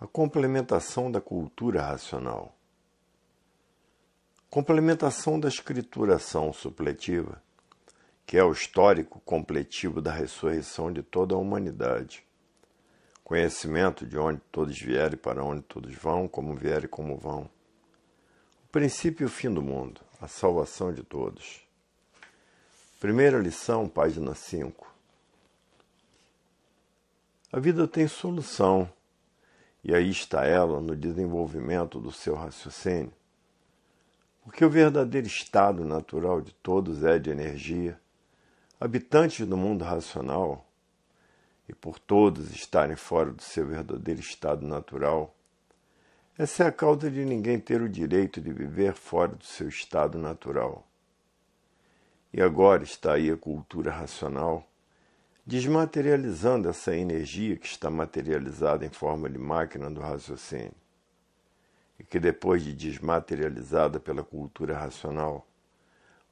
a complementação da cultura racional, complementação da escrituração supletiva, que é o histórico completivo da ressurreição de toda a humanidade, conhecimento de onde todos vieram e para onde todos vão, como vieram e como vão, o princípio e o fim do mundo, a salvação de todos. Primeira lição, página 5. A vida tem solução e aí está ela no desenvolvimento do seu raciocínio. Porque o verdadeiro estado natural de todos é de energia. Habitantes do mundo racional, e por todos estarem fora do seu verdadeiro estado natural, essa é a causa de ninguém ter o direito de viver fora do seu estado natural. E agora está aí a cultura racional, desmaterializando essa energia que está materializada em forma de máquina do raciocínio e que depois de desmaterializada pela cultura racional,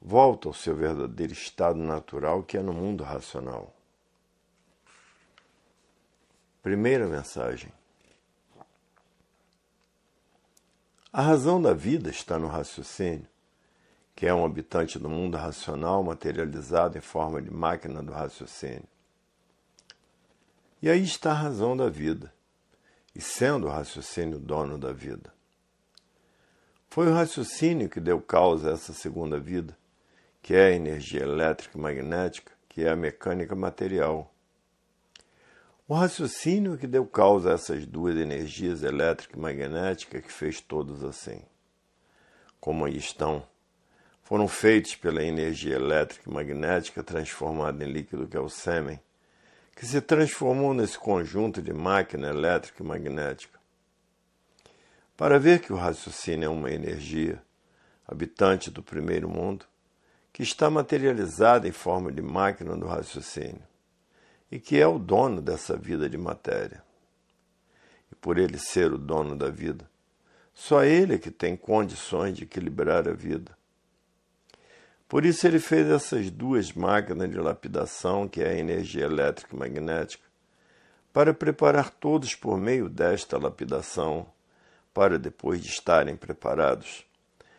volta ao seu verdadeiro estado natural que é no mundo racional. Primeira mensagem. A razão da vida está no raciocínio, que é um habitante do mundo racional materializado em forma de máquina do raciocínio. E aí está a razão da vida, e sendo o raciocínio dono da vida. Foi o raciocínio que deu causa a essa segunda vida, que é a energia elétrica e magnética, que é a mecânica material. O raciocínio que deu causa a essas duas energias elétrica e magnética que fez todos assim. Como aí estão, foram feitos pela energia elétrica e magnética transformada em líquido que é o sêmen, que se transformou nesse conjunto de máquina elétrica e magnética. Para ver que o raciocínio é uma energia, habitante do primeiro mundo, que está materializada em forma de máquina do raciocínio e que é o dono dessa vida de matéria. E por ele ser o dono da vida, só ele é que tem condições de equilibrar a vida, por isso ele fez essas duas máquinas de lapidação, que é a energia elétrica e magnética, para preparar todos por meio desta lapidação, para depois de estarem preparados,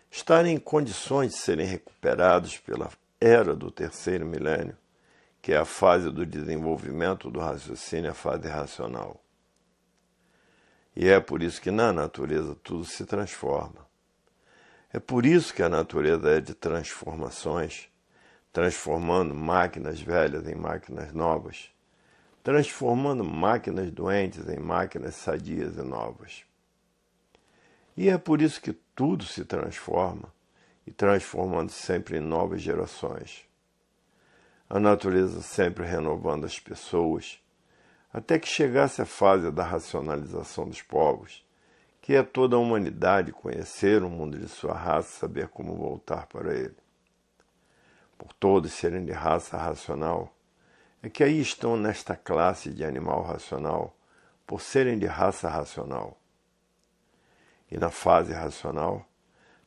estarem em condições de serem recuperados pela era do terceiro milênio, que é a fase do desenvolvimento do raciocínio, a fase racional. E é por isso que na natureza tudo se transforma. É por isso que a natureza é de transformações, transformando máquinas velhas em máquinas novas, transformando máquinas doentes em máquinas sadias e novas. E é por isso que tudo se transforma e transformando sempre em novas gerações. A natureza sempre renovando as pessoas, até que chegasse a fase da racionalização dos povos que é toda a humanidade conhecer o mundo de sua raça, saber como voltar para ele. Por todos serem de raça racional, é que aí estão nesta classe de animal racional, por serem de raça racional. E na fase racional,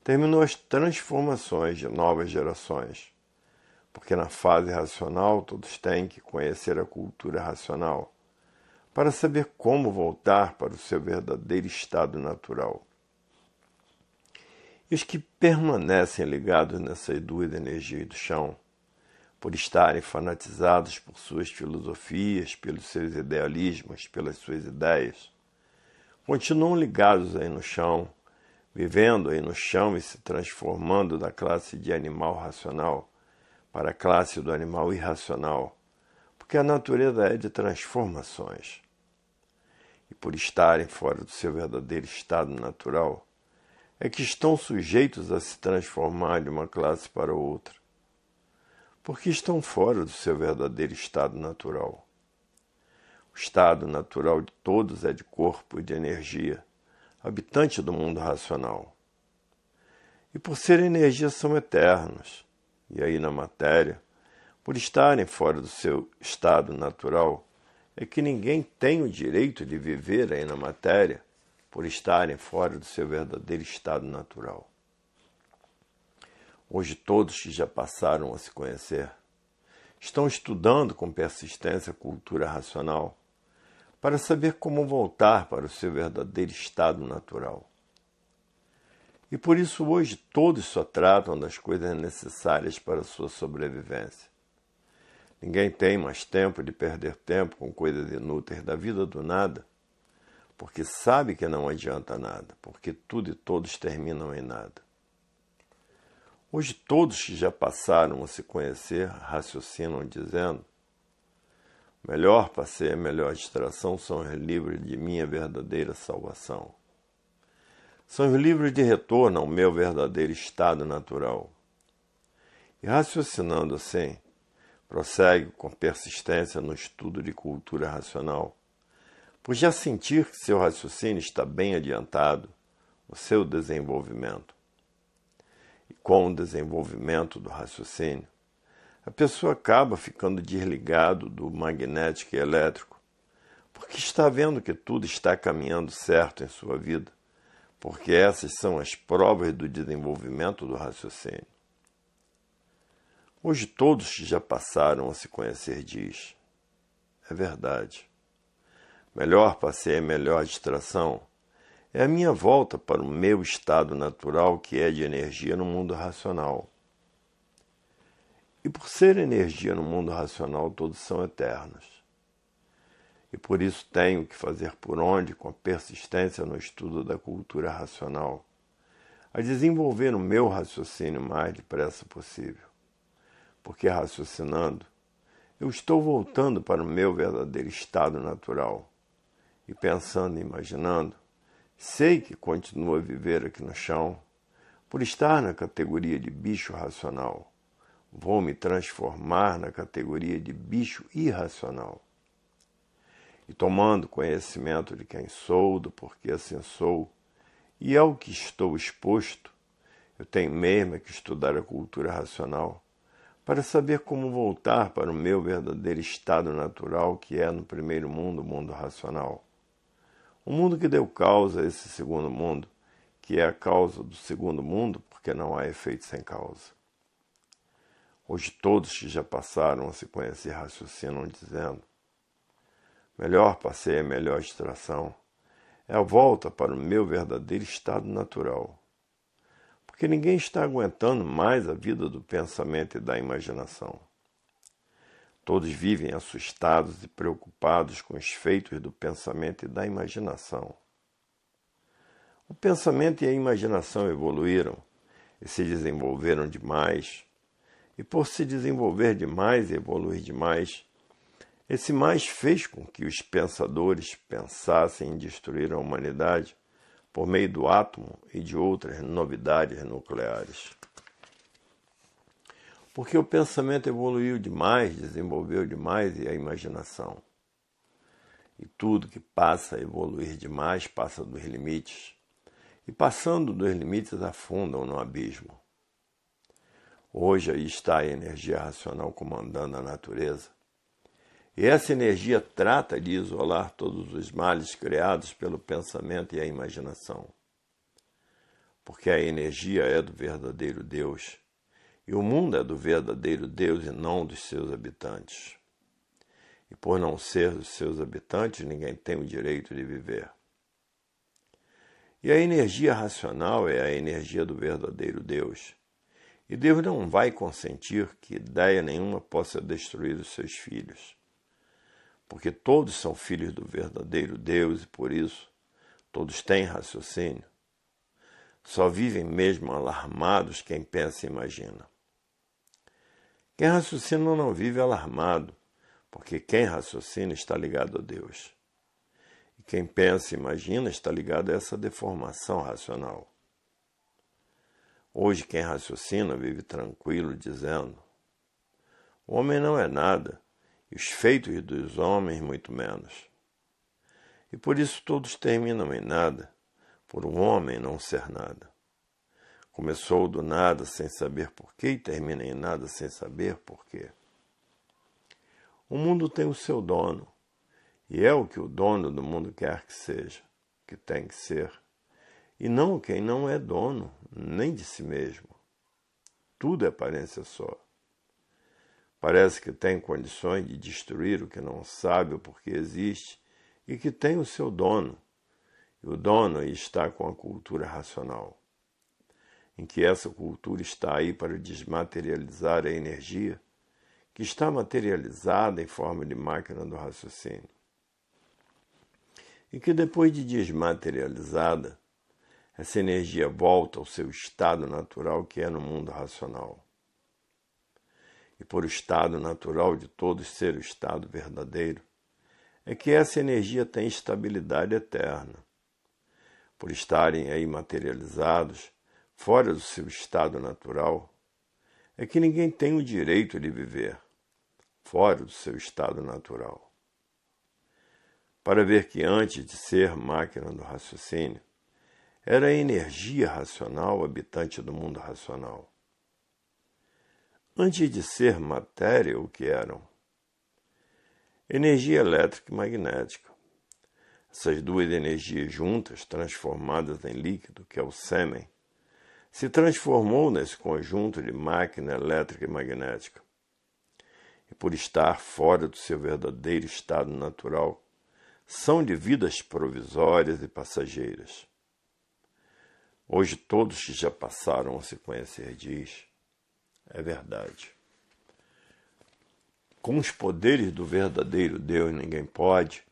terminou as transformações de novas gerações, porque na fase racional todos têm que conhecer a cultura racional para saber como voltar para o seu verdadeiro estado natural. E os que permanecem ligados nessa doida energia do chão, por estarem fanatizados por suas filosofias, pelos seus idealismos, pelas suas ideias, continuam ligados aí no chão, vivendo aí no chão e se transformando da classe de animal racional para a classe do animal irracional, que a natureza é de transformações. E por estarem fora do seu verdadeiro estado natural, é que estão sujeitos a se transformar de uma classe para outra, porque estão fora do seu verdadeiro estado natural. O estado natural de todos é de corpo e de energia, habitante do mundo racional. E por ser energia são eternos, e aí na matéria por estarem fora do seu estado natural, é que ninguém tem o direito de viver aí na matéria por estarem fora do seu verdadeiro estado natural. Hoje, todos que já passaram a se conhecer estão estudando com persistência a cultura racional para saber como voltar para o seu verdadeiro estado natural. E por isso hoje todos só tratam das coisas necessárias para a sua sobrevivência Ninguém tem mais tempo de perder tempo com coisas inúteis da vida do nada, porque sabe que não adianta nada, porque tudo e todos terminam em nada. Hoje, todos que já passaram a se conhecer raciocinam dizendo: melhor passeio a melhor distração são os livros de minha verdadeira salvação. São os livros de retorno ao meu verdadeiro estado natural. E raciocinando assim, Prossegue com persistência no estudo de cultura racional, por já sentir que seu raciocínio está bem adiantado no seu desenvolvimento. E com o desenvolvimento do raciocínio, a pessoa acaba ficando desligado do magnético e elétrico, porque está vendo que tudo está caminhando certo em sua vida, porque essas são as provas do desenvolvimento do raciocínio. Hoje todos que já passaram a se conhecer diz. É verdade. Melhor passeio é melhor distração. É a minha volta para o meu estado natural que é de energia no mundo racional. E por ser energia no mundo racional, todos são eternos. E por isso tenho que fazer por onde com a persistência no estudo da cultura racional, a desenvolver o meu raciocínio mais depressa possível porque raciocinando, eu estou voltando para o meu verdadeiro estado natural. E pensando e imaginando, sei que continuo a viver aqui no chão, por estar na categoria de bicho racional. Vou me transformar na categoria de bicho irracional. E tomando conhecimento de quem sou, do porquê assim sou, e ao que estou exposto, eu tenho mesmo que estudar a cultura racional para saber como voltar para o meu verdadeiro estado natural, que é no primeiro mundo, o mundo racional. O mundo que deu causa a esse segundo mundo, que é a causa do segundo mundo, porque não há efeito sem causa. Hoje todos que já passaram a se conhecer raciocinam dizendo: melhor passeio é melhor distração, é a volta para o meu verdadeiro estado natural porque ninguém está aguentando mais a vida do pensamento e da imaginação. Todos vivem assustados e preocupados com os feitos do pensamento e da imaginação. O pensamento e a imaginação evoluíram e se desenvolveram demais, e por se desenvolver demais e evoluir demais, esse mais fez com que os pensadores pensassem em destruir a humanidade por meio do átomo e de outras novidades nucleares. Porque o pensamento evoluiu demais, desenvolveu demais e a imaginação. E tudo que passa a evoluir demais passa dos limites, e passando dos limites afundam no abismo. Hoje aí está a energia racional comandando a natureza, e essa energia trata de isolar todos os males criados pelo pensamento e a imaginação. Porque a energia é do verdadeiro Deus, e o mundo é do verdadeiro Deus e não dos seus habitantes. E por não ser dos seus habitantes, ninguém tem o direito de viver. E a energia racional é a energia do verdadeiro Deus. E Deus não vai consentir que ideia nenhuma possa destruir os seus filhos porque todos são filhos do verdadeiro Deus e por isso todos têm raciocínio. Só vivem mesmo alarmados quem pensa e imagina. Quem raciocina não vive alarmado, porque quem raciocina está ligado a Deus. E quem pensa e imagina está ligado a essa deformação racional. Hoje, quem raciocina vive tranquilo, dizendo: O homem não é nada, os feitos dos homens, muito menos. E por isso todos terminam em nada, por um homem não ser nada. Começou do nada sem saber porquê e termina em nada sem saber porquê. O mundo tem o seu dono, e é o que o dono do mundo quer que seja, que tem que ser, e não quem não é dono, nem de si mesmo. Tudo é aparência só parece que tem condições de destruir o que não sabe o porquê existe e que tem o seu dono. E o dono está com a cultura racional, em que essa cultura está aí para desmaterializar a energia que está materializada em forma de máquina do raciocínio. E que depois de desmaterializada, essa energia volta ao seu estado natural que é no mundo racional e por o estado natural de todos ser o estado verdadeiro, é que essa energia tem estabilidade eterna. Por estarem aí materializados, fora do seu estado natural, é que ninguém tem o direito de viver fora do seu estado natural. Para ver que antes de ser máquina do raciocínio, era a energia racional habitante do mundo racional antes de ser matéria, o que eram? Energia elétrica e magnética. Essas duas energias juntas, transformadas em líquido, que é o sêmen, se transformou nesse conjunto de máquina elétrica e magnética. E por estar fora do seu verdadeiro estado natural, são de vidas provisórias e passageiras. Hoje todos que já passaram a se conhecer diz é verdade. Com os poderes do verdadeiro Deus, ninguém pode,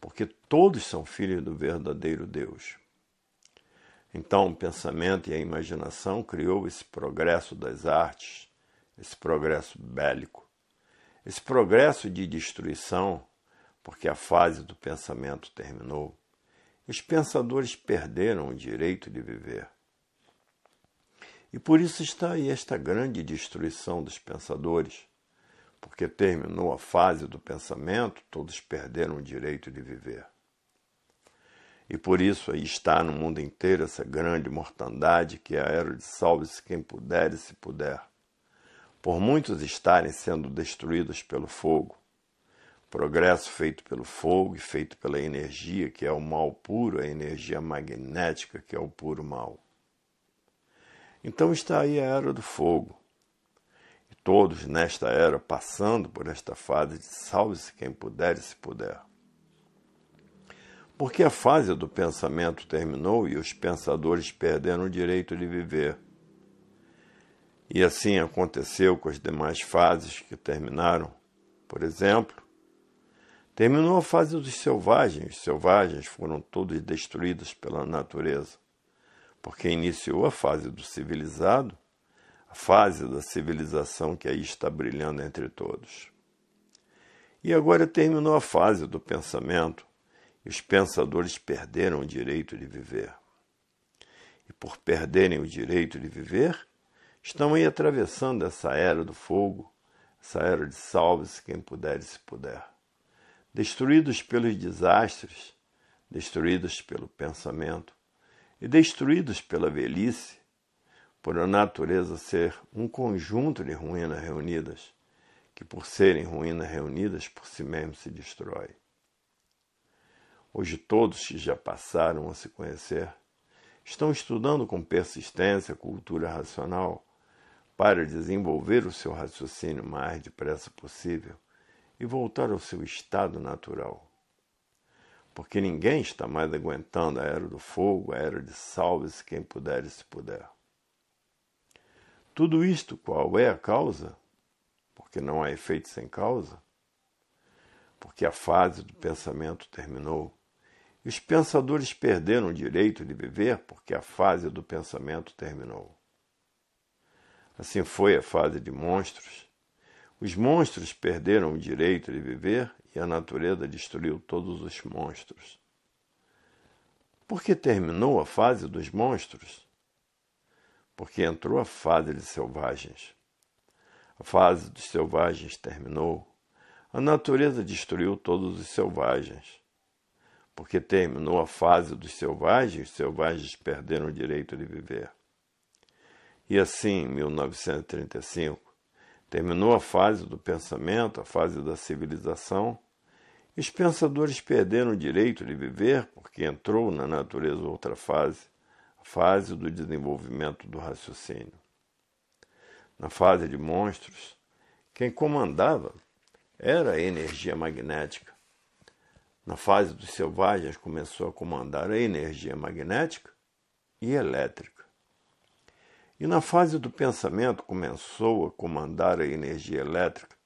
porque todos são filhos do verdadeiro Deus. Então, o pensamento e a imaginação criou esse progresso das artes, esse progresso bélico, esse progresso de destruição, porque a fase do pensamento terminou. Os pensadores perderam o direito de viver. E por isso está aí esta grande destruição dos pensadores, porque terminou a fase do pensamento, todos perderam o direito de viver. E por isso aí está no mundo inteiro essa grande mortandade que é a era de salve-se quem puder e se puder. Por muitos estarem sendo destruídos pelo fogo. Progresso feito pelo fogo e feito pela energia, que é o mal puro, a energia magnética, que é o puro mal. Então está aí a era do fogo. E todos nesta era passando por esta fase de salve-se quem puder e se puder. Porque a fase do pensamento terminou e os pensadores perderam o direito de viver. E assim aconteceu com as demais fases que terminaram. Por exemplo, terminou a fase dos selvagens. Os selvagens foram todos destruídos pela natureza porque iniciou a fase do civilizado, a fase da civilização que aí está brilhando entre todos. E agora terminou a fase do pensamento, e os pensadores perderam o direito de viver. E por perderem o direito de viver, estão aí atravessando essa era do fogo, essa era de salve-se quem puder e se puder. Destruídos pelos desastres, destruídos pelo pensamento, e destruídos pela velhice, por a natureza ser um conjunto de ruínas reunidas, que por serem ruínas reunidas por si mesmo se destrói. Hoje todos que já passaram a se conhecer estão estudando com persistência a cultura racional para desenvolver o seu raciocínio mais depressa possível e voltar ao seu estado natural porque ninguém está mais aguentando a era do fogo, a era de salve-se quem puder e se puder. Tudo isto qual é a causa? Porque não há efeito sem causa? Porque a fase do pensamento terminou. E os pensadores perderam o direito de viver porque a fase do pensamento terminou. Assim foi a fase de monstros. Os monstros perderam o direito de viver a natureza destruiu todos os monstros. Porque terminou a fase dos monstros? Porque entrou a fase de selvagens. A fase dos selvagens terminou. A natureza destruiu todos os selvagens. Porque terminou a fase dos selvagens, os selvagens perderam o direito de viver. E assim, em 1935, terminou a fase do pensamento, a fase da civilização, os pensadores perderam o direito de viver porque entrou na natureza outra fase, a fase do desenvolvimento do raciocínio. Na fase de monstros, quem comandava era a energia magnética. Na fase dos selvagens, começou a comandar a energia magnética e elétrica. E na fase do pensamento, começou a comandar a energia elétrica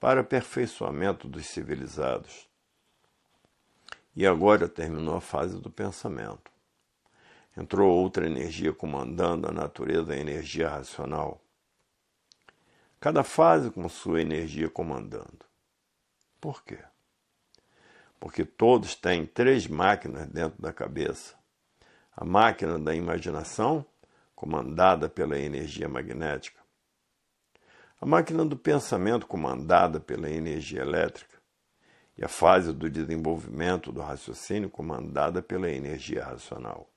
para aperfeiçoamento dos civilizados. E agora terminou a fase do pensamento. Entrou outra energia comandando a natureza, a energia racional. Cada fase com sua energia comandando. Por quê? Porque todos têm três máquinas dentro da cabeça: a máquina da imaginação, comandada pela energia magnética, a máquina do pensamento comandada pela energia elétrica e a fase do desenvolvimento do raciocínio comandada pela energia racional.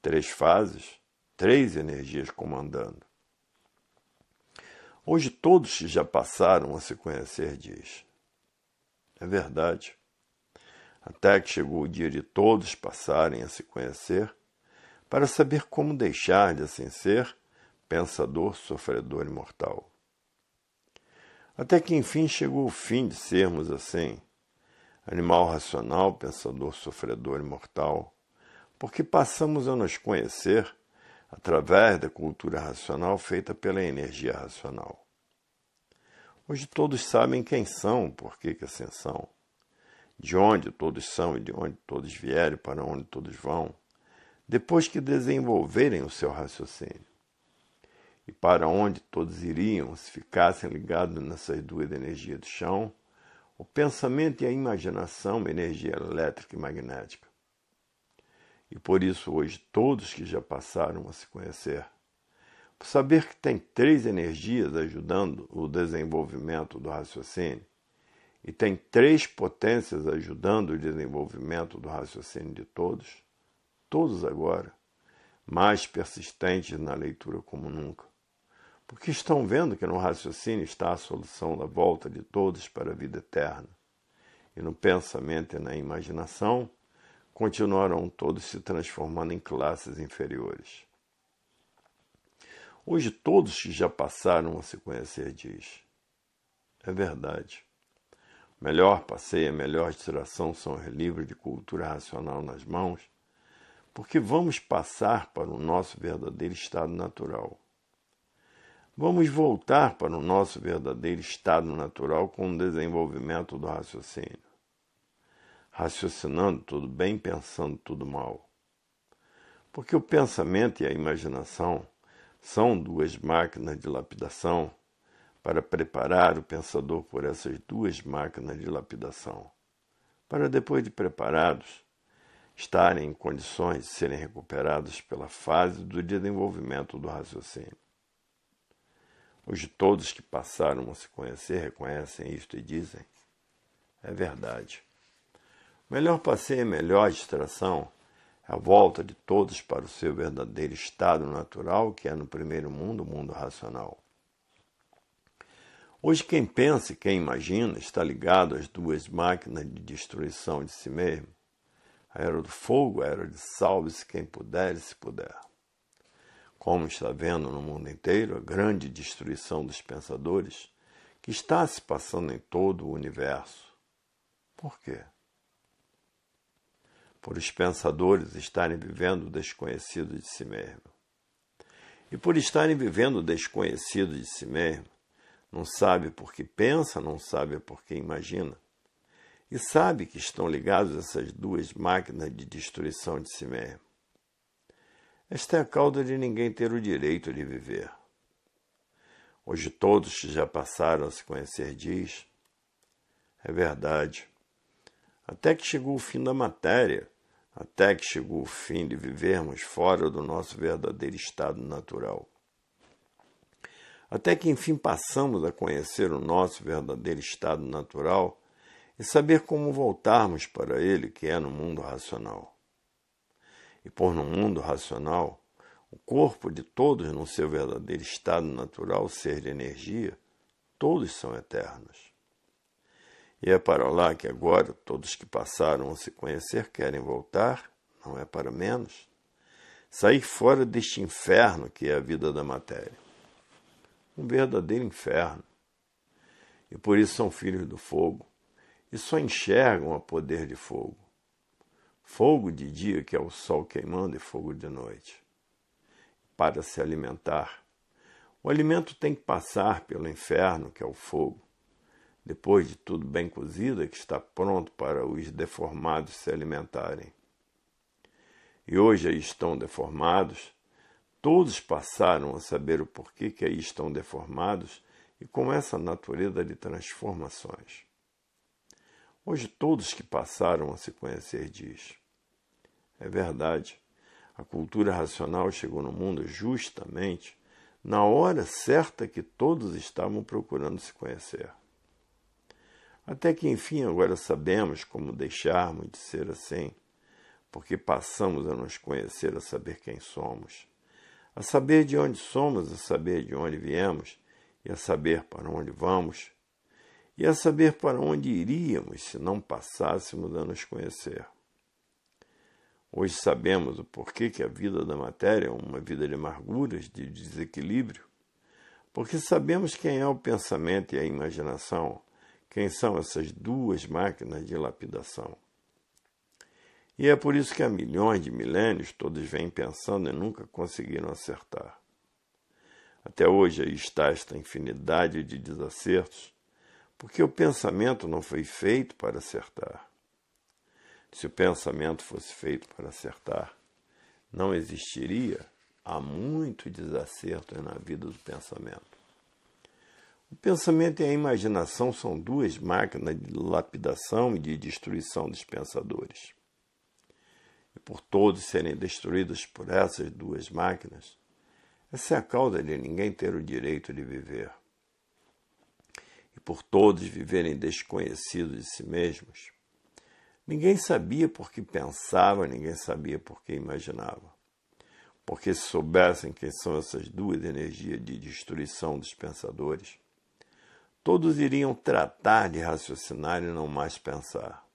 Três fases, três energias comandando. Hoje todos que já passaram a se conhecer diz. É verdade. Até que chegou o dia de todos passarem a se conhecer, para saber como deixar de assim ser pensador, sofredor imortal. Até que enfim chegou o fim de sermos assim, animal racional, pensador, sofredor imortal, porque passamos a nos conhecer através da cultura racional feita pela energia racional. Hoje todos sabem quem são, por que, que assim são, de onde todos são e de onde todos vieram, para onde todos vão, depois que desenvolverem o seu raciocínio e para onde todos iriam se ficassem ligados nessas duas energias do chão, o pensamento e a imaginação, energia elétrica e magnética. E por isso hoje todos que já passaram a se conhecer, por saber que tem três energias ajudando o desenvolvimento do raciocínio, e tem três potências ajudando o desenvolvimento do raciocínio de todos, todos agora, mais persistentes na leitura como nunca porque estão vendo que no raciocínio está a solução da volta de todos para a vida eterna. E no pensamento e na imaginação, continuarão todos se transformando em classes inferiores. Hoje, todos que já passaram a se conhecer diz: É verdade. Melhor passeio, melhor distração são os livros de cultura racional nas mãos, porque vamos passar para o nosso verdadeiro estado natural Vamos voltar para o nosso verdadeiro estado natural com o desenvolvimento do raciocínio. Raciocinando tudo bem, pensando tudo mal. Porque o pensamento e a imaginação são duas máquinas de lapidação para preparar o pensador por essas duas máquinas de lapidação, para depois de preparados estarem em condições de serem recuperados pela fase do desenvolvimento do raciocínio. Hoje todos que passaram a se conhecer reconhecem isto e dizem: é verdade. O melhor passeio e melhor distração é a volta de todos para o seu verdadeiro estado natural, que é no primeiro mundo, o mundo racional. Hoje, quem pensa e quem imagina está ligado às duas máquinas de destruição de si mesmo. A era do fogo, a era de salve-se quem puder e se puder como está vendo no mundo inteiro a grande destruição dos pensadores que está se passando em todo o universo. Por quê? Por os pensadores estarem vivendo desconhecido de si mesmo. E por estarem vivendo desconhecido de si mesmo, não sabe porque pensa, não sabe porque imagina. E sabe que estão ligados essas duas máquinas de destruição de si mesmo. Esta é a causa de ninguém ter o direito de viver. Hoje todos que já passaram a se conhecer diz. É verdade. Até que chegou o fim da matéria, até que chegou o fim de vivermos fora do nosso verdadeiro estado natural. Até que enfim passamos a conhecer o nosso verdadeiro estado natural e saber como voltarmos para ele que é no mundo racional e pôr no mundo racional o corpo de todos no seu verdadeiro estado natural ser de energia, todos são eternos. E é para lá que agora todos que passaram a se conhecer querem voltar, não é para menos. Sair fora deste inferno que é a vida da matéria. Um verdadeiro inferno. E por isso são filhos do fogo, e só enxergam a poder de fogo fogo de dia, que é o sol queimando, e fogo de noite, para se alimentar. O alimento tem que passar pelo inferno, que é o fogo. Depois de tudo bem cozido, é que está pronto para os deformados se alimentarem. E hoje aí estão deformados. Todos passaram a saber o porquê que aí estão deformados e com essa natureza de transformações. Hoje todos que passaram a se conhecer diz: é verdade. A cultura racional chegou no mundo justamente na hora certa que todos estavam procurando se conhecer. Até que enfim agora sabemos como deixarmos de ser assim, porque passamos a nos conhecer, a saber quem somos, a saber de onde somos, a saber de onde viemos e a saber para onde vamos, e a saber para onde iríamos se não passássemos a nos conhecer. Hoje sabemos o porquê que a vida da matéria é uma vida de amarguras, de desequilíbrio, porque sabemos quem é o pensamento e a imaginação, quem são essas duas máquinas de lapidação. E é por isso que há milhões de milênios todos vêm pensando e nunca conseguiram acertar. Até hoje aí está esta infinidade de desacertos, porque o pensamento não foi feito para acertar. Se o pensamento fosse feito para acertar, não existiria há muito desacerto na vida do pensamento. O pensamento e a imaginação são duas máquinas de lapidação e de destruição dos pensadores. E por todos serem destruídos por essas duas máquinas, essa é a causa de ninguém ter o direito de viver. E por todos viverem desconhecidos de si mesmos, Ninguém sabia por que pensava, ninguém sabia por que imaginava. Porque se soubessem quem são essas duas energias de destruição dos pensadores, todos iriam tratar de raciocinar e não mais pensar.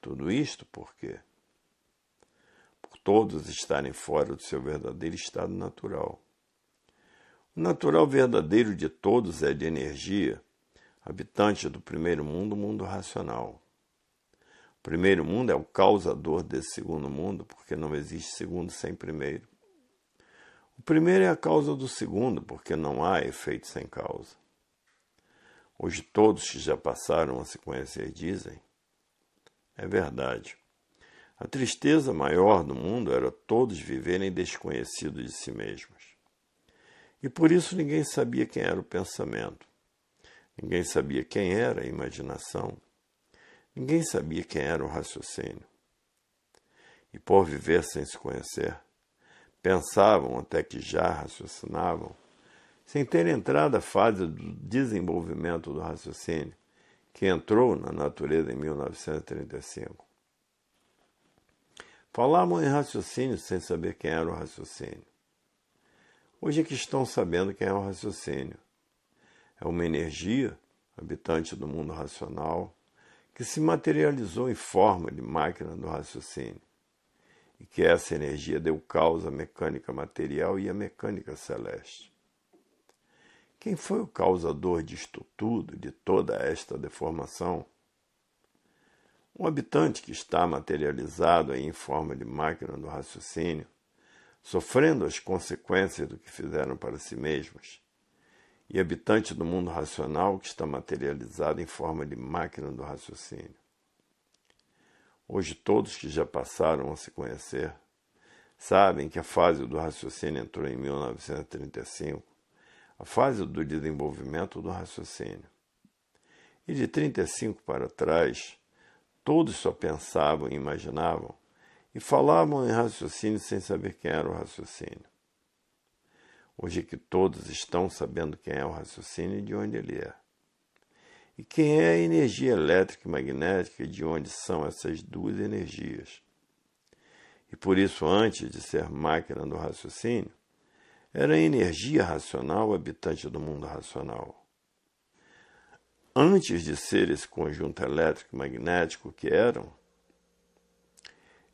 Tudo isto por quê? Por todos estarem fora do seu verdadeiro estado natural. O natural verdadeiro de todos é de energia, habitante do primeiro mundo, mundo racional primeiro mundo é o causador desse segundo mundo, porque não existe segundo sem primeiro. O primeiro é a causa do segundo, porque não há efeito sem causa. Hoje todos que já passaram a se conhecer dizem: é verdade. A tristeza maior do mundo era todos viverem desconhecidos de si mesmos. E por isso ninguém sabia quem era o pensamento. Ninguém sabia quem era a imaginação. Ninguém sabia quem era o raciocínio. E por viver sem se conhecer, pensavam até que já raciocinavam, sem ter entrado a fase do desenvolvimento do raciocínio, que entrou na natureza em 1935. Falavam em raciocínio sem saber quem era o raciocínio. Hoje é que estão sabendo quem é o raciocínio. É uma energia habitante do mundo racional que se materializou em forma de máquina do raciocínio, e que essa energia deu causa à mecânica material e à mecânica celeste. Quem foi o causador disto tudo, de toda esta deformação? Um habitante que está materializado em forma de máquina do raciocínio, sofrendo as consequências do que fizeram para si mesmos, e habitante do mundo racional que está materializado em forma de máquina do raciocínio. Hoje, todos que já passaram a se conhecer sabem que a fase do raciocínio entrou em 1935, a fase do desenvolvimento do raciocínio. E de 35 para trás, todos só pensavam e imaginavam e falavam em raciocínio sem saber quem era o raciocínio. Hoje que todos estão sabendo quem é o raciocínio e de onde ele é. E quem é a energia elétrica e magnética e de onde são essas duas energias. E por isso, antes de ser máquina do raciocínio, era a energia racional habitante do mundo racional. Antes de ser esse conjunto elétrico e magnético que eram,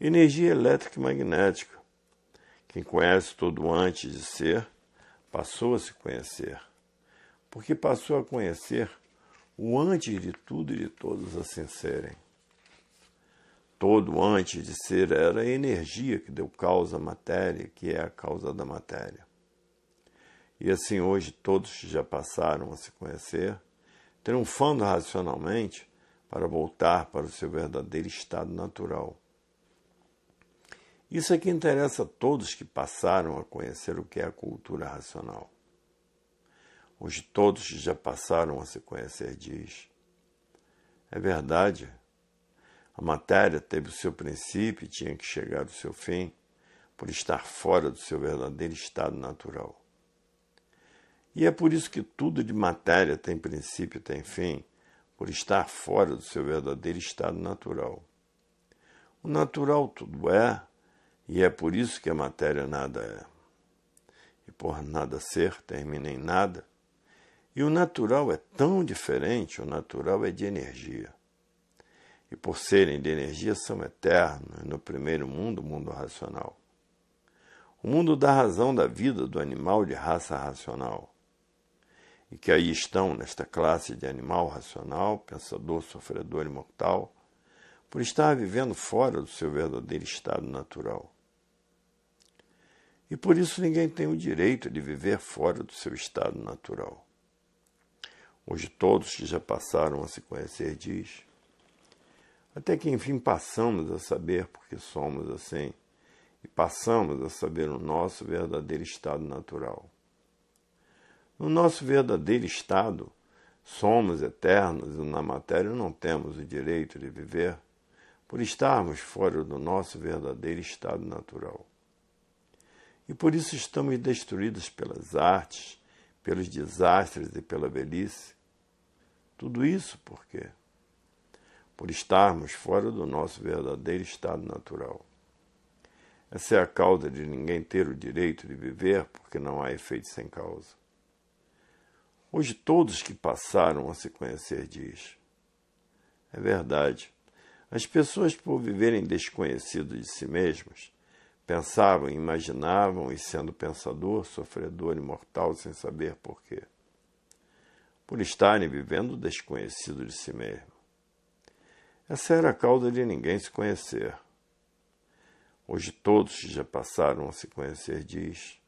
energia elétrica e magnética. Quem conhece todo antes de ser passou a se conhecer, porque passou a conhecer o antes de tudo e de todos a serem. Todo antes de ser era a energia que deu causa à matéria, que é a causa da matéria. E assim hoje todos que já passaram a se conhecer, triunfando racionalmente para voltar para o seu verdadeiro estado natural, isso é que interessa a todos que passaram a conhecer o que é a cultura racional. Hoje todos que já passaram a se conhecer diz. É verdade. A matéria teve o seu princípio e tinha que chegar ao seu fim por estar fora do seu verdadeiro estado natural. E é por isso que tudo de matéria tem princípio e tem fim, por estar fora do seu verdadeiro estado natural. O natural tudo é, e é por isso que a matéria nada é. E por nada ser termina em nada. E o natural é tão diferente, o natural é de energia. E por serem de energia são eternos no primeiro mundo, o mundo racional. O mundo da razão da vida do animal de raça racional. E que aí estão, nesta classe de animal racional, pensador, sofredor e mortal, por estar vivendo fora do seu verdadeiro estado natural e por isso ninguém tem o direito de viver fora do seu estado natural. Hoje todos que já passaram a se conhecer diz, até que enfim passamos a saber porque somos assim e passamos a saber o nosso verdadeiro estado natural. No nosso verdadeiro estado, somos eternos e na matéria não temos o direito de viver por estarmos fora do nosso verdadeiro estado natural. E por isso estamos destruídos pelas artes, pelos desastres e pela velhice. Tudo isso por quê? Por estarmos fora do nosso verdadeiro estado natural. Essa é a causa de ninguém ter o direito de viver, porque não há efeito sem causa. Hoje todos que passaram a se conhecer diz. É verdade. As pessoas, por viverem desconhecidas de si mesmas, pensavam, imaginavam e, sendo pensador, sofredor, imortal, sem saber porquê. Por estarem vivendo desconhecido de si mesmo. Essa era a causa de ninguém se conhecer. Hoje todos já passaram a se conhecer, diz.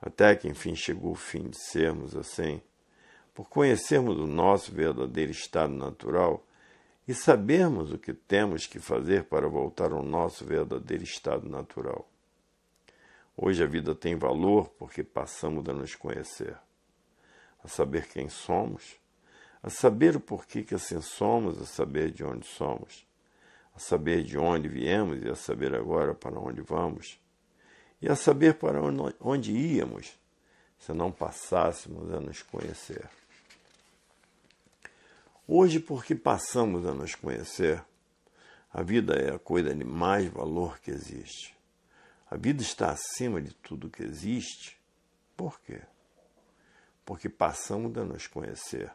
Até que enfim chegou o fim de sermos assim, por conhecermos o nosso verdadeiro estado natural e sabermos o que temos que fazer para voltar ao nosso verdadeiro estado natural. Hoje a vida tem valor porque passamos a nos conhecer, a saber quem somos, a saber o porquê que assim somos, a saber de onde somos, a saber de onde viemos e a saber agora para onde vamos, e a saber para onde íamos se não passássemos a nos conhecer. Hoje, porque passamos a nos conhecer, a vida é a coisa de mais valor que existe. A vida está acima de tudo que existe. Por quê? Porque passamos a nos conhecer,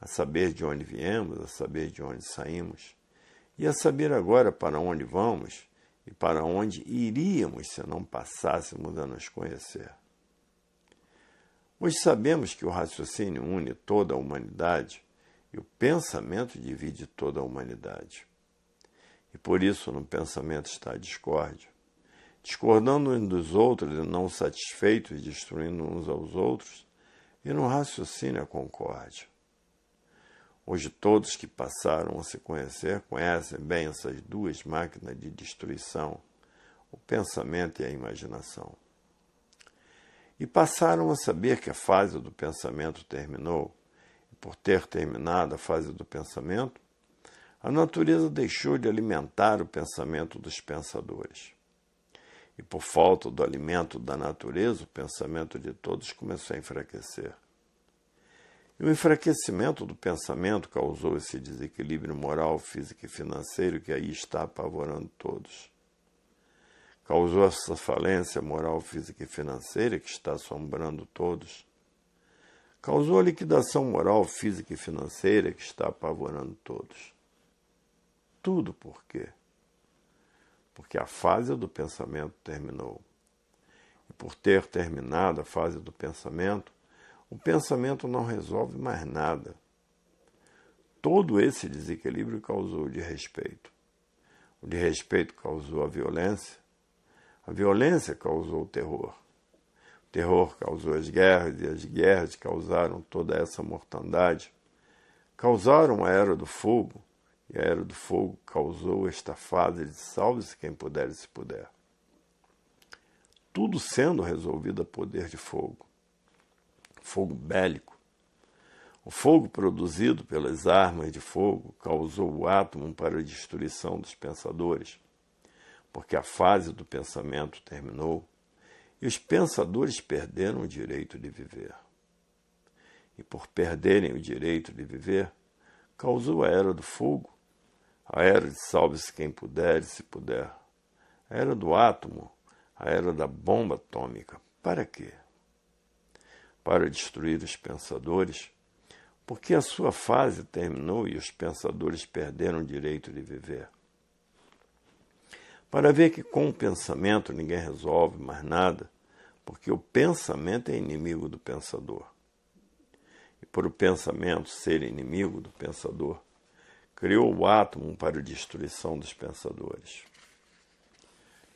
a saber de onde viemos, a saber de onde saímos, e a saber agora para onde vamos e para onde iríamos se não passássemos a nos conhecer. Hoje sabemos que o raciocínio une toda a humanidade e o pensamento divide toda a humanidade. E por isso no pensamento está a discórdia. Discordando uns dos outros e não satisfeitos e destruindo uns aos outros, e no raciocínio a concórdia. Hoje todos que passaram a se conhecer conhecem bem essas duas máquinas de destruição, o pensamento e a imaginação. E passaram a saber que a fase do pensamento terminou por ter terminado a fase do pensamento, a natureza deixou de alimentar o pensamento dos pensadores. E por falta do alimento da natureza, o pensamento de todos começou a enfraquecer. E o enfraquecimento do pensamento causou esse desequilíbrio moral, físico e financeiro que aí está apavorando todos. Causou essa falência moral, física e financeira que está assombrando todos causou a liquidação moral, física e financeira que está apavorando todos. Tudo por quê? Porque a fase do pensamento terminou. E por ter terminado a fase do pensamento, o pensamento não resolve mais nada. Todo esse desequilíbrio causou o desrespeito. O desrespeito causou a violência. A violência causou o terror terror causou as guerras e as guerras causaram toda essa mortandade. Causaram a era do fogo e a era do fogo causou esta fase de salve-se quem puder e se puder. Tudo sendo resolvido a poder de fogo. Fogo bélico. O fogo produzido pelas armas de fogo causou o átomo para a destruição dos pensadores, porque a fase do pensamento terminou e os pensadores perderam o direito de viver. E por perderem o direito de viver, causou a era do fogo, a era de salve-se quem puder e se puder, a era do átomo, a era da bomba atômica. Para quê? Para destruir os pensadores, porque a sua fase terminou e os pensadores perderam o direito de viver. Para ver que com o pensamento ninguém resolve mais nada, porque o pensamento é inimigo do pensador. E por o pensamento ser inimigo do pensador, criou o átomo para a destruição dos pensadores.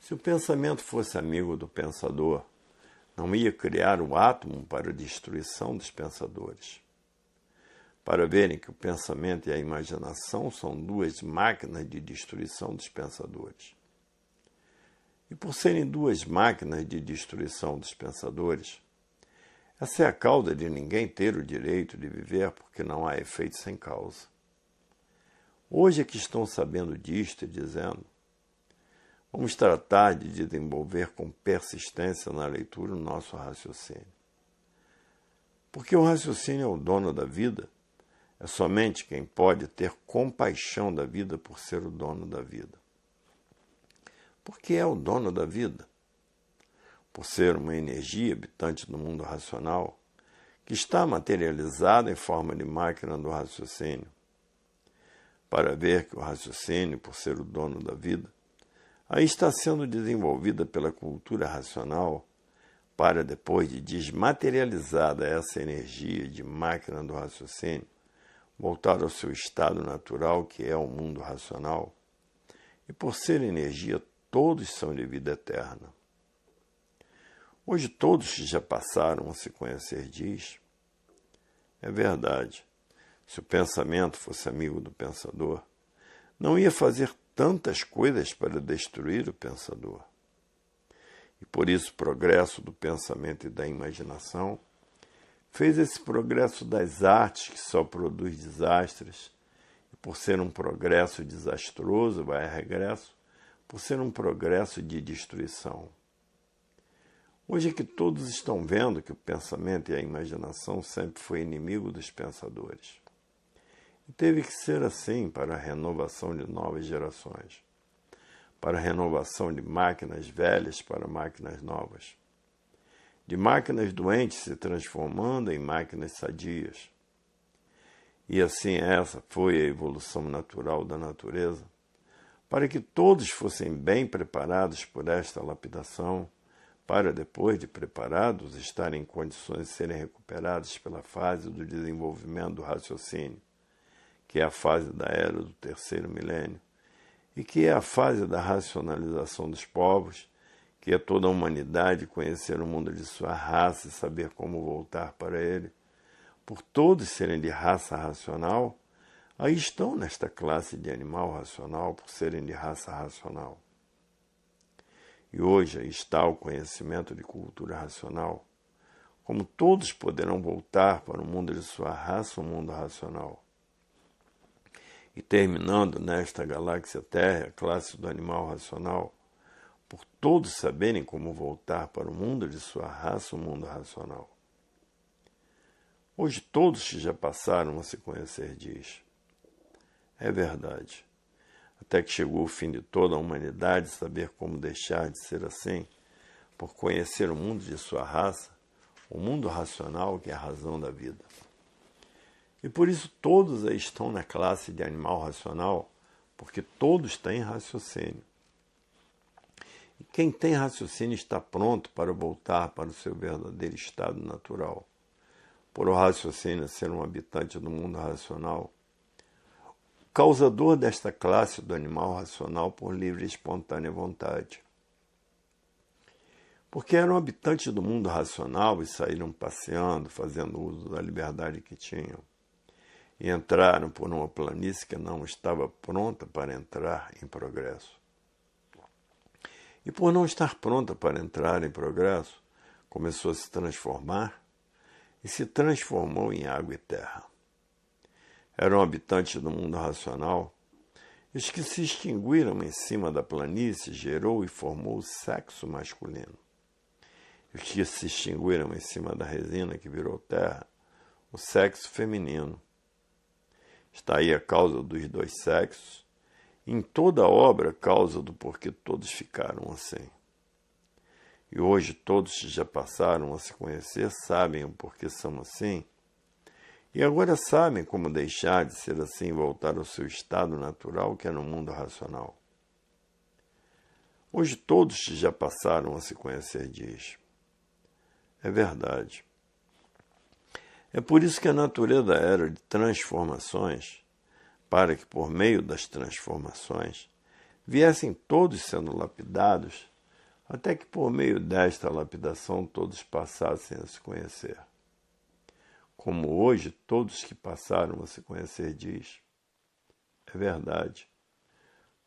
Se o pensamento fosse amigo do pensador, não ia criar o átomo para a destruição dos pensadores. Para verem que o pensamento e a imaginação são duas máquinas de destruição dos pensadores. E por serem duas máquinas de destruição dos pensadores, essa é a causa de ninguém ter o direito de viver porque não há efeito sem causa. Hoje é que estão sabendo disto e dizendo: vamos tratar de desenvolver com persistência na leitura o nosso raciocínio. Porque o raciocínio é o dono da vida, é somente quem pode ter compaixão da vida por ser o dono da vida porque é o dono da vida. Por ser uma energia habitante do mundo racional, que está materializada em forma de máquina do raciocínio. Para ver que o raciocínio, por ser o dono da vida, aí está sendo desenvolvida pela cultura racional, para depois de desmaterializada essa energia de máquina do raciocínio, voltar ao seu estado natural, que é o mundo racional, e por ser energia todos são de vida eterna. Hoje todos que já passaram a se conhecer diz. É verdade. Se o pensamento fosse amigo do pensador, não ia fazer tantas coisas para destruir o pensador. E por isso o progresso do pensamento e da imaginação fez esse progresso das artes que só produz desastres, e por ser um progresso desastroso, vai a regresso, por ser um progresso de destruição. Hoje é que todos estão vendo que o pensamento e a imaginação sempre foi inimigo dos pensadores. E teve que ser assim para a renovação de novas gerações, para a renovação de máquinas velhas para máquinas novas, de máquinas doentes se transformando em máquinas sadias. E assim essa foi a evolução natural da natureza para que todos fossem bem preparados por esta lapidação, para depois de preparados estarem em condições de serem recuperados pela fase do desenvolvimento do raciocínio, que é a fase da era do terceiro milênio, e que é a fase da racionalização dos povos, que é toda a humanidade conhecer o mundo de sua raça e saber como voltar para ele, por todos serem de raça racional, aí estão nesta classe de animal racional por serem de raça racional. E hoje aí está o conhecimento de cultura racional. Como todos poderão voltar para o mundo de sua raça, o mundo racional. E terminando nesta galáxia Terra, classe do animal racional, por todos saberem como voltar para o mundo de sua raça, o mundo racional. Hoje todos que já passaram a se conhecer diz. É verdade. Até que chegou o fim de toda a humanidade saber como deixar de ser assim, por conhecer o mundo de sua raça, o mundo racional que é a razão da vida. E por isso todos aí estão na classe de animal racional, porque todos têm raciocínio. E quem tem raciocínio está pronto para voltar para o seu verdadeiro estado natural. Por o raciocínio ser um habitante do mundo racional, causador desta classe do animal racional por livre e espontânea vontade. Porque eram habitantes do mundo racional e saíram passeando, fazendo uso da liberdade que tinham. E entraram por uma planície que não estava pronta para entrar em progresso. E por não estar pronta para entrar em progresso, começou a se transformar e se transformou em água e terra eram habitantes do mundo racional, os que se extinguiram em cima da planície gerou e formou o sexo masculino. Os que se extinguiram em cima da resina que virou terra, o sexo feminino. Está aí a causa dos dois sexos, em toda a obra, causa do porquê todos ficaram assim. E hoje todos que já passaram a se conhecer sabem o porquê são assim e agora sabem como deixar de ser assim e voltar ao seu estado natural, que é no mundo racional. Hoje todos já passaram a se conhecer, diz. É verdade. É por isso que a natureza era de transformações, para que por meio das transformações viessem todos sendo lapidados, até que por meio desta lapidação todos passassem a se conhecer como hoje todos que passaram a se conhecer diz. É verdade.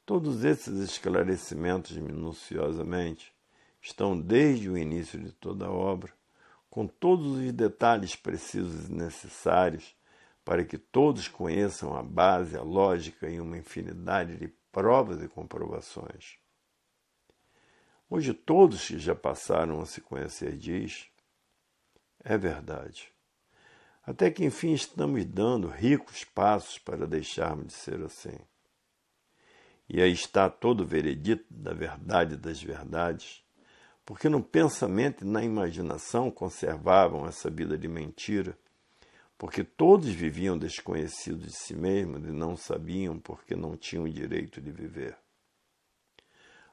Todos esses esclarecimentos minuciosamente estão desde o início de toda a obra, com todos os detalhes precisos e necessários para que todos conheçam a base, a lógica e uma infinidade de provas e comprovações. Hoje todos que já passaram a se conhecer diz, é verdade. Até que enfim estamos dando ricos passos para deixarmos de ser assim. E aí está todo o veredito da verdade das verdades, porque no pensamento e na imaginação conservavam essa vida de mentira, porque todos viviam desconhecidos de si mesmos e não sabiam porque não tinham o direito de viver.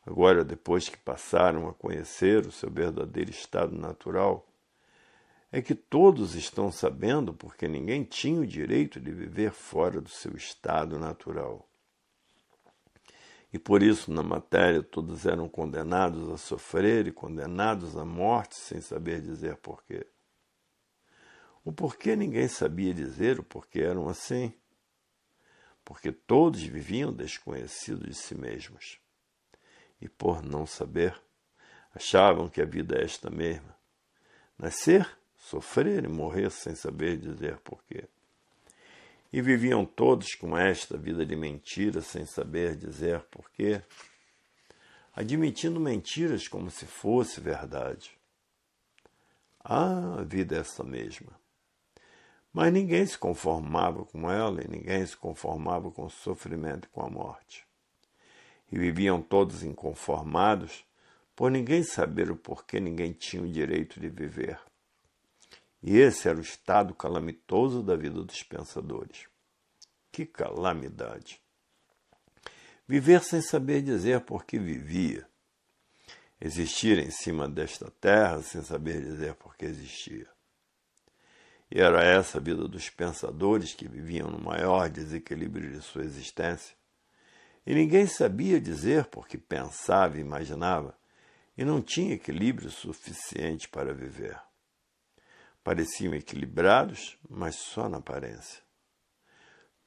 Agora, depois que passaram a conhecer o seu verdadeiro estado natural, é que todos estão sabendo porque ninguém tinha o direito de viver fora do seu estado natural. E por isso, na matéria, todos eram condenados a sofrer e condenados à morte sem saber dizer porquê. O porquê ninguém sabia dizer o porquê eram assim, porque todos viviam desconhecidos de si mesmos. E por não saber, achavam que a vida é esta mesma: nascer sofrer e morrer sem saber dizer porquê. E viviam todos com esta vida de mentira sem saber dizer porquê, admitindo mentiras como se fosse verdade. Ah, a vida é essa mesma. Mas ninguém se conformava com ela e ninguém se conformava com o sofrimento e com a morte. E viviam todos inconformados, por ninguém saber o porquê ninguém tinha o direito de viver. E esse era o estado calamitoso da vida dos pensadores. Que calamidade! Viver sem saber dizer por que vivia. Existir em cima desta terra sem saber dizer por que existia. E era essa a vida dos pensadores que viviam no maior desequilíbrio de sua existência. E ninguém sabia dizer por que pensava e imaginava, e não tinha equilíbrio suficiente para viver. Pareciam equilibrados, mas só na aparência.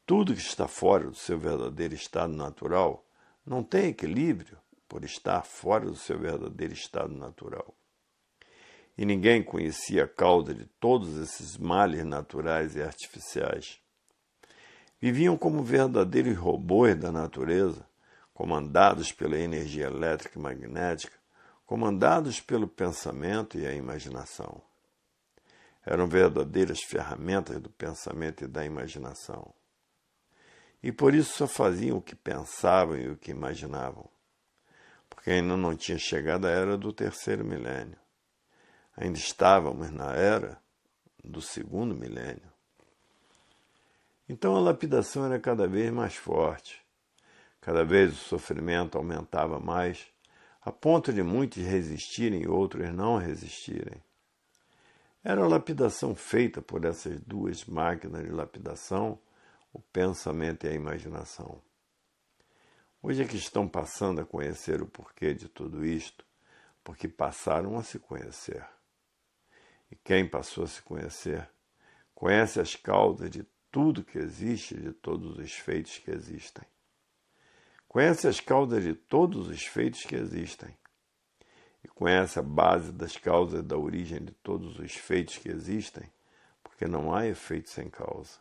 Tudo que está fora do seu verdadeiro estado natural não tem equilíbrio por estar fora do seu verdadeiro estado natural. E ninguém conhecia a causa de todos esses males naturais e artificiais. Viviam como verdadeiros robôs da natureza, comandados pela energia elétrica e magnética, comandados pelo pensamento e a imaginação eram verdadeiras ferramentas do pensamento e da imaginação. E por isso só faziam o que pensavam e o que imaginavam, porque ainda não tinha chegado a era do terceiro milênio. Ainda estávamos na era do segundo milênio. Então a lapidação era cada vez mais forte, cada vez o sofrimento aumentava mais, a ponto de muitos resistirem e outros não resistirem. Era a lapidação feita por essas duas máquinas de lapidação, o pensamento e a imaginação. Hoje é que estão passando a conhecer o porquê de tudo isto, porque passaram a se conhecer. E quem passou a se conhecer, conhece as causas de tudo que existe, de todos os feitos que existem. Conhece as causas de todos os feitos que existem e conhece a base das causas da origem de todos os feitos que existem, porque não há efeito sem causa.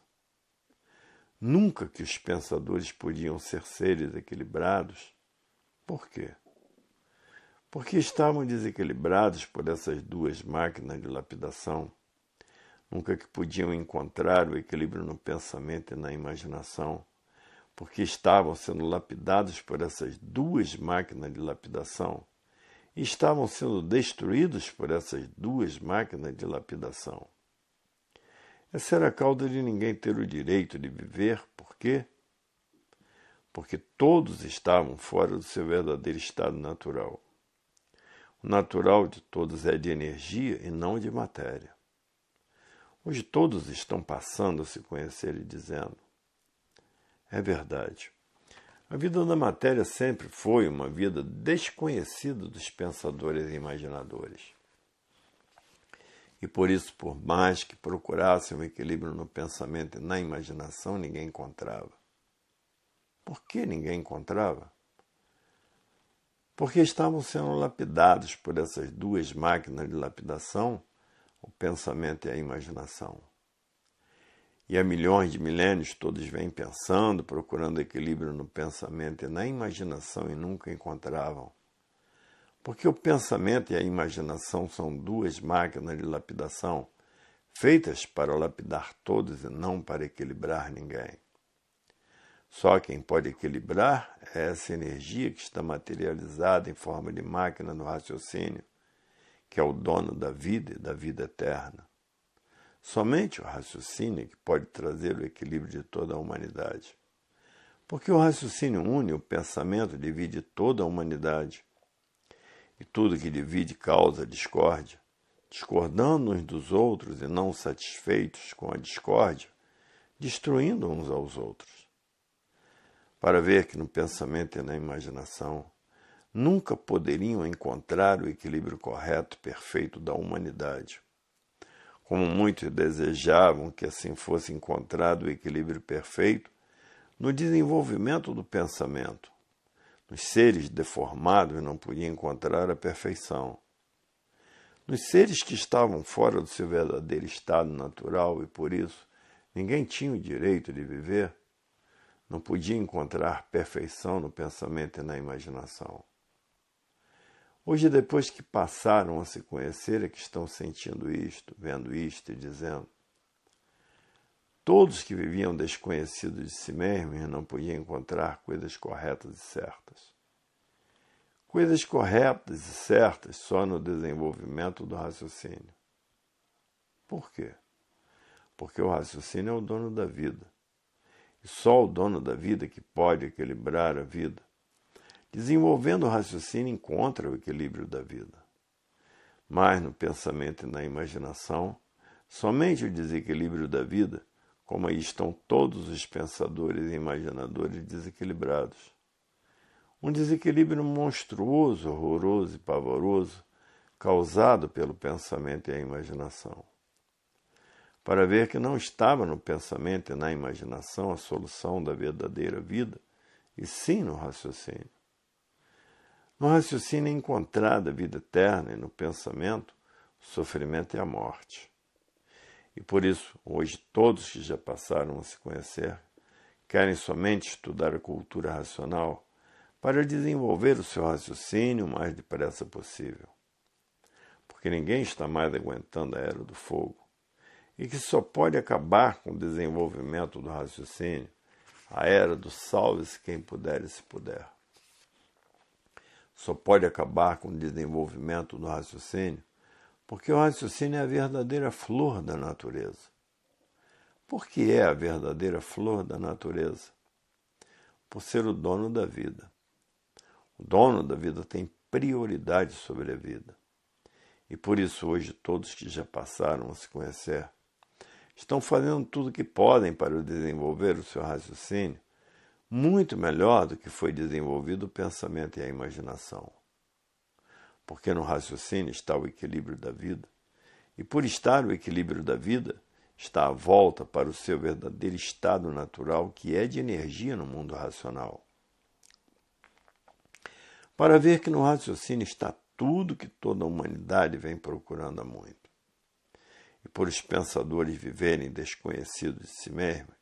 Nunca que os pensadores podiam ser seres equilibrados. Por quê? Porque estavam desequilibrados por essas duas máquinas de lapidação. Nunca que podiam encontrar o equilíbrio no pensamento e na imaginação, porque estavam sendo lapidados por essas duas máquinas de lapidação estavam sendo destruídos por essas duas máquinas de lapidação. Essa era a causa de ninguém ter o direito de viver, por quê? Porque todos estavam fora do seu verdadeiro estado natural. O natural de todos é de energia e não de matéria. Hoje todos estão passando a se conhecer e dizendo: é verdade, a vida da matéria sempre foi uma vida desconhecida dos pensadores e imaginadores. E por isso, por mais que procurassem um equilíbrio no pensamento e na imaginação, ninguém encontrava. Por que ninguém encontrava? Porque estavam sendo lapidados por essas duas máquinas de lapidação, o pensamento e a imaginação e há milhões de milênios todos vêm pensando, procurando equilíbrio no pensamento e na imaginação e nunca encontravam. Porque o pensamento e a imaginação são duas máquinas de lapidação, feitas para lapidar todos e não para equilibrar ninguém. Só quem pode equilibrar é essa energia que está materializada em forma de máquina no raciocínio, que é o dono da vida e da vida eterna. Somente o raciocínio que pode trazer o equilíbrio de toda a humanidade. Porque o raciocínio une, o pensamento divide toda a humanidade. E tudo que divide causa discórdia. Discordando uns dos outros e não satisfeitos com a discórdia, destruindo uns aos outros. Para ver que no pensamento e na imaginação nunca poderiam encontrar o equilíbrio correto, perfeito da humanidade como muitos desejavam que assim fosse encontrado o equilíbrio perfeito, no desenvolvimento do pensamento. Nos seres deformados não podia encontrar a perfeição. Nos seres que estavam fora do seu verdadeiro estado natural e por isso ninguém tinha o direito de viver, não podia encontrar perfeição no pensamento e na imaginação. Hoje, depois que passaram a se conhecer, é que estão sentindo isto, vendo isto e dizendo. Todos que viviam desconhecidos de si mesmos não podiam encontrar coisas corretas e certas. Coisas corretas e certas só no desenvolvimento do raciocínio. Por quê? Porque o raciocínio é o dono da vida. E só o dono da vida que pode equilibrar a vida Desenvolvendo o raciocínio, encontra o equilíbrio da vida. Mas no pensamento e na imaginação, somente o desequilíbrio da vida, como aí estão todos os pensadores e imaginadores desequilibrados. Um desequilíbrio monstruoso, horroroso e pavoroso, causado pelo pensamento e a imaginação. Para ver que não estava no pensamento e na imaginação a solução da verdadeira vida, e sim no raciocínio. No raciocínio é encontrada a vida eterna e no pensamento, o sofrimento e a morte. E por isso, hoje, todos que já passaram a se conhecer querem somente estudar a cultura racional para desenvolver o seu raciocínio o mais depressa possível. Porque ninguém está mais aguentando a era do fogo e que só pode acabar com o desenvolvimento do raciocínio a era do salve-se quem puder e se puder só pode acabar com o desenvolvimento do raciocínio, porque o raciocínio é a verdadeira flor da natureza. Por que é a verdadeira flor da natureza? Por ser o dono da vida. O dono da vida tem prioridade sobre a vida. E por isso hoje todos que já passaram a se conhecer estão fazendo tudo o que podem para desenvolver o seu raciocínio muito melhor do que foi desenvolvido o pensamento e a imaginação. Porque no raciocínio está o equilíbrio da vida, e por estar o equilíbrio da vida, está a volta para o seu verdadeiro estado natural, que é de energia no mundo racional. Para ver que no raciocínio está tudo que toda a humanidade vem procurando há muito. E por os pensadores viverem desconhecidos de si mesmos,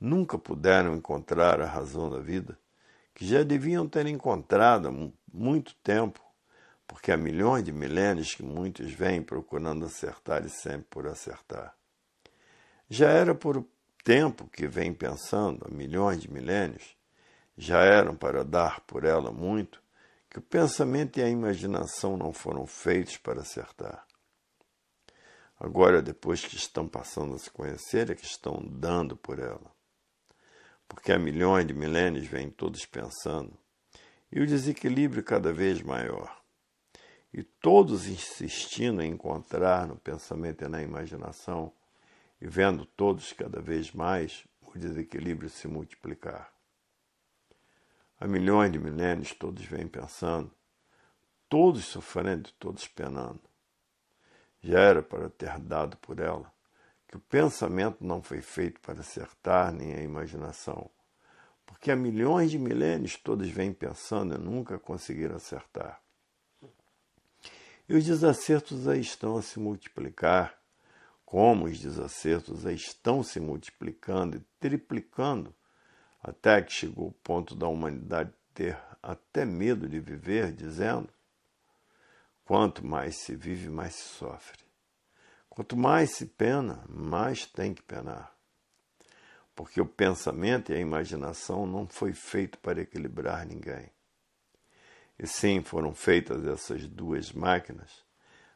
nunca puderam encontrar a razão da vida, que já deviam ter encontrado há muito tempo, porque há milhões de milênios que muitos vêm procurando acertar e sempre por acertar. Já era por tempo que vem pensando há milhões de milênios, já eram para dar por ela muito, que o pensamento e a imaginação não foram feitos para acertar. Agora, depois que estão passando a se conhecer, é que estão dando por ela porque há milhões de milênios vêm todos pensando, e o desequilíbrio cada vez maior. E todos insistindo em encontrar no pensamento e na imaginação, e vendo todos cada vez mais o desequilíbrio se multiplicar. Há milhões de milênios todos vêm pensando, todos sofrendo, todos penando. Já era para ter dado por ela que o pensamento não foi feito para acertar, nem a imaginação. Porque há milhões de milênios todos vêm pensando e nunca conseguiram acertar. E os desacertos aí estão a se multiplicar, como os desacertos aí estão se multiplicando e triplicando, até que chegou o ponto da humanidade ter até medo de viver, dizendo: quanto mais se vive, mais se sofre. Quanto mais se pena, mais tem que penar. Porque o pensamento e a imaginação não foi feito para equilibrar ninguém. E sim, foram feitas essas duas máquinas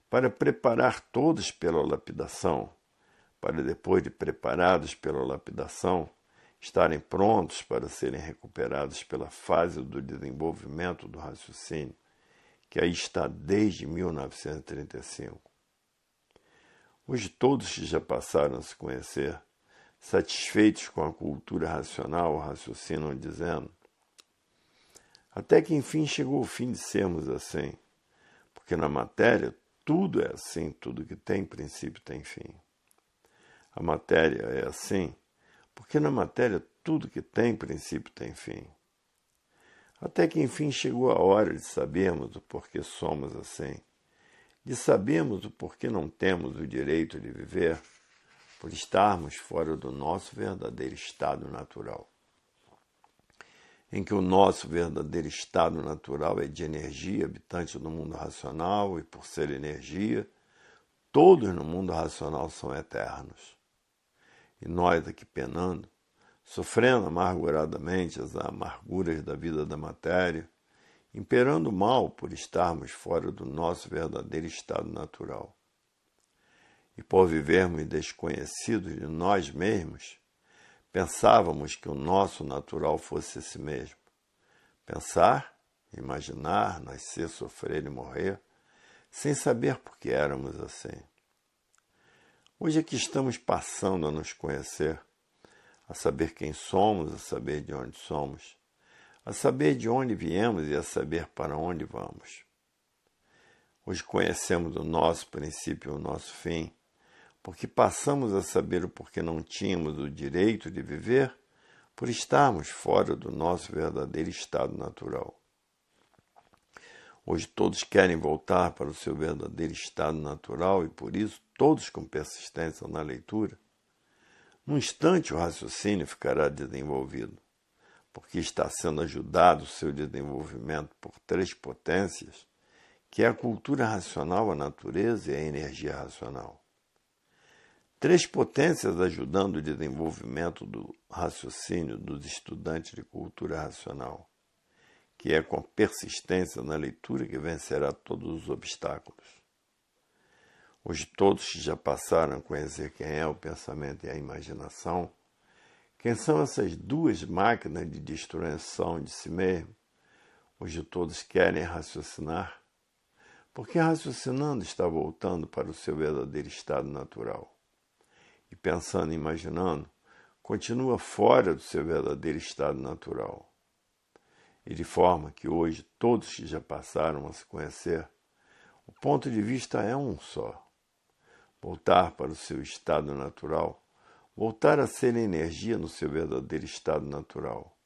para preparar todos pela lapidação, para depois de preparados pela lapidação, estarem prontos para serem recuperados pela fase do desenvolvimento do raciocínio, que aí está desde 1935. Hoje todos que já passaram a se conhecer, satisfeitos com a cultura racional, raciocinam dizendo: Até que enfim chegou o fim de sermos assim, porque na matéria tudo é assim, tudo que tem princípio tem fim. A matéria é assim, porque na matéria tudo que tem princípio tem fim. Até que enfim chegou a hora de sabermos o porquê somos assim de sabermos o porquê não temos o direito de viver por estarmos fora do nosso verdadeiro estado natural, em que o nosso verdadeiro estado natural é de energia, habitante do mundo racional, e por ser energia, todos no mundo racional são eternos. E nós aqui penando, sofrendo amarguradamente as amarguras da vida da matéria, imperando mal por estarmos fora do nosso verdadeiro estado natural. E por vivermos desconhecidos de nós mesmos, pensávamos que o nosso natural fosse esse mesmo. Pensar, imaginar, nascer, sofrer e morrer, sem saber por que éramos assim. Hoje é que estamos passando a nos conhecer, a saber quem somos, a saber de onde somos a saber de onde viemos e a saber para onde vamos. Hoje conhecemos o nosso princípio e o nosso fim, porque passamos a saber o porquê não tínhamos o direito de viver por estarmos fora do nosso verdadeiro estado natural. Hoje todos querem voltar para o seu verdadeiro estado natural e por isso todos com persistência na leitura. Num instante o raciocínio ficará desenvolvido porque está sendo ajudado o seu desenvolvimento por três potências, que é a cultura racional, a natureza e a energia racional. Três potências ajudando o desenvolvimento do raciocínio dos estudantes de cultura racional, que é com persistência na leitura que vencerá todos os obstáculos. Hoje todos que já passaram a conhecer quem é o pensamento e a imaginação quem são essas duas máquinas de destruição de si mesmo? Hoje todos querem raciocinar, porque raciocinando está voltando para o seu verdadeiro estado natural. E pensando e imaginando, continua fora do seu verdadeiro estado natural. E de forma que hoje todos que já passaram a se conhecer, o ponto de vista é um só. Voltar para o seu estado natural voltar a ser energia no seu verdadeiro estado natural.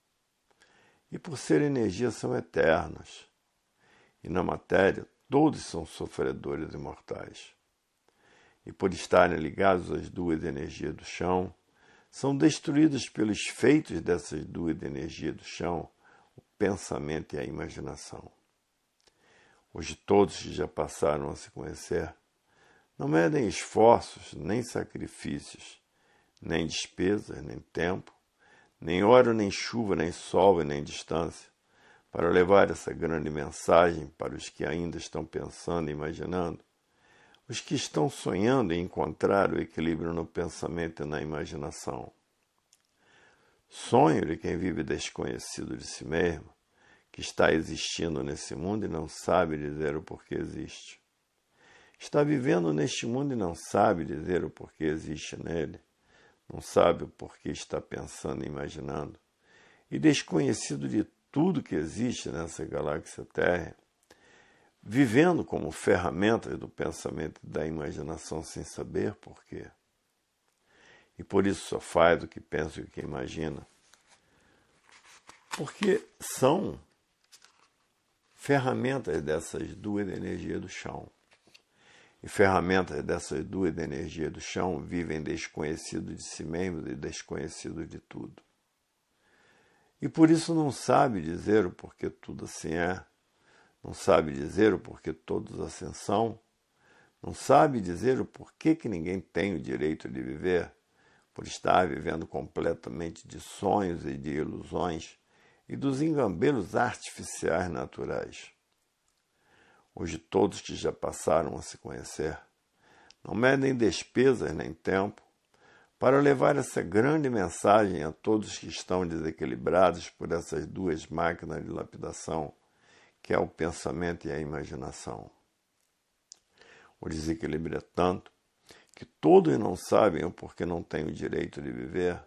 E por ser energia, são eternas. E na matéria, todos são sofredores imortais. E por estarem ligados às duas energias do chão, são destruídos pelos feitos dessas duas energias do chão, o pensamento e a imaginação. Hoje todos que já passaram a se conhecer não medem esforços nem sacrifícios nem despesas, nem tempo, nem hora, nem chuva, nem sol e nem distância, para levar essa grande mensagem para os que ainda estão pensando e imaginando, os que estão sonhando em encontrar o equilíbrio no pensamento e na imaginação. Sonho de quem vive desconhecido de si mesmo, que está existindo nesse mundo e não sabe dizer o porquê existe. Está vivendo neste mundo e não sabe dizer o porquê existe nele não sabe o porquê está pensando e imaginando, e desconhecido de tudo que existe nessa galáxia Terra, vivendo como ferramentas do pensamento e da imaginação sem saber porquê. E por isso só faz o que pensa e o que imagina. Porque são ferramentas dessas duas energias do chão e ferramentas dessas duas da energia do chão vivem desconhecidos de si mesmos e desconhecidos de tudo. E por isso não sabe dizer o porquê tudo assim é, não sabe dizer o porquê todos assim são, não sabe dizer o porquê que ninguém tem o direito de viver, por estar vivendo completamente de sonhos e de ilusões e dos engambelos artificiais naturais hoje todos que já passaram a se conhecer, não medem despesas nem tempo para levar essa grande mensagem a todos que estão desequilibrados por essas duas máquinas de lapidação, que é o pensamento e a imaginação. O desequilíbrio é tanto que todos não sabem o porquê não têm o direito de viver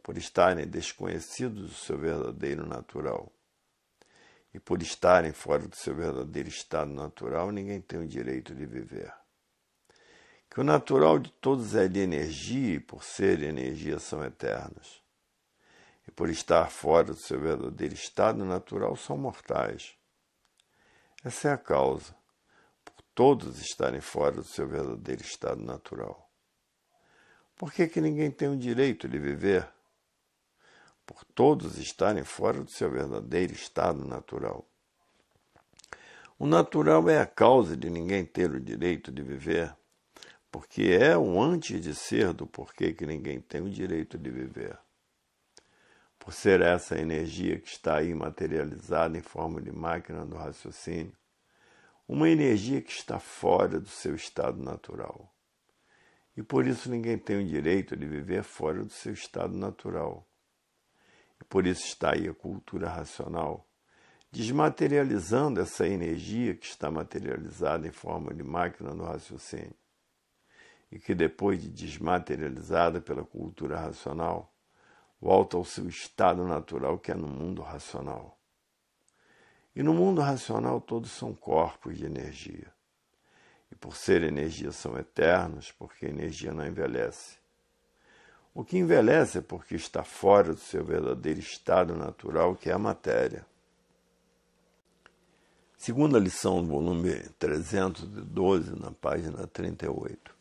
por estarem desconhecidos do seu verdadeiro natural e por estarem fora do seu verdadeiro estado natural, ninguém tem o direito de viver. Que o natural de todos é de energia, e por ser energia são eternos. E por estar fora do seu verdadeiro estado natural, são mortais. Essa é a causa, por todos estarem fora do seu verdadeiro estado natural. Por que, que ninguém tem o direito de viver? por todos estarem fora do seu verdadeiro estado natural. O natural é a causa de ninguém ter o direito de viver, porque é o antes de ser do porquê que ninguém tem o direito de viver. Por ser essa energia que está aí materializada em forma de máquina do raciocínio, uma energia que está fora do seu estado natural. E por isso ninguém tem o direito de viver fora do seu estado natural. E por isso está aí a cultura racional, desmaterializando essa energia que está materializada em forma de máquina no raciocínio, e que depois de desmaterializada pela cultura racional, volta ao seu estado natural que é no mundo racional. E no mundo racional todos são corpos de energia. E por ser energia são eternos, porque a energia não envelhece o que envelhece é porque está fora do seu verdadeiro estado natural, que é a matéria. Segunda lição, volume 312, na página 38.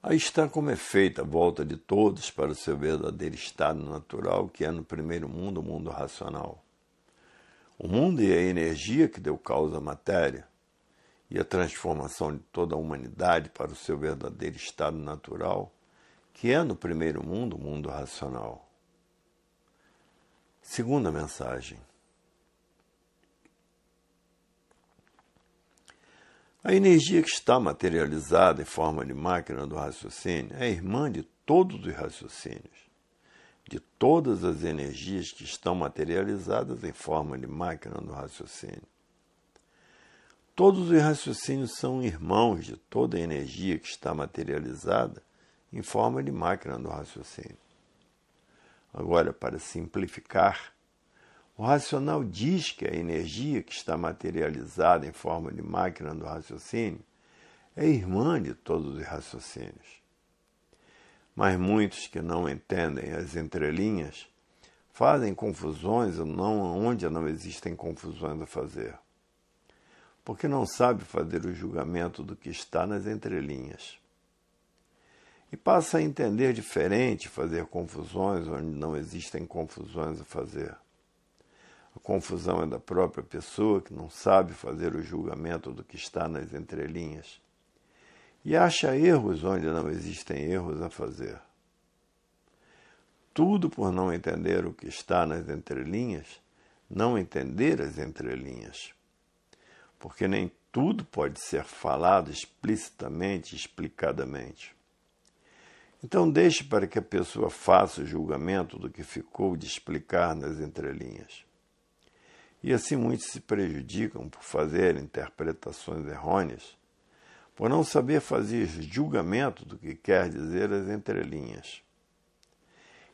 Aí está como é feita a volta de todos para o seu verdadeiro estado natural, que é no primeiro mundo, o mundo racional. O mundo e a energia que deu causa à matéria e a transformação de toda a humanidade para o seu verdadeiro estado natural, que é no primeiro mundo o mundo racional. Segunda mensagem. A energia que está materializada em forma de máquina do raciocínio é irmã de todos os raciocínios, de todas as energias que estão materializadas em forma de máquina do raciocínio. Todos os raciocínios são irmãos de toda a energia que está materializada em forma de máquina do raciocínio. Agora, para simplificar, o racional diz que a energia que está materializada em forma de máquina do raciocínio é irmã de todos os raciocínios. Mas muitos que não entendem as entrelinhas fazem confusões onde não existem confusões a fazer porque não sabe fazer o julgamento do que está nas entrelinhas. E passa a entender diferente, fazer confusões onde não existem confusões a fazer. A confusão é da própria pessoa que não sabe fazer o julgamento do que está nas entrelinhas e acha erros onde não existem erros a fazer. Tudo por não entender o que está nas entrelinhas, não entender as entrelinhas porque nem tudo pode ser falado explicitamente, explicadamente. Então, deixe para que a pessoa faça o julgamento do que ficou de explicar nas entrelinhas. E assim muitos se prejudicam por fazer interpretações errôneas, por não saber fazer julgamento do que quer dizer as entrelinhas.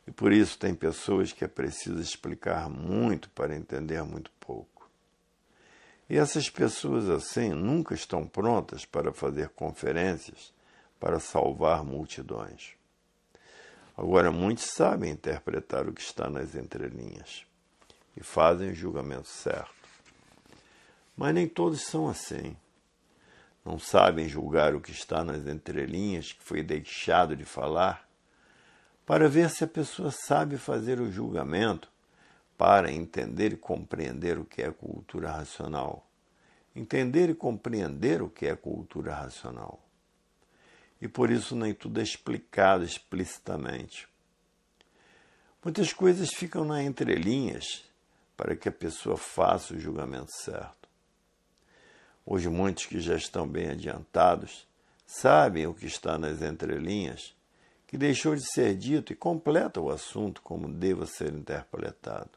E por isso tem pessoas que é preciso explicar muito para entender muito pouco. E essas pessoas assim nunca estão prontas para fazer conferências para salvar multidões. Agora, muitos sabem interpretar o que está nas entrelinhas e fazem o julgamento certo. Mas nem todos são assim. Não sabem julgar o que está nas entrelinhas que foi deixado de falar para ver se a pessoa sabe fazer o julgamento para entender e compreender o que é cultura racional. Entender e compreender o que é cultura racional. E por isso nem tudo é explicado explicitamente. Muitas coisas ficam na entrelinhas para que a pessoa faça o julgamento certo. Hoje, muitos que já estão bem adiantados sabem o que está nas entrelinhas, que deixou de ser dito e completa o assunto como deva ser interpretado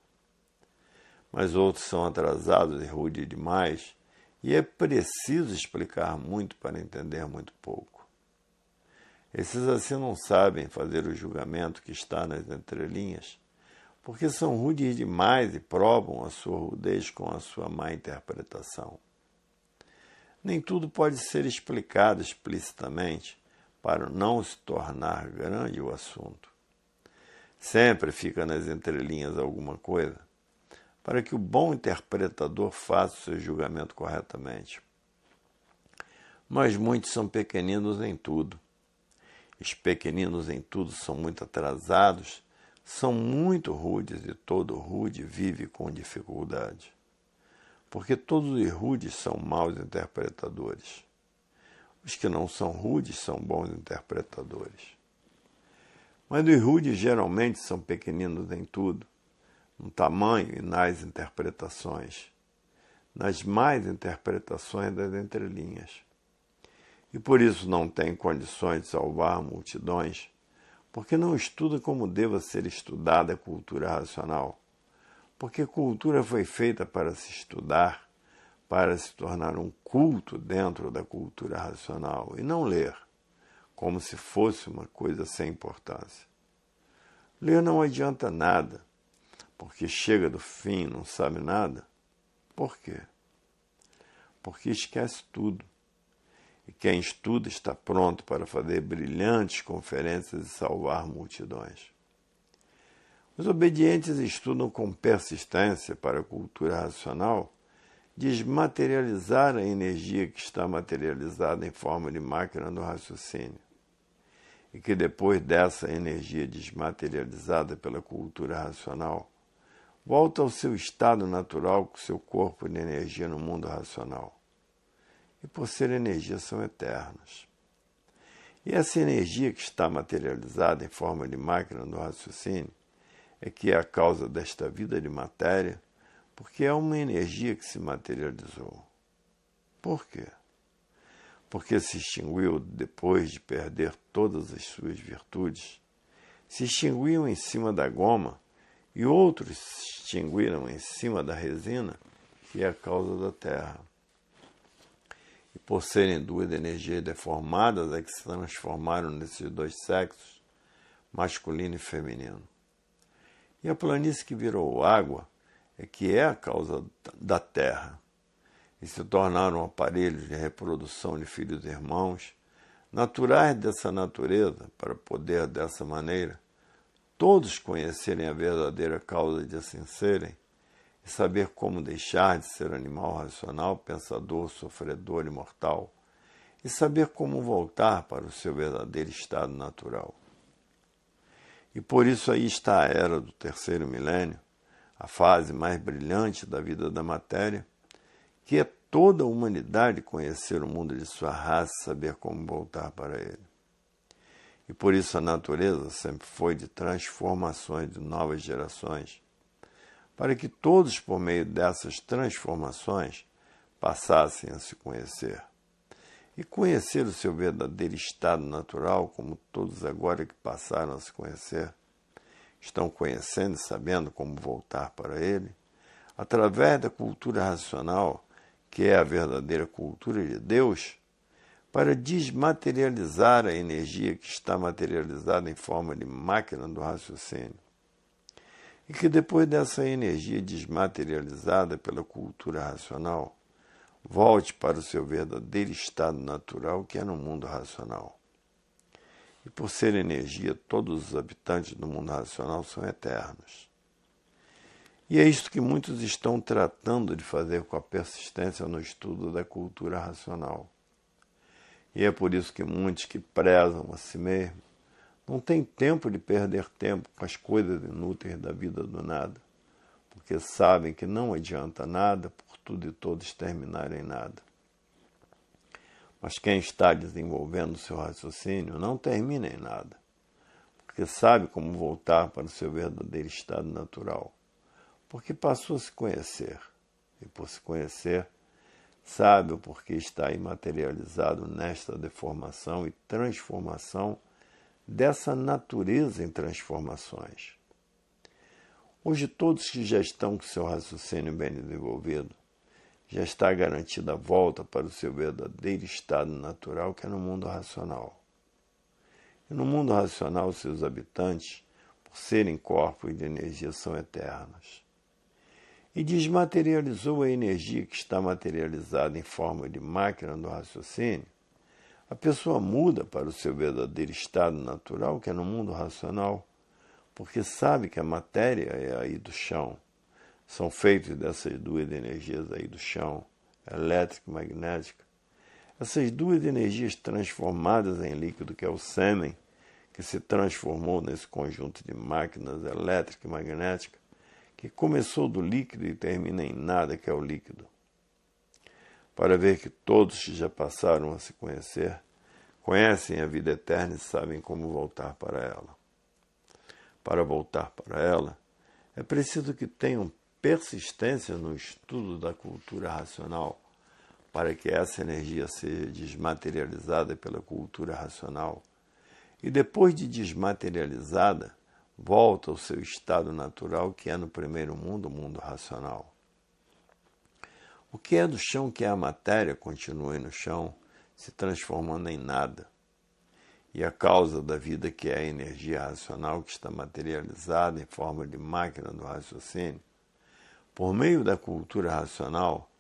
mas outros são atrasados e rude demais, e é preciso explicar muito para entender muito pouco. Esses assim não sabem fazer o julgamento que está nas entrelinhas, porque são rudes demais e provam a sua rudez com a sua má interpretação. Nem tudo pode ser explicado explicitamente para não se tornar grande o assunto. Sempre fica nas entrelinhas alguma coisa para que o bom interpretador faça o seu julgamento corretamente. Mas muitos são pequeninos em tudo. Os pequeninos em tudo são muito atrasados, são muito rudes e todo rude vive com dificuldade. Porque todos os rudes são maus interpretadores. Os que não são rudes são bons interpretadores. Mas os rudes geralmente são pequeninos em tudo no tamanho e nas interpretações, nas mais interpretações das entrelinhas. E por isso não tem condições de salvar multidões, porque não estuda como deva ser estudada a cultura racional, porque cultura foi feita para se estudar, para se tornar um culto dentro da cultura racional e não ler, como se fosse uma coisa sem importância. Ler não adianta nada, porque chega do fim, não sabe nada. Por quê? Porque esquece tudo. E quem estuda está pronto para fazer brilhantes conferências e salvar multidões. Os obedientes estudam com persistência para a cultura racional desmaterializar a energia que está materializada em forma de máquina no raciocínio. E que depois dessa energia desmaterializada pela cultura racional, Volta ao seu estado natural com seu corpo de energia no mundo racional. E por ser energia, são eternas. E essa energia que está materializada em forma de máquina do raciocínio é que é a causa desta vida de matéria, porque é uma energia que se materializou. Por quê? Porque se extinguiu depois de perder todas as suas virtudes, se extinguiu em cima da goma e outros se extinguiram em cima da resina, que é a causa da Terra. E por serem duas energias deformadas, é que se transformaram nesses dois sexos, masculino e feminino. E a planície que virou água é que é a causa da Terra. E se tornaram aparelhos de reprodução de filhos e irmãos, naturais dessa natureza, para poder dessa maneira todos conhecerem a verdadeira causa de assim serem, e saber como deixar de ser animal racional, pensador, sofredor e mortal, e saber como voltar para o seu verdadeiro estado natural. E por isso aí está a era do terceiro milênio, a fase mais brilhante da vida da matéria, que é toda a humanidade conhecer o mundo de sua raça e saber como voltar para ele. E por isso a natureza sempre foi de transformações de novas gerações, para que todos, por meio dessas transformações, passassem a se conhecer. E conhecer o seu verdadeiro estado natural, como todos agora que passaram a se conhecer, estão conhecendo e sabendo como voltar para ele, através da cultura racional, que é a verdadeira cultura de Deus, para desmaterializar a energia que está materializada em forma de máquina do raciocínio. E que depois dessa energia desmaterializada pela cultura racional, volte para o seu verdadeiro estado natural, que é no mundo racional. E por ser energia, todos os habitantes do mundo racional são eternos. E é isto que muitos estão tratando de fazer com a persistência no estudo da cultura racional. E é por isso que muitos que prezam a si mesmo não têm tempo de perder tempo com as coisas inúteis da vida do nada, porque sabem que não adianta nada por tudo e todos terminarem nada. Mas quem está desenvolvendo seu raciocínio não termina em nada, porque sabe como voltar para o seu verdadeiro estado natural, porque passou a se conhecer, e por se conhecer, sabe o porquê está imaterializado nesta deformação e transformação dessa natureza em transformações. Hoje, todos que já estão com seu raciocínio bem desenvolvido, já está garantida a volta para o seu verdadeiro estado natural, que é no mundo racional. E no mundo racional, seus habitantes, por serem corpos de energia, são eternos e desmaterializou a energia que está materializada em forma de máquina do raciocínio, a pessoa muda para o seu verdadeiro estado natural, que é no mundo racional, porque sabe que a matéria é aí do chão. São feitos dessas duas energias aí do chão, elétrica e magnética. Essas duas energias transformadas em líquido, que é o sêmen, que se transformou nesse conjunto de máquinas elétrica e magnética, que começou do líquido e termina em nada que é o líquido. Para ver que todos que já passaram a se conhecer, conhecem a vida eterna e sabem como voltar para ela. Para voltar para ela, é preciso que tenham persistência no estudo da cultura racional, para que essa energia seja desmaterializada pela cultura racional. E depois de desmaterializada, volta ao seu estado natural, que é no primeiro mundo, o mundo racional. O que é do chão que é a matéria continua no chão, se transformando em nada. E a causa da vida, que é a energia racional, que está materializada em forma de máquina do raciocínio, por meio da cultura racional,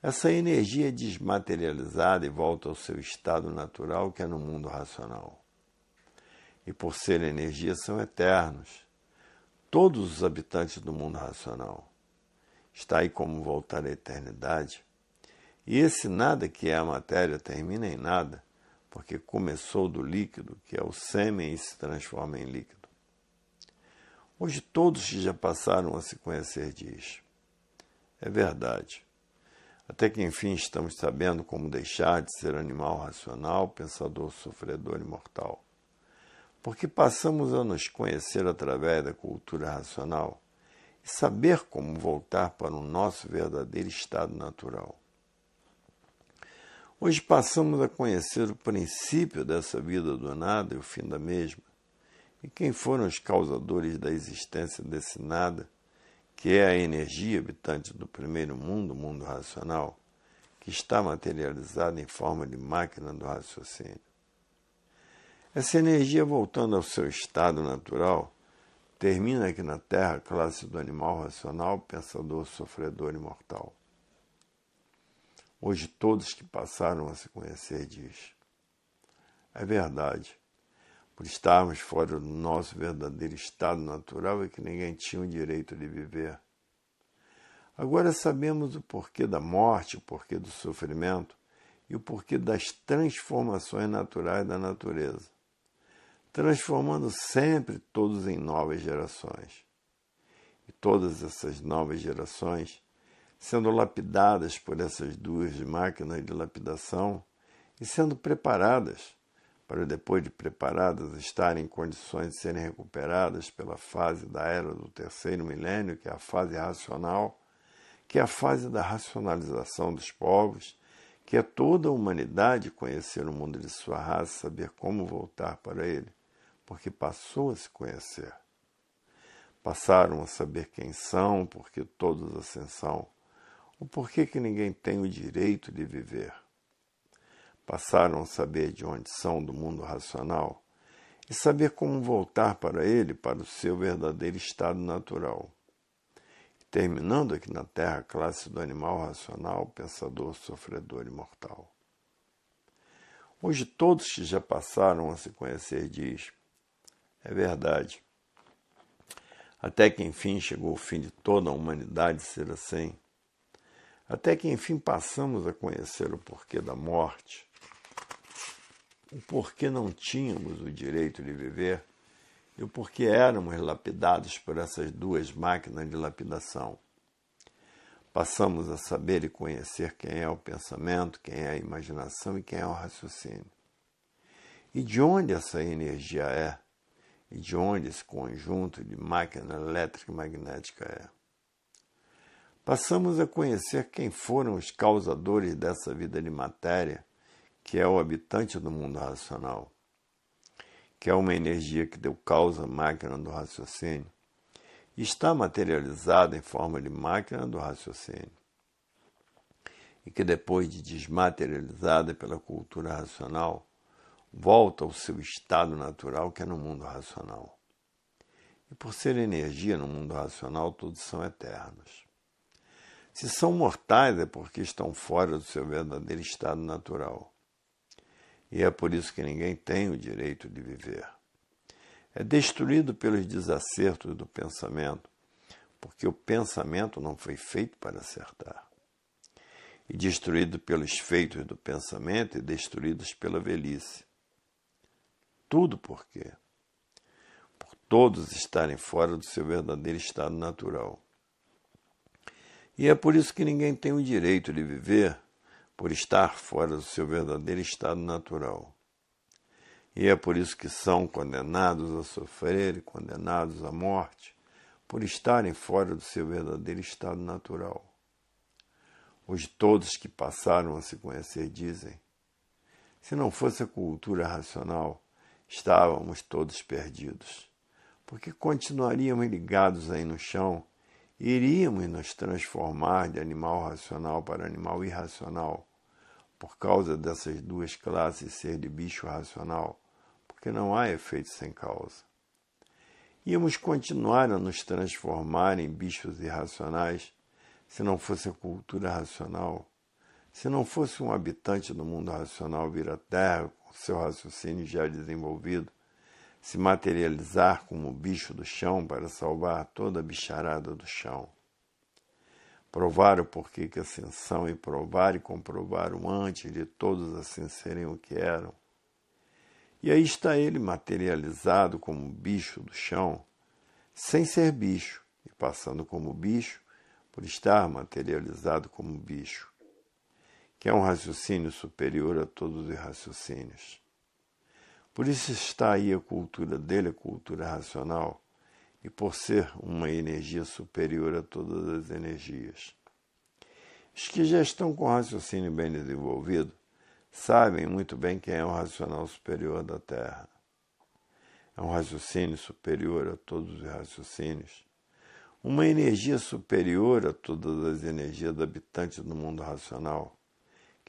essa energia é desmaterializada e volta ao seu estado natural, que é no mundo racional e, por serem energia, são eternos. Todos os habitantes do mundo racional. Está aí como voltar à eternidade. E esse nada que é a matéria termina em nada, porque começou do líquido, que é o sêmen, e se transforma em líquido. Hoje todos que já passaram a se conhecer diz. É verdade. Até que enfim estamos sabendo como deixar de ser animal racional, pensador, sofredor e mortal porque passamos a nos conhecer através da cultura racional e saber como voltar para o nosso verdadeiro estado natural. Hoje passamos a conhecer o princípio dessa vida do nada e o fim da mesma, e quem foram os causadores da existência desse nada, que é a energia habitante do primeiro mundo, o mundo racional, que está materializada em forma de máquina do raciocínio. Essa energia, voltando ao seu estado natural, termina aqui na Terra a classe do animal racional, pensador, sofredor e mortal. Hoje todos que passaram a se conhecer diz. É verdade. Por estarmos fora do nosso verdadeiro estado natural é que ninguém tinha o direito de viver. Agora sabemos o porquê da morte, o porquê do sofrimento e o porquê das transformações naturais da natureza transformando sempre todos em novas gerações. E todas essas novas gerações, sendo lapidadas por essas duas máquinas de lapidação e sendo preparadas para depois de preparadas estarem em condições de serem recuperadas pela fase da era do terceiro milênio, que é a fase racional, que é a fase da racionalização dos povos, que é toda a humanidade conhecer o mundo de sua raça, saber como voltar para ele porque passou a se conhecer. Passaram a saber quem são, porque todos ascensão, o porquê que ninguém tem o direito de viver. Passaram a saber de onde são do mundo racional e saber como voltar para ele, para o seu verdadeiro estado natural. terminando aqui na Terra a classe do animal racional, pensador, sofredor e mortal. Hoje todos que já passaram a se conhecer diz: é verdade. Até que enfim chegou o fim de toda a humanidade ser assim. Até que enfim passamos a conhecer o porquê da morte, o porquê não tínhamos o direito de viver e o porquê éramos lapidados por essas duas máquinas de lapidação. Passamos a saber e conhecer quem é o pensamento, quem é a imaginação e quem é o raciocínio. E de onde essa energia é? e de onde esse conjunto de máquina elétrica e magnética é. Passamos a conhecer quem foram os causadores dessa vida de matéria, que é o habitante do mundo racional, que é uma energia que deu causa à máquina do raciocínio, e está materializada em forma de máquina do raciocínio e que depois de desmaterializada pela cultura racional, volta ao seu estado natural, que é no mundo racional. E por ser energia no mundo racional, todos são eternos. Se são mortais, é porque estão fora do seu verdadeiro estado natural. E é por isso que ninguém tem o direito de viver. É destruído pelos desacertos do pensamento, porque o pensamento não foi feito para acertar. E destruído pelos feitos do pensamento e destruídos pela velhice, tudo por quê? Por todos estarem fora do seu verdadeiro estado natural. E é por isso que ninguém tem o direito de viver por estar fora do seu verdadeiro estado natural. E é por isso que são condenados a sofrer e condenados à morte por estarem fora do seu verdadeiro estado natural. Hoje todos que passaram a se conhecer dizem: se não fosse a cultura racional, estávamos todos perdidos, porque continuaríamos ligados aí no chão, iríamos nos transformar de animal racional para animal irracional, por causa dessas duas classes ser de bicho racional, porque não há efeito sem causa. Íamos continuar a nos transformar em bichos irracionais se não fosse a cultura racional, se não fosse um habitante do mundo racional vir à Terra seu raciocínio já desenvolvido, se materializar como o bicho do chão para salvar toda a bicharada do chão. Provar o porquê que ascensão e provar e comprovar o antes de todos assim serem o que eram. E aí está ele materializado como bicho do chão, sem ser bicho, e passando como bicho por estar materializado como bicho que é um raciocínio superior a todos os raciocínios. Por isso está aí a cultura dele, a cultura racional, e por ser uma energia superior a todas as energias. Os que já estão com o raciocínio bem desenvolvido sabem muito bem quem é o racional superior da Terra. É um raciocínio superior a todos os raciocínios, uma energia superior a todas as energias habitantes do mundo racional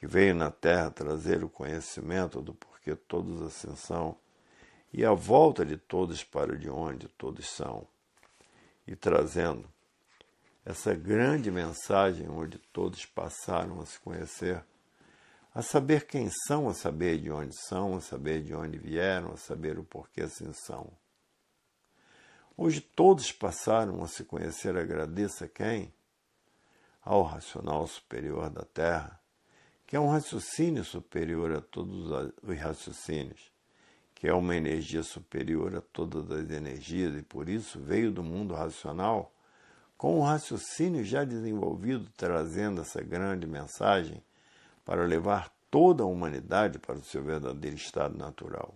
que veio na terra trazer o conhecimento do porquê todos assim são e a volta de todos para de onde todos são, e trazendo essa grande mensagem onde todos passaram a se conhecer, a saber quem são, a saber de onde são, a saber de onde vieram, a saber o porquê assim são. Hoje todos passaram a se conhecer, agradeça quem? Ao racional superior da Terra, que é um raciocínio superior a todos os raciocínios, que é uma energia superior a todas as energias e por isso veio do mundo racional, com o um raciocínio já desenvolvido, trazendo essa grande mensagem para levar toda a humanidade para o seu verdadeiro estado natural.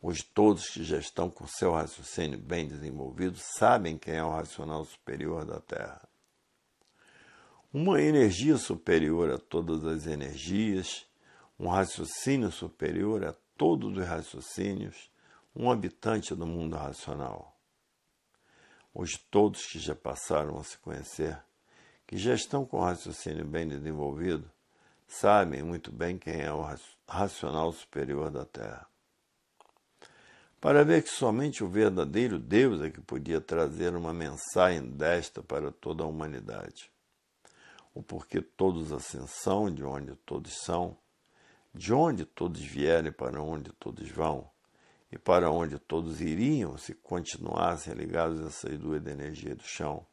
Hoje, todos que já estão com seu raciocínio bem desenvolvido sabem quem é o racional superior da Terra uma energia superior a todas as energias, um raciocínio superior a todos os raciocínios, um habitante do mundo racional. Hoje, todos que já passaram a se conhecer, que já estão com o raciocínio bem desenvolvido, sabem muito bem quem é o racional superior da Terra. Para ver que somente o verdadeiro Deus é que podia trazer uma mensagem desta para toda a humanidade o porquê todos ascensão de onde todos são, de onde todos e para onde todos vão, e para onde todos iriam se continuassem ligados a essas duas energias do chão.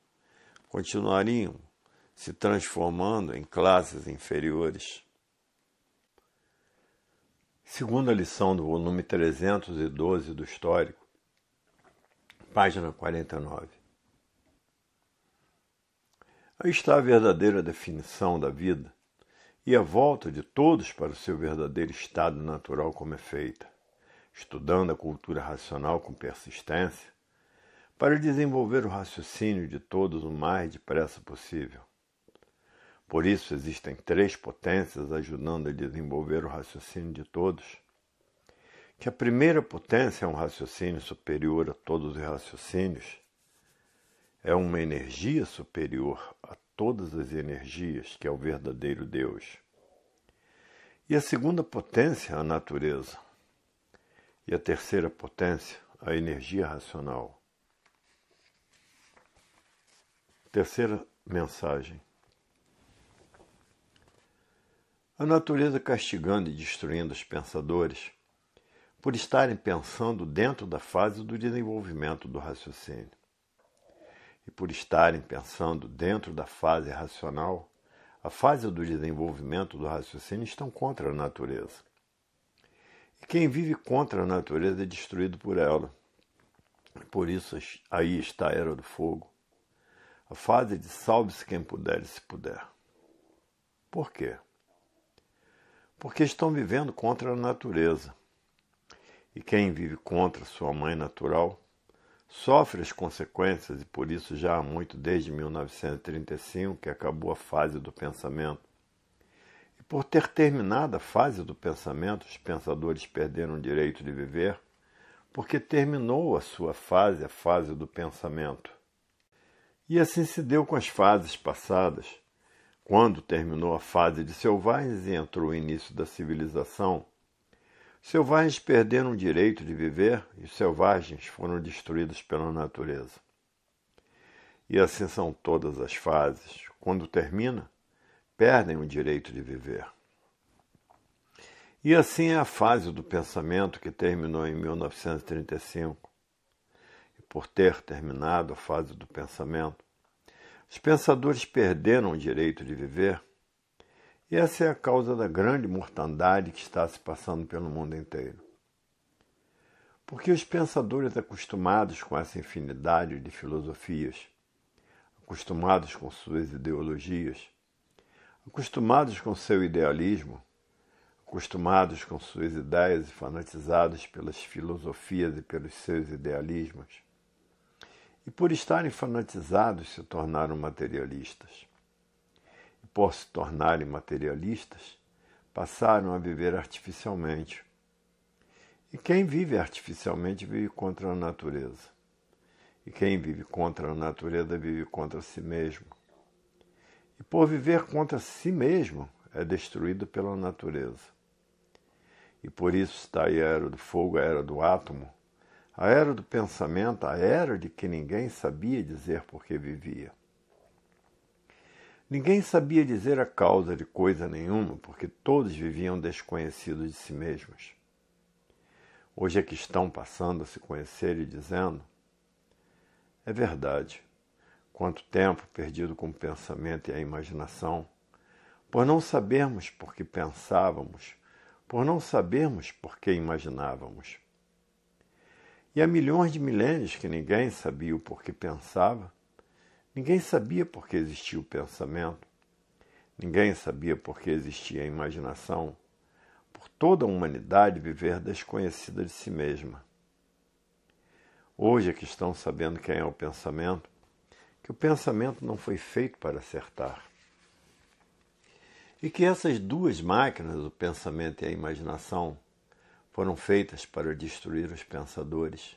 Continuariam se transformando em classes inferiores. Segunda lição do volume 312 do Histórico, página 49. Aí está a verdadeira definição da vida e a volta de todos para o seu verdadeiro estado natural como é feita, estudando a cultura racional com persistência, para desenvolver o raciocínio de todos o mais depressa possível. Por isso existem três potências ajudando a desenvolver o raciocínio de todos. Que a primeira potência é um raciocínio superior a todos os raciocínios, é uma energia superior a todas as energias que é o verdadeiro Deus. E a segunda potência, a natureza. E a terceira potência, a energia racional. Terceira mensagem. A natureza castigando e destruindo os pensadores por estarem pensando dentro da fase do desenvolvimento do raciocínio e por estarem pensando dentro da fase racional, a fase do desenvolvimento do raciocínio, estão contra a natureza. E quem vive contra a natureza é destruído por ela. Por isso aí está a era do fogo, a fase de salve-se quem puder e se puder. Por quê? Porque estão vivendo contra a natureza. E quem vive contra sua mãe natural sofre as consequências e por isso já há muito desde 1935 que acabou a fase do pensamento. E por ter terminado a fase do pensamento, os pensadores perderam o direito de viver, porque terminou a sua fase, a fase do pensamento. E assim se deu com as fases passadas. Quando terminou a fase de selvagens e entrou o início da civilização, Selvagens perderam o direito de viver e selvagens foram destruídos pela natureza. E assim são todas as fases. Quando termina, perdem o direito de viver. E assim é a fase do pensamento que terminou em 1935. E por ter terminado a fase do pensamento, os pensadores perderam o direito de viver e essa é a causa da grande mortandade que está se passando pelo mundo inteiro. Porque os pensadores acostumados com essa infinidade de filosofias, acostumados com suas ideologias, acostumados com seu idealismo, acostumados com suas ideias e fanatizados pelas filosofias e pelos seus idealismos, e por estarem fanatizados se tornaram materialistas por se tornarem materialistas, passaram a viver artificialmente. E quem vive artificialmente vive contra a natureza. E quem vive contra a natureza vive contra si mesmo. E por viver contra si mesmo é destruído pela natureza. E por isso está a era do fogo, a era do átomo, a era do pensamento, a era de que ninguém sabia dizer por que vivia. Ninguém sabia dizer a causa de coisa nenhuma, porque todos viviam desconhecidos de si mesmos. Hoje é que estão passando a se conhecer e dizendo: É verdade, quanto tempo perdido com o pensamento e a imaginação, por não sabermos por que pensávamos, por não sabermos por que imaginávamos. E há milhões de milênios que ninguém sabia o porquê pensava Ninguém sabia por que existia o pensamento, ninguém sabia por que existia a imaginação, por toda a humanidade viver desconhecida de si mesma. Hoje é que estão sabendo quem é o pensamento, que o pensamento não foi feito para acertar. E que essas duas máquinas, o pensamento e a imaginação, foram feitas para destruir os pensadores.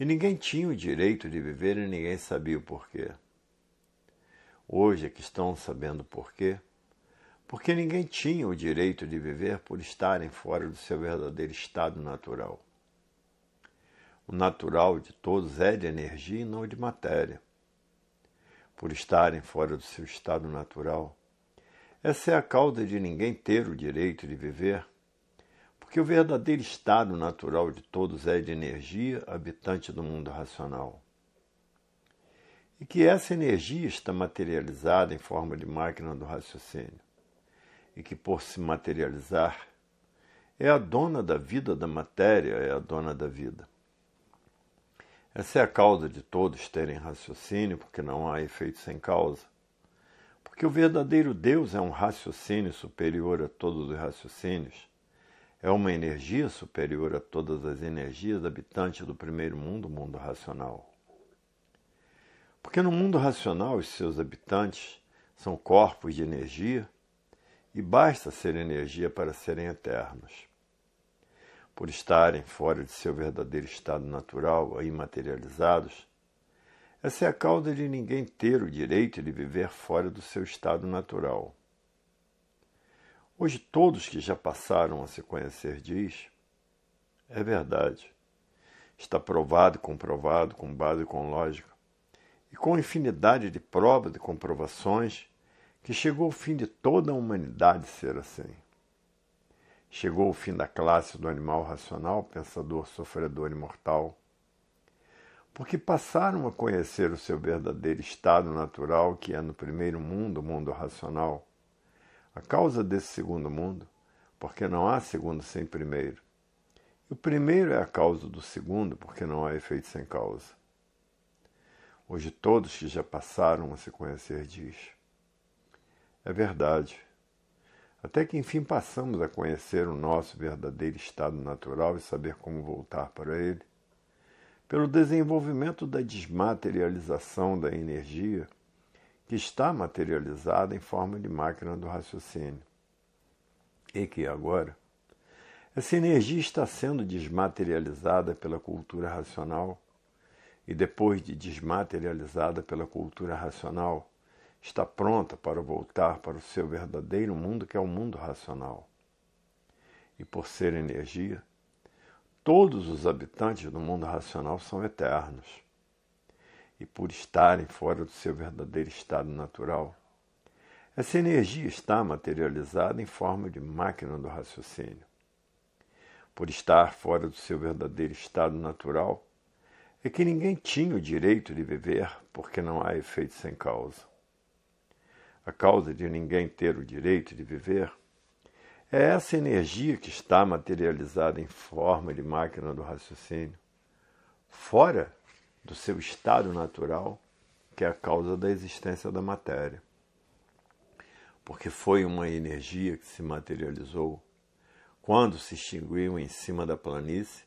E ninguém tinha o direito de viver e ninguém sabia o porquê. Hoje é que estão sabendo por quê? Porque ninguém tinha o direito de viver por estarem fora do seu verdadeiro estado natural. O natural de todos é de energia e não de matéria. Por estarem fora do seu estado natural, essa é a causa de ninguém ter o direito de viver, porque o verdadeiro estado natural de todos é de energia habitante do mundo racional e que essa energia está materializada em forma de máquina do raciocínio, e que, por se materializar, é a dona da vida da matéria, é a dona da vida. Essa é a causa de todos terem raciocínio, porque não há efeito sem causa. Porque o verdadeiro Deus é um raciocínio superior a todos os raciocínios, é uma energia superior a todas as energias habitantes do primeiro mundo, mundo racional. Porque no mundo racional os seus habitantes são corpos de energia e basta ser energia para serem eternos. Por estarem fora de seu verdadeiro estado natural, aí materializados, essa é a causa de ninguém ter o direito de viver fora do seu estado natural. Hoje todos que já passaram a se conhecer diz, é verdade. Está provado, comprovado, com base e com lógica e com infinidade de provas e comprovações, que chegou o fim de toda a humanidade ser assim. Chegou o fim da classe do animal racional, pensador, sofredor e mortal porque passaram a conhecer o seu verdadeiro estado natural, que é no primeiro mundo, o mundo racional. A causa desse segundo mundo, porque não há segundo sem primeiro. E o primeiro é a causa do segundo, porque não há efeito sem causa. Hoje todos que já passaram a se conhecer diz. É verdade. Até que enfim passamos a conhecer o nosso verdadeiro estado natural e saber como voltar para ele. Pelo desenvolvimento da desmaterialização da energia, que está materializada em forma de máquina do raciocínio. E que agora, essa energia está sendo desmaterializada pela cultura racional e depois de desmaterializada pela cultura racional, está pronta para voltar para o seu verdadeiro mundo, que é o mundo racional. E por ser energia, todos os habitantes do mundo racional são eternos. E por estarem fora do seu verdadeiro estado natural, essa energia está materializada em forma de máquina do raciocínio. Por estar fora do seu verdadeiro estado natural, é que ninguém tinha o direito de viver porque não há efeito sem causa. A causa de ninguém ter o direito de viver é essa energia que está materializada em forma de máquina do raciocínio, fora do seu estado natural, que é a causa da existência da matéria. Porque foi uma energia que se materializou quando se extinguiu em cima da planície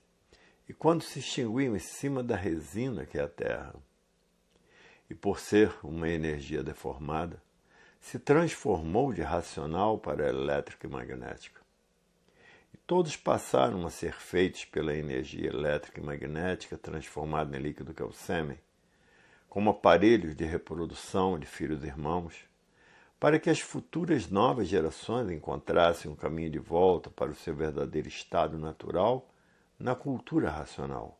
e quando se extinguiam em cima da resina que é a Terra, e por ser uma energia deformada, se transformou de racional para elétrica e magnética. E todos passaram a ser feitos pela energia elétrica e magnética transformada em líquido que é o sêmen, como aparelhos de reprodução de filhos e irmãos, para que as futuras novas gerações encontrassem um caminho de volta para o seu verdadeiro estado natural na cultura racional.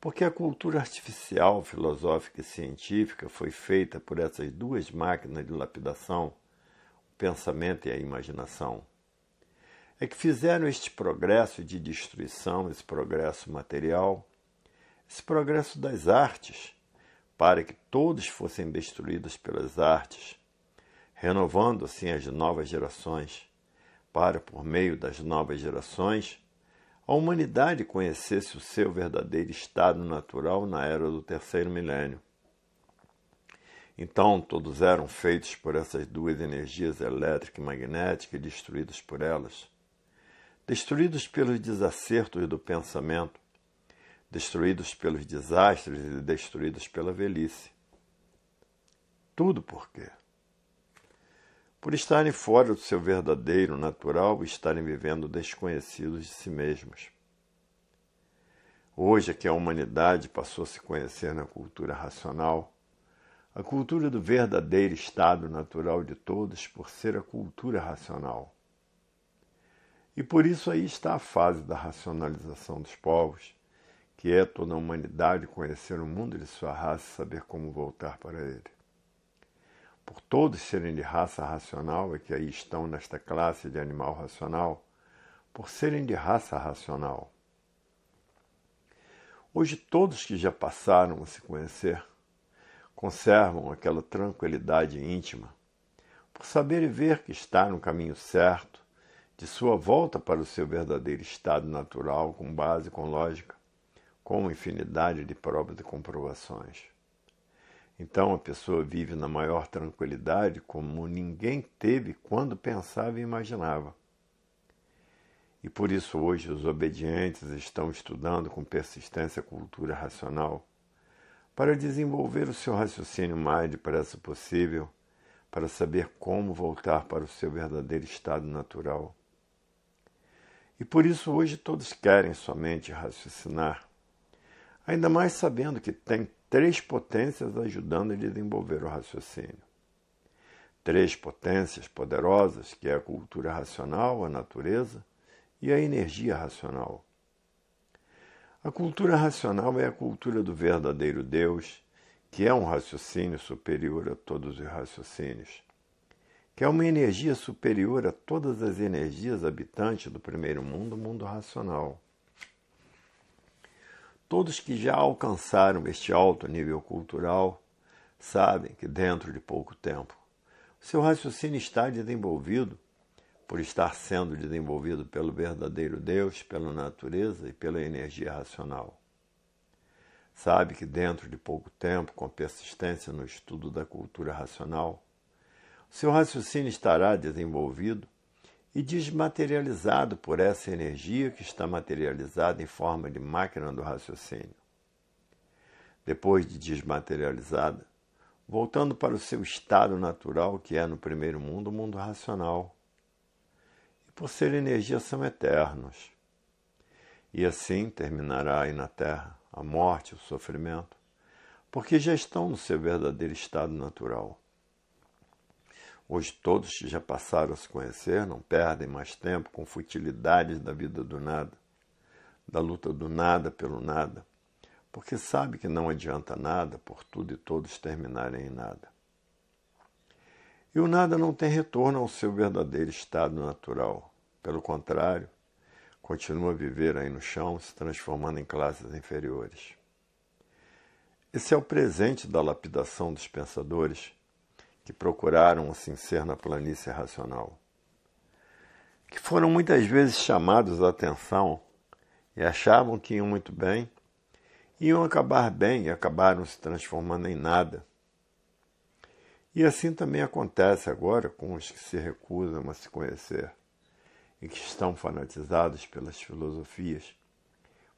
Porque a cultura artificial, filosófica e científica foi feita por essas duas máquinas de lapidação, o pensamento e a imaginação. É que fizeram este progresso de destruição, esse progresso material, esse progresso das artes, para que todos fossem destruídos pelas artes, renovando assim as novas gerações, para, por meio das novas gerações, a humanidade conhecesse o seu verdadeiro estado natural na era do terceiro milênio. Então, todos eram feitos por essas duas energias elétrica e magnética e destruídos por elas. Destruídos pelos desacertos do pensamento, destruídos pelos desastres e destruídos pela velhice. Tudo por quê? por estarem fora do seu verdadeiro natural, estarem vivendo desconhecidos de si mesmos. Hoje é que a humanidade passou a se conhecer na cultura racional, a cultura do verdadeiro estado natural de todos por ser a cultura racional. E por isso aí está a fase da racionalização dos povos, que é toda a humanidade conhecer o mundo de sua raça e saber como voltar para ele por todos serem de raça racional e que aí estão nesta classe de animal racional, por serem de raça racional. Hoje, todos que já passaram a se conhecer conservam aquela tranquilidade íntima, por saber e ver que está no caminho certo, de sua volta para o seu verdadeiro estado natural, com base, com lógica, com uma infinidade de provas e comprovações. Então a pessoa vive na maior tranquilidade, como ninguém teve quando pensava e imaginava. E por isso hoje os obedientes estão estudando com persistência a cultura racional, para desenvolver o seu raciocínio mais depressa possível, para saber como voltar para o seu verdadeiro estado natural. E por isso hoje todos querem somente raciocinar, ainda mais sabendo que tem Três potências ajudando a desenvolver o raciocínio. Três potências poderosas que é a cultura racional, a natureza e a energia racional. A cultura racional é a cultura do verdadeiro Deus, que é um raciocínio superior a todos os raciocínios, que é uma energia superior a todas as energias habitantes do primeiro mundo, mundo racional. Todos que já alcançaram este alto nível cultural sabem que dentro de pouco tempo seu raciocínio está desenvolvido por estar sendo desenvolvido pelo verdadeiro Deus, pela natureza e pela energia racional. Sabe que dentro de pouco tempo, com persistência no estudo da cultura racional, seu raciocínio estará desenvolvido e desmaterializado por essa energia que está materializada em forma de máquina do raciocínio. Depois de desmaterializada, voltando para o seu estado natural, que é no primeiro mundo o mundo racional. E por ser energia, são eternos. E assim terminará aí na Terra a morte, o sofrimento, porque já estão no seu verdadeiro estado natural. Hoje todos já passaram a se conhecer, não perdem mais tempo com futilidades da vida do nada, da luta do nada pelo nada, porque sabe que não adianta nada por tudo e todos terminarem em nada. E o nada não tem retorno ao seu verdadeiro estado natural. Pelo contrário, continua a viver aí no chão, se transformando em classes inferiores. Esse é o presente da lapidação dos pensadores que procuraram assim ser na planície racional, que foram muitas vezes chamados à atenção e achavam que iam muito bem, iam acabar bem e acabaram se transformando em nada. E assim também acontece agora com os que se recusam a se conhecer e que estão fanatizados pelas filosofias,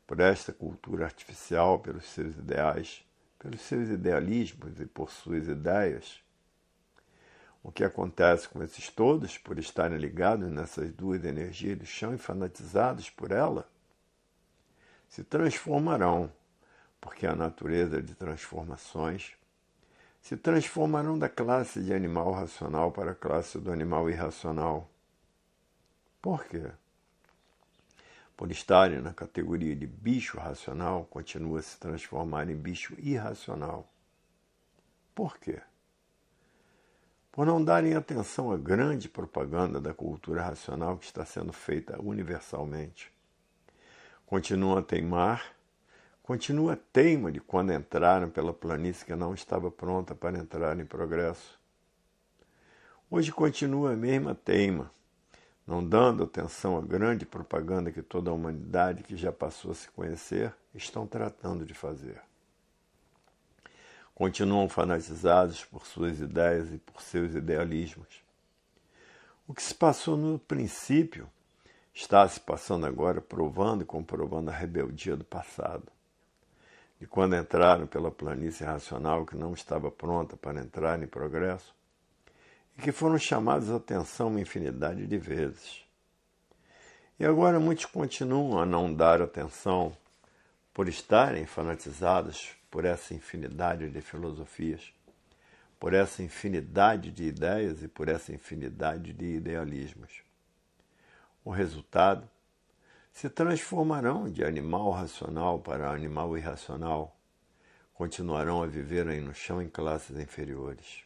por esta cultura artificial, pelos seus ideais, pelos seus idealismos e por suas ideias o que acontece com esses todos, por estarem ligados nessas duas energias do chão e fanatizados por ela, se transformarão, porque a natureza de transformações se transformarão da classe de animal racional para a classe do animal irracional. Por quê? Por estarem na categoria de bicho racional, continua a se transformar em bicho irracional. Por quê? por não darem atenção à grande propaganda da cultura racional que está sendo feita universalmente. Continua a teimar, continua a teima de quando entraram pela planície que não estava pronta para entrar em progresso. Hoje continua a mesma teima, não dando atenção à grande propaganda que toda a humanidade que já passou a se conhecer estão tratando de fazer continuam fanatizados por suas ideias e por seus idealismos. O que se passou no princípio está se passando agora, provando e comprovando a rebeldia do passado. E quando entraram pela planície racional que não estava pronta para entrar em progresso, e que foram chamados a atenção uma infinidade de vezes. E agora muitos continuam a não dar atenção por estarem fanatizados por essa infinidade de filosofias, por essa infinidade de ideias e por essa infinidade de idealismos. O resultado se transformarão de animal racional para animal irracional, continuarão a viverem no chão em classes inferiores.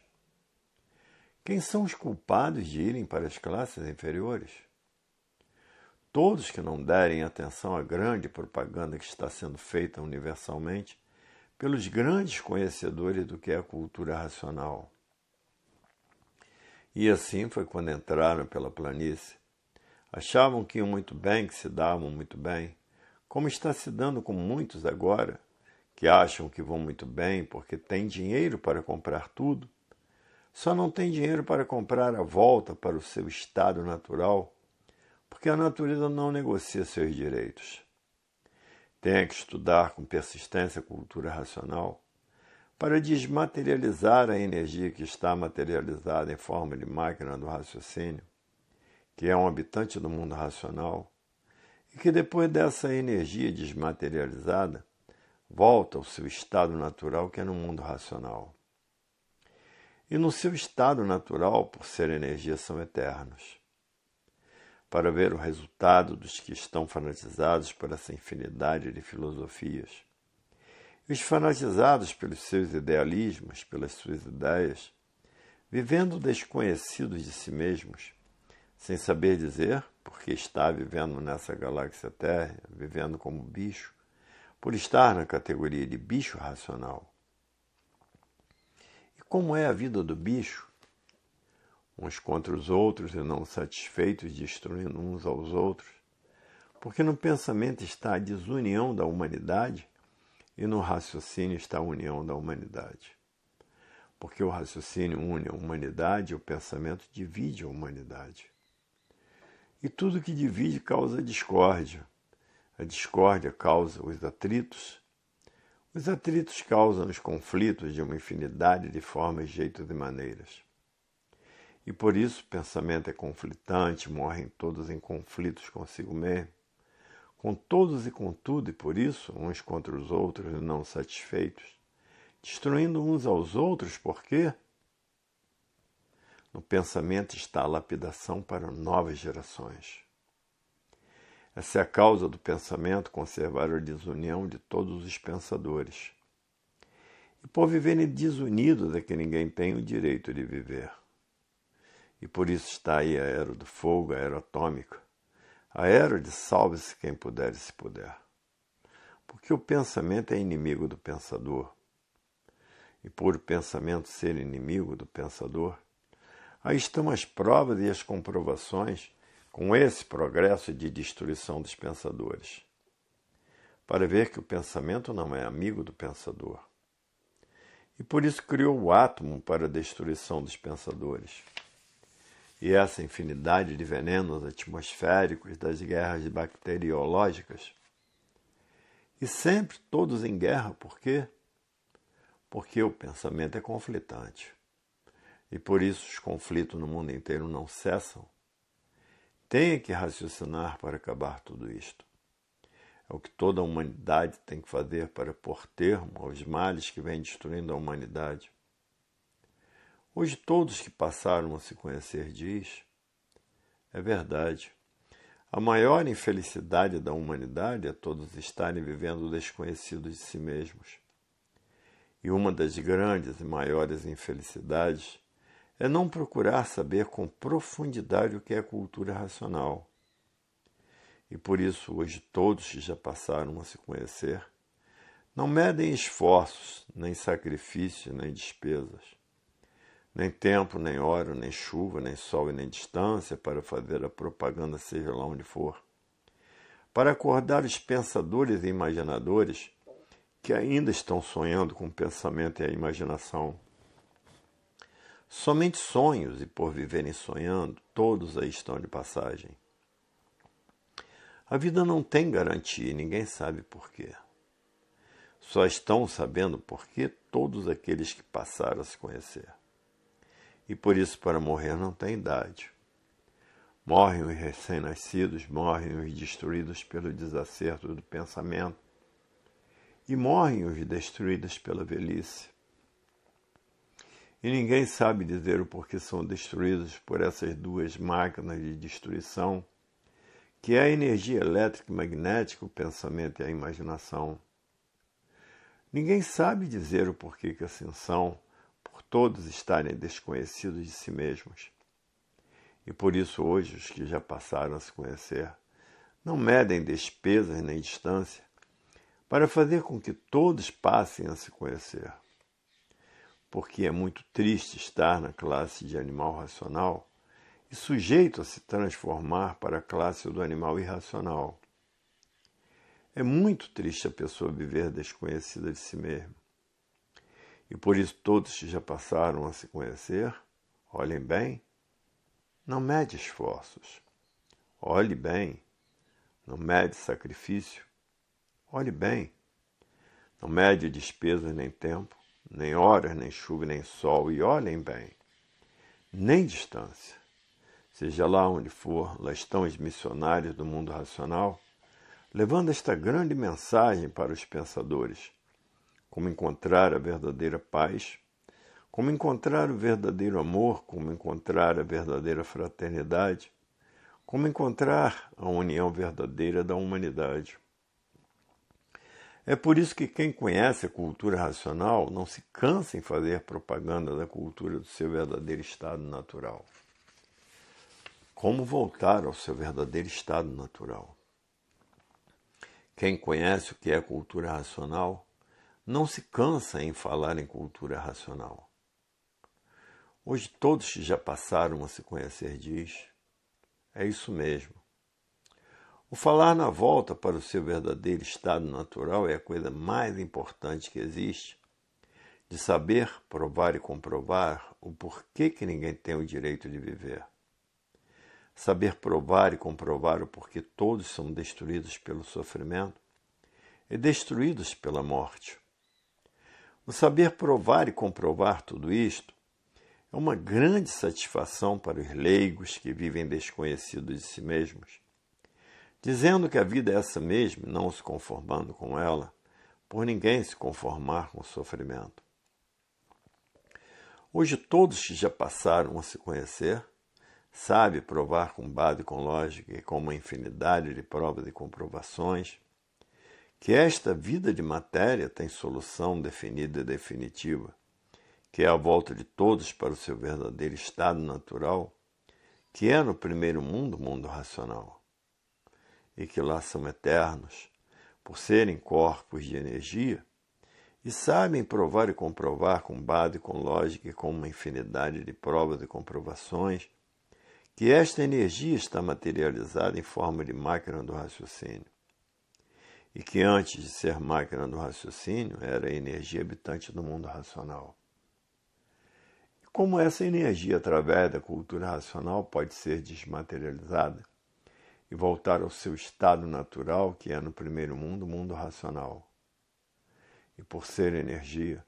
Quem são os culpados de irem para as classes inferiores? Todos que não derem atenção à grande propaganda que está sendo feita universalmente pelos grandes conhecedores do que é a cultura racional. E assim foi quando entraram pela planície. Achavam que iam muito bem, que se davam muito bem, como está se dando com muitos agora, que acham que vão muito bem porque têm dinheiro para comprar tudo, só não têm dinheiro para comprar a volta para o seu estado natural porque a natureza não negocia seus direitos. Tenha que estudar com persistência a cultura racional para desmaterializar a energia que está materializada em forma de máquina do raciocínio, que é um habitante do mundo racional, e que depois dessa energia desmaterializada volta ao seu estado natural, que é no mundo racional. E no seu estado natural, por ser energia, são eternos para ver o resultado dos que estão fanatizados por essa infinidade de filosofias. E os fanatizados pelos seus idealismos, pelas suas ideias, vivendo desconhecidos de si mesmos, sem saber dizer, por que está vivendo nessa galáxia Terra, vivendo como bicho, por estar na categoria de bicho racional. E como é a vida do bicho? uns contra os outros e não satisfeitos, destruindo uns aos outros, porque no pensamento está a desunião da humanidade e no raciocínio está a união da humanidade. Porque o raciocínio une a humanidade e o pensamento divide a humanidade. E tudo que divide causa discórdia. A discórdia causa os atritos. Os atritos causam os conflitos de uma infinidade de formas, jeitos e maneiras. E por isso o pensamento é conflitante, morrem todos em conflitos consigo mesmo. Com todos e com tudo, e por isso, uns contra os outros não satisfeitos, destruindo uns aos outros, por quê? No pensamento está a lapidação para novas gerações. Essa é a causa do pensamento conservar a desunião de todos os pensadores. E por viverem desunidos é que ninguém tem o direito de viver. E por isso está aí a aero do fogo, a atômica, a Aero de salve-se quem puder e se puder. Porque o pensamento é inimigo do pensador. E por o pensamento ser inimigo do pensador, aí estão as provas e as comprovações com esse progresso de destruição dos pensadores. Para ver que o pensamento não é amigo do pensador. E por isso criou o átomo para a destruição dos pensadores e essa infinidade de venenos atmosféricos das guerras bacteriológicas. E sempre todos em guerra, por quê? Porque o pensamento é conflitante. E por isso os conflitos no mundo inteiro não cessam. Tem que raciocinar para acabar tudo isto. É o que toda a humanidade tem que fazer para pôr termo aos males que vem destruindo a humanidade. Hoje todos que passaram a se conhecer diz: é verdade. A maior infelicidade da humanidade é todos estarem vivendo desconhecidos de si mesmos. E uma das grandes e maiores infelicidades é não procurar saber com profundidade o que é cultura racional. E por isso, hoje, todos que já passaram a se conhecer não medem esforços, nem sacrifícios, nem despesas nem tempo, nem hora, nem chuva, nem sol e nem distância para fazer a propaganda, seja lá onde for. Para acordar os pensadores e imaginadores que ainda estão sonhando com o pensamento e a imaginação. Somente sonhos, e por viverem sonhando, todos aí estão de passagem. A vida não tem garantia e ninguém sabe porquê. Só estão sabendo porquê todos aqueles que passaram a se conhecer e por isso para morrer não tem idade. Morrem os recém-nascidos, morrem os destruídos pelo desacerto do pensamento, e morrem os destruídos pela velhice. E ninguém sabe dizer o porquê são destruídos por essas duas máquinas de destruição, que é a energia elétrica e magnética, o pensamento e a imaginação. Ninguém sabe dizer o porquê que assim são por todos estarem desconhecidos de si mesmos. E por isso hoje os que já passaram a se conhecer não medem despesas nem distância para fazer com que todos passem a se conhecer. Porque é muito triste estar na classe de animal racional e sujeito a se transformar para a classe do animal irracional. É muito triste a pessoa viver desconhecida de si mesma e por isso todos que já passaram a se conhecer, olhem bem, não mede esforços. Olhe bem, não mede sacrifício. Olhe bem, não mede despesas nem tempo, nem horas, nem chuva, nem sol, e olhem bem, nem distância. Seja lá onde for, lá estão os missionários do mundo racional, levando esta grande mensagem para os pensadores como encontrar a verdadeira paz, como encontrar o verdadeiro amor, como encontrar a verdadeira fraternidade, como encontrar a união verdadeira da humanidade. É por isso que quem conhece a cultura racional não se cansa em fazer propaganda da cultura do seu verdadeiro estado natural. Como voltar ao seu verdadeiro estado natural? Quem conhece o que é cultura racional não se cansa em falar em cultura racional. Hoje todos que já passaram a se conhecer diz, é isso mesmo. O falar na volta para o seu verdadeiro estado natural é a coisa mais importante que existe. De saber, provar e comprovar o porquê que ninguém tem o direito de viver. Saber provar e comprovar o porquê todos são destruídos pelo sofrimento e destruídos pela morte. O saber provar e comprovar tudo isto é uma grande satisfação para os leigos que vivem desconhecidos de si mesmos. Dizendo que a vida é essa mesma, não se conformando com ela, por ninguém se conformar com o sofrimento. Hoje todos que já passaram a se conhecer, sabe provar com base, com lógica e com uma infinidade de provas e comprovações, que esta vida de matéria tem solução definida e definitiva, que é a volta de todos para o seu verdadeiro estado natural, que é no primeiro mundo o mundo racional, e que lá são eternos, por serem corpos de energia, e sabem provar e comprovar com base, com lógica e com uma infinidade de provas e comprovações que esta energia está materializada em forma de máquina do raciocínio e que antes de ser máquina do raciocínio era a energia habitante do mundo racional. E como essa energia, através da cultura racional, pode ser desmaterializada e voltar ao seu estado natural, que é no primeiro mundo, o mundo racional. E por ser energia,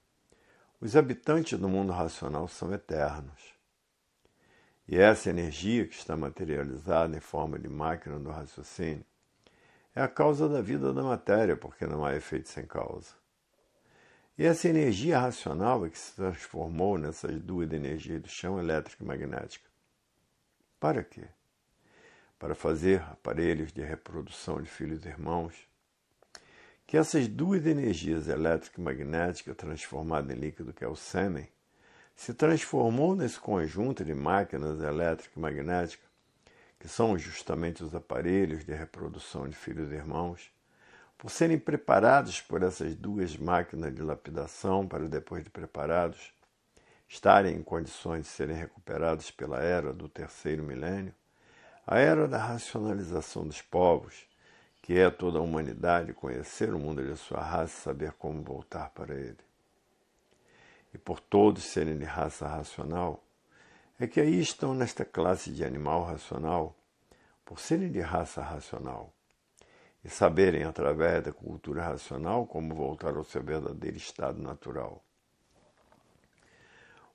os habitantes do mundo racional são eternos. E é essa energia que está materializada em forma de máquina do raciocínio é a causa da vida da matéria, porque não há efeito sem causa. E essa energia racional é que se transformou nessas duas energias do chão elétrica e magnética. Para quê? Para fazer aparelhos de reprodução de filhos e irmãos. Que essas duas energias, elétrica e magnética, transformada em líquido, que é o sêmen, se transformou nesse conjunto de máquinas elétrica e magnética que são justamente os aparelhos de reprodução de filhos e irmãos, por serem preparados por essas duas máquinas de lapidação para depois de preparados estarem em condições de serem recuperados pela era do terceiro milênio, a era da racionalização dos povos, que é toda a humanidade conhecer o mundo de sua raça e saber como voltar para ele. E por todos serem de raça racional, é que aí estão nesta classe de animal racional, por serem de raça racional e saberem através da cultura racional como voltar ao seu verdadeiro estado natural.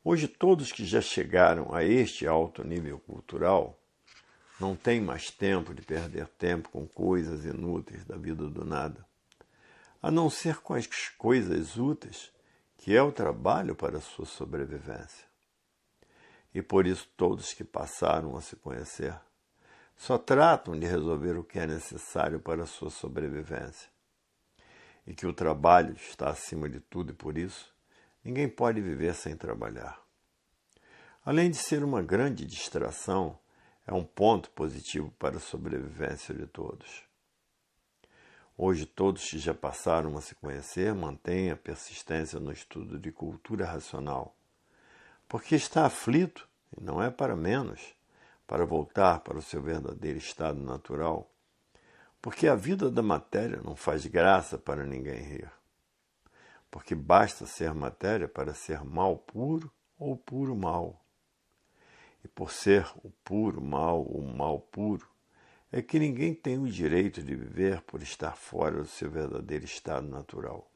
Hoje, todos que já chegaram a este alto nível cultural não têm mais tempo de perder tempo com coisas inúteis da vida do nada, a não ser com as coisas úteis, que é o trabalho para a sua sobrevivência e por isso todos que passaram a se conhecer só tratam de resolver o que é necessário para a sua sobrevivência. E que o trabalho está acima de tudo e por isso ninguém pode viver sem trabalhar. Além de ser uma grande distração, é um ponto positivo para a sobrevivência de todos. Hoje, todos que já passaram a se conhecer mantêm a persistência no estudo de cultura racional, porque está aflito, e não é para menos, para voltar para o seu verdadeiro estado natural, porque a vida da matéria não faz graça para ninguém rir, porque basta ser matéria para ser mal puro ou puro mal. E por ser o puro mal ou mal puro, é que ninguém tem o direito de viver por estar fora do seu verdadeiro estado natural.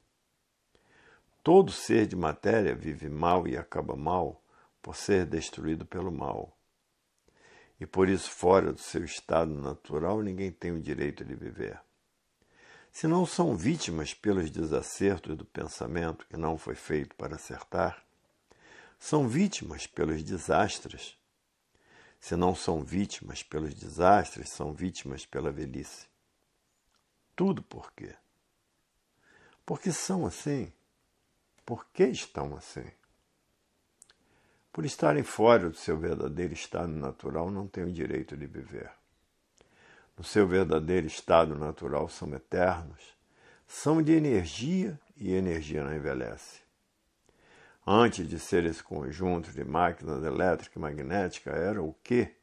Todo ser de matéria vive mal e acaba mal, por ser destruído pelo mal. E por isso, fora do seu estado natural, ninguém tem o direito de viver. Se não são vítimas pelos desacertos do pensamento que não foi feito para acertar, são vítimas pelos desastres. Se não são vítimas pelos desastres, são vítimas pela velhice. Tudo por quê? Porque são assim. Por que estão assim? Por estarem fora do seu verdadeiro estado natural, não têm o direito de viver. No seu verdadeiro estado natural, são eternos, são de energia e energia não envelhece. Antes de ser esse conjunto de máquinas elétrica e magnética, era o quê?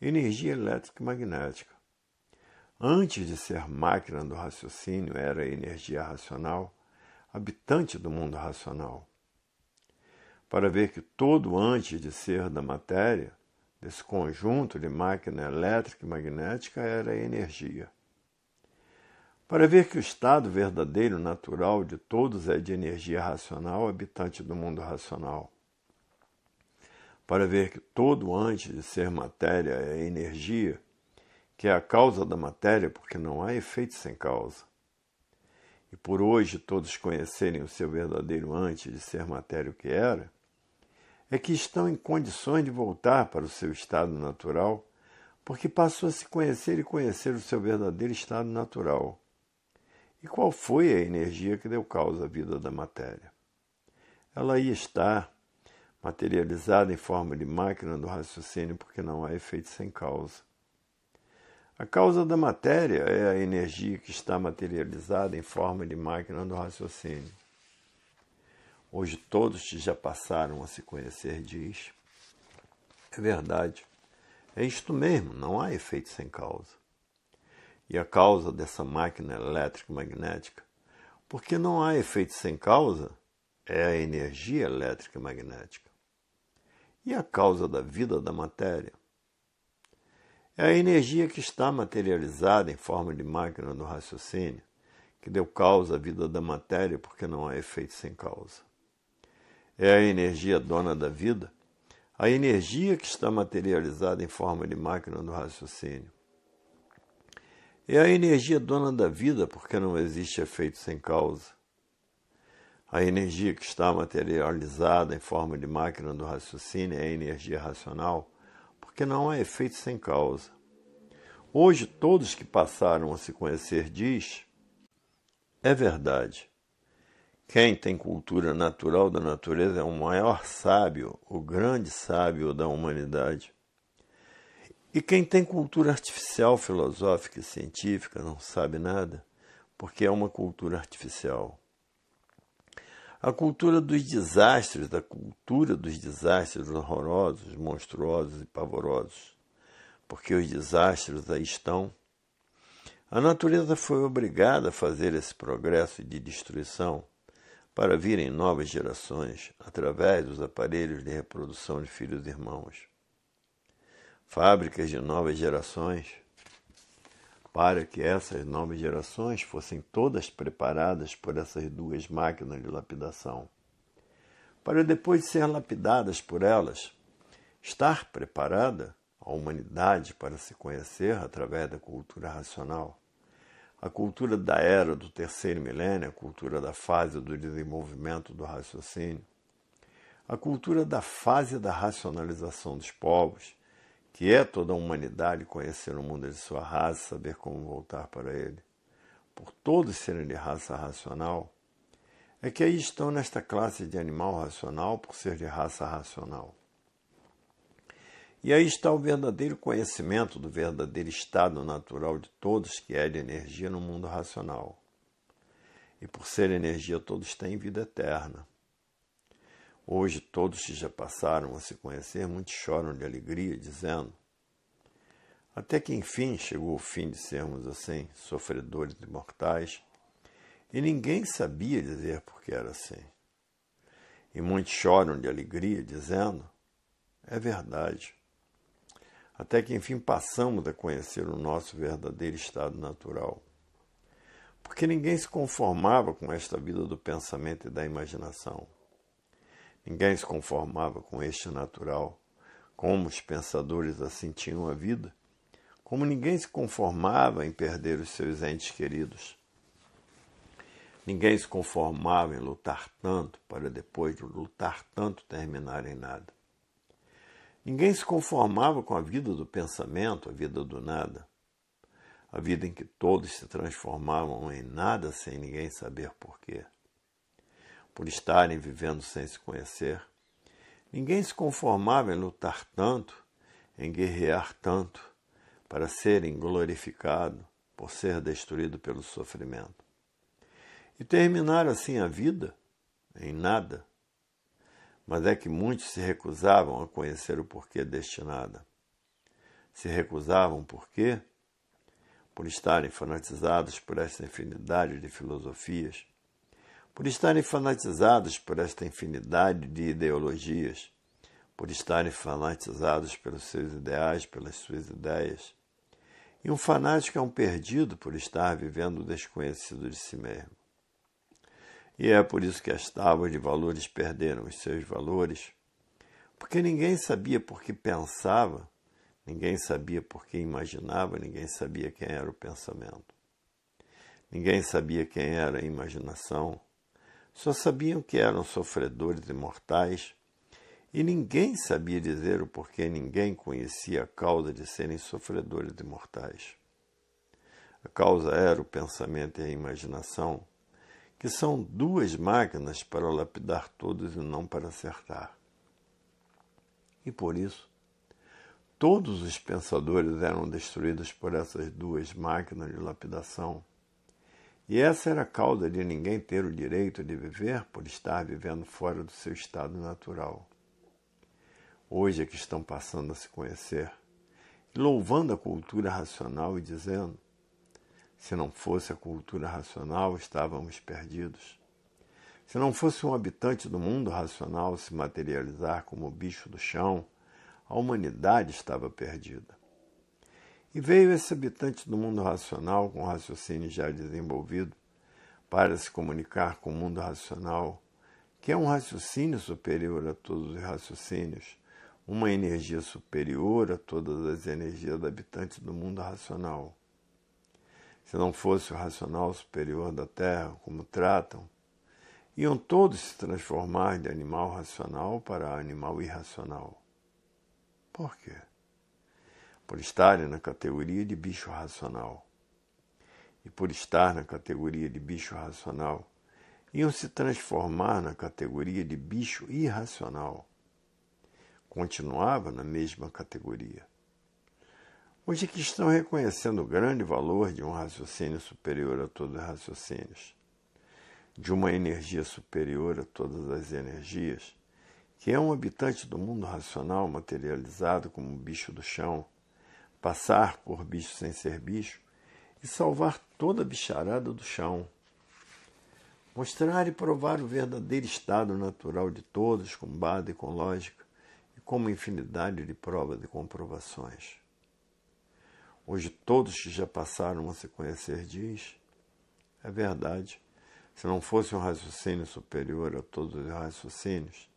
Energia elétrica e magnética. Antes de ser máquina do raciocínio, era energia racional, habitante do mundo racional para ver que todo antes de ser da matéria, desse conjunto de máquina elétrica e magnética, era energia. Para ver que o estado verdadeiro natural de todos é de energia racional, habitante do mundo racional. Para ver que todo antes de ser matéria é energia, que é a causa da matéria, porque não há efeito sem causa. E por hoje todos conhecerem o seu verdadeiro antes de ser matéria o que era, é que estão em condições de voltar para o seu estado natural, porque passou a se conhecer e conhecer o seu verdadeiro estado natural. E qual foi a energia que deu causa à vida da matéria? Ela aí está, materializada em forma de máquina do raciocínio, porque não há efeito sem causa. A causa da matéria é a energia que está materializada em forma de máquina do raciocínio. Hoje todos te já passaram a se conhecer, diz. É verdade. É isto mesmo, não há efeito sem causa. E a causa dessa máquina elétrica magnética? Porque não há efeito sem causa, é a energia elétrica magnética. E a causa da vida da matéria? É a energia que está materializada em forma de máquina do raciocínio, que deu causa à vida da matéria, porque não há efeito sem causa é a energia dona da vida, a energia que está materializada em forma de máquina do raciocínio. É a energia dona da vida, porque não existe efeito sem causa. A energia que está materializada em forma de máquina do raciocínio é a energia racional, porque não há efeito sem causa. Hoje, todos que passaram a se conhecer diz: é verdade. Quem tem cultura natural da natureza é o maior sábio, o grande sábio da humanidade. E quem tem cultura artificial, filosófica e científica não sabe nada, porque é uma cultura artificial. A cultura dos desastres, da cultura dos desastres horrorosos, monstruosos e pavorosos, porque os desastres aí estão. A natureza foi obrigada a fazer esse progresso de destruição para virem novas gerações através dos aparelhos de reprodução de filhos e irmãos. Fábricas de novas gerações, para que essas novas gerações fossem todas preparadas por essas duas máquinas de lapidação, para depois de ser lapidadas por elas, estar preparada a humanidade para se conhecer através da cultura racional a cultura da era do terceiro milênio, a cultura da fase do desenvolvimento do raciocínio, a cultura da fase da racionalização dos povos, que é toda a humanidade conhecer o mundo de sua raça, saber como voltar para ele, por todos serem de raça racional, é que aí estão nesta classe de animal racional por ser de raça racional. E aí está o verdadeiro conhecimento do verdadeiro estado natural de todos, que é de energia no mundo racional. E por ser energia, todos têm vida eterna. Hoje, todos que já passaram a se conhecer, muitos choram de alegria, dizendo: Até que enfim chegou o fim de sermos assim, sofredores imortais, e ninguém sabia dizer por que era assim. E muitos choram de alegria, dizendo: É verdade, até que enfim passamos a conhecer o nosso verdadeiro estado natural. Porque ninguém se conformava com esta vida do pensamento e da imaginação. Ninguém se conformava com este natural, como os pensadores assim tinham a vida, como ninguém se conformava em perder os seus entes queridos. Ninguém se conformava em lutar tanto para depois de lutar tanto terminar em nada. Ninguém se conformava com a vida do pensamento, a vida do nada, a vida em que todos se transformavam em nada sem ninguém saber porquê. Por estarem vivendo sem se conhecer, ninguém se conformava em lutar tanto, em guerrear tanto, para serem glorificado por ser destruído pelo sofrimento. E terminar assim a vida em nada, mas é que muitos se recusavam a conhecer o porquê destinada. Se recusavam por quê? Por estarem fanatizados por esta infinidade de filosofias, por estarem fanatizados por esta infinidade de ideologias, por estarem fanatizados pelos seus ideais, pelas suas ideias. E um fanático é um perdido por estar vivendo desconhecido de si mesmo. E é por isso que as tábuas de valores perderam os seus valores, porque ninguém sabia por que pensava, ninguém sabia por que imaginava, ninguém sabia quem era o pensamento. Ninguém sabia quem era a imaginação. Só sabiam que eram sofredores imortais e ninguém sabia dizer o porquê ninguém conhecia a causa de serem sofredores imortais. A causa era o pensamento e a imaginação que são duas máquinas para lapidar todos e não para acertar. E por isso, todos os pensadores eram destruídos por essas duas máquinas de lapidação. E essa era a causa de ninguém ter o direito de viver por estar vivendo fora do seu estado natural. Hoje é que estão passando a se conhecer, louvando a cultura racional e dizendo: se não fosse a cultura racional, estávamos perdidos. Se não fosse um habitante do mundo racional se materializar como bicho do chão, a humanidade estava perdida. E veio esse habitante do mundo racional, com raciocínio já desenvolvido, para se comunicar com o mundo racional, que é um raciocínio superior a todos os raciocínios, uma energia superior a todas as energias do habitante do mundo racional se não fosse o racional superior da terra, como tratam, iam todos se transformar de animal racional para animal irracional. Por quê? Por estarem na categoria de bicho racional. E por estar na categoria de bicho racional, iam se transformar na categoria de bicho irracional. Continuava na mesma categoria onde é que estão reconhecendo o grande valor de um raciocínio superior a todos os raciocínios, de uma energia superior a todas as energias, que é um habitante do mundo racional materializado como um bicho do chão, passar por bicho sem ser bicho e salvar toda a bicharada do chão. Mostrar e provar o verdadeiro estado natural de todos, com base e com lógica, e como infinidade de provas e comprovações hoje todos que já passaram a se conhecer diz, é verdade. Se não fosse um raciocínio superior a todos os raciocínios,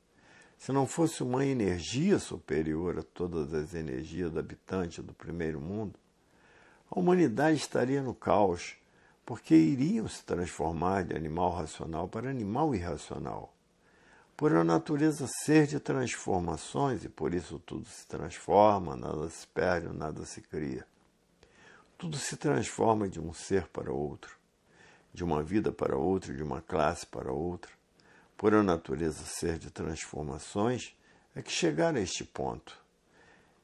se não fosse uma energia superior a todas as energias do habitante do primeiro mundo, a humanidade estaria no caos, porque iriam se transformar de animal racional para animal irracional. Por a natureza ser de transformações, e por isso tudo se transforma, nada se perde, nada se cria. Tudo se transforma de um ser para outro, de uma vida para outra, de uma classe para outra. Por a natureza ser de transformações, é que chegaram a este ponto,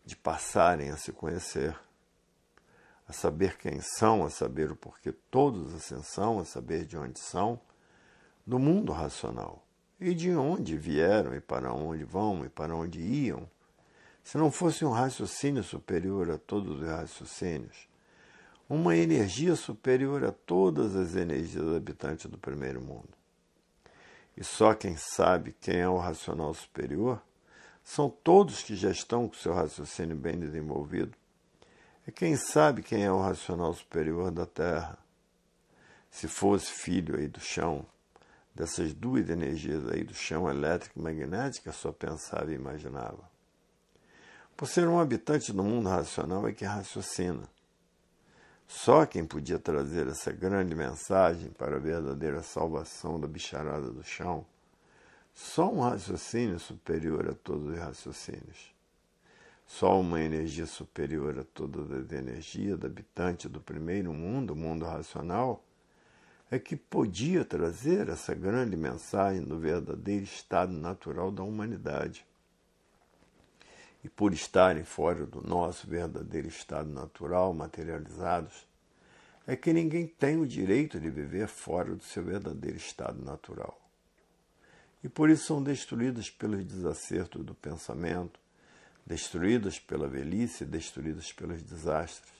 de passarem a se conhecer, a saber quem são, a saber o porquê todos assim são, a saber de onde são, no mundo racional e de onde vieram e para onde vão e para onde iam, se não fosse um raciocínio superior a todos os raciocínios, uma energia superior a todas as energias habitantes do primeiro mundo. E só quem sabe quem é o racional superior são todos que já estão com seu raciocínio bem desenvolvido. É quem sabe quem é o racional superior da Terra. Se fosse filho aí do chão, dessas duas energias aí do chão elétrico e magnética, é só pensava e imaginava. Por ser um habitante do mundo racional é que raciocina só quem podia trazer essa grande mensagem para a verdadeira salvação da bicharada do chão, só um raciocínio superior a todos os raciocínios, só uma energia superior a todas as energias do habitante do primeiro mundo, o mundo racional, é que podia trazer essa grande mensagem do verdadeiro estado natural da humanidade e por estarem fora do nosso verdadeiro estado natural, materializados, é que ninguém tem o direito de viver fora do seu verdadeiro estado natural. E por isso são destruídas pelos desacertos do pensamento, destruídas pela velhice, destruídas pelos desastres.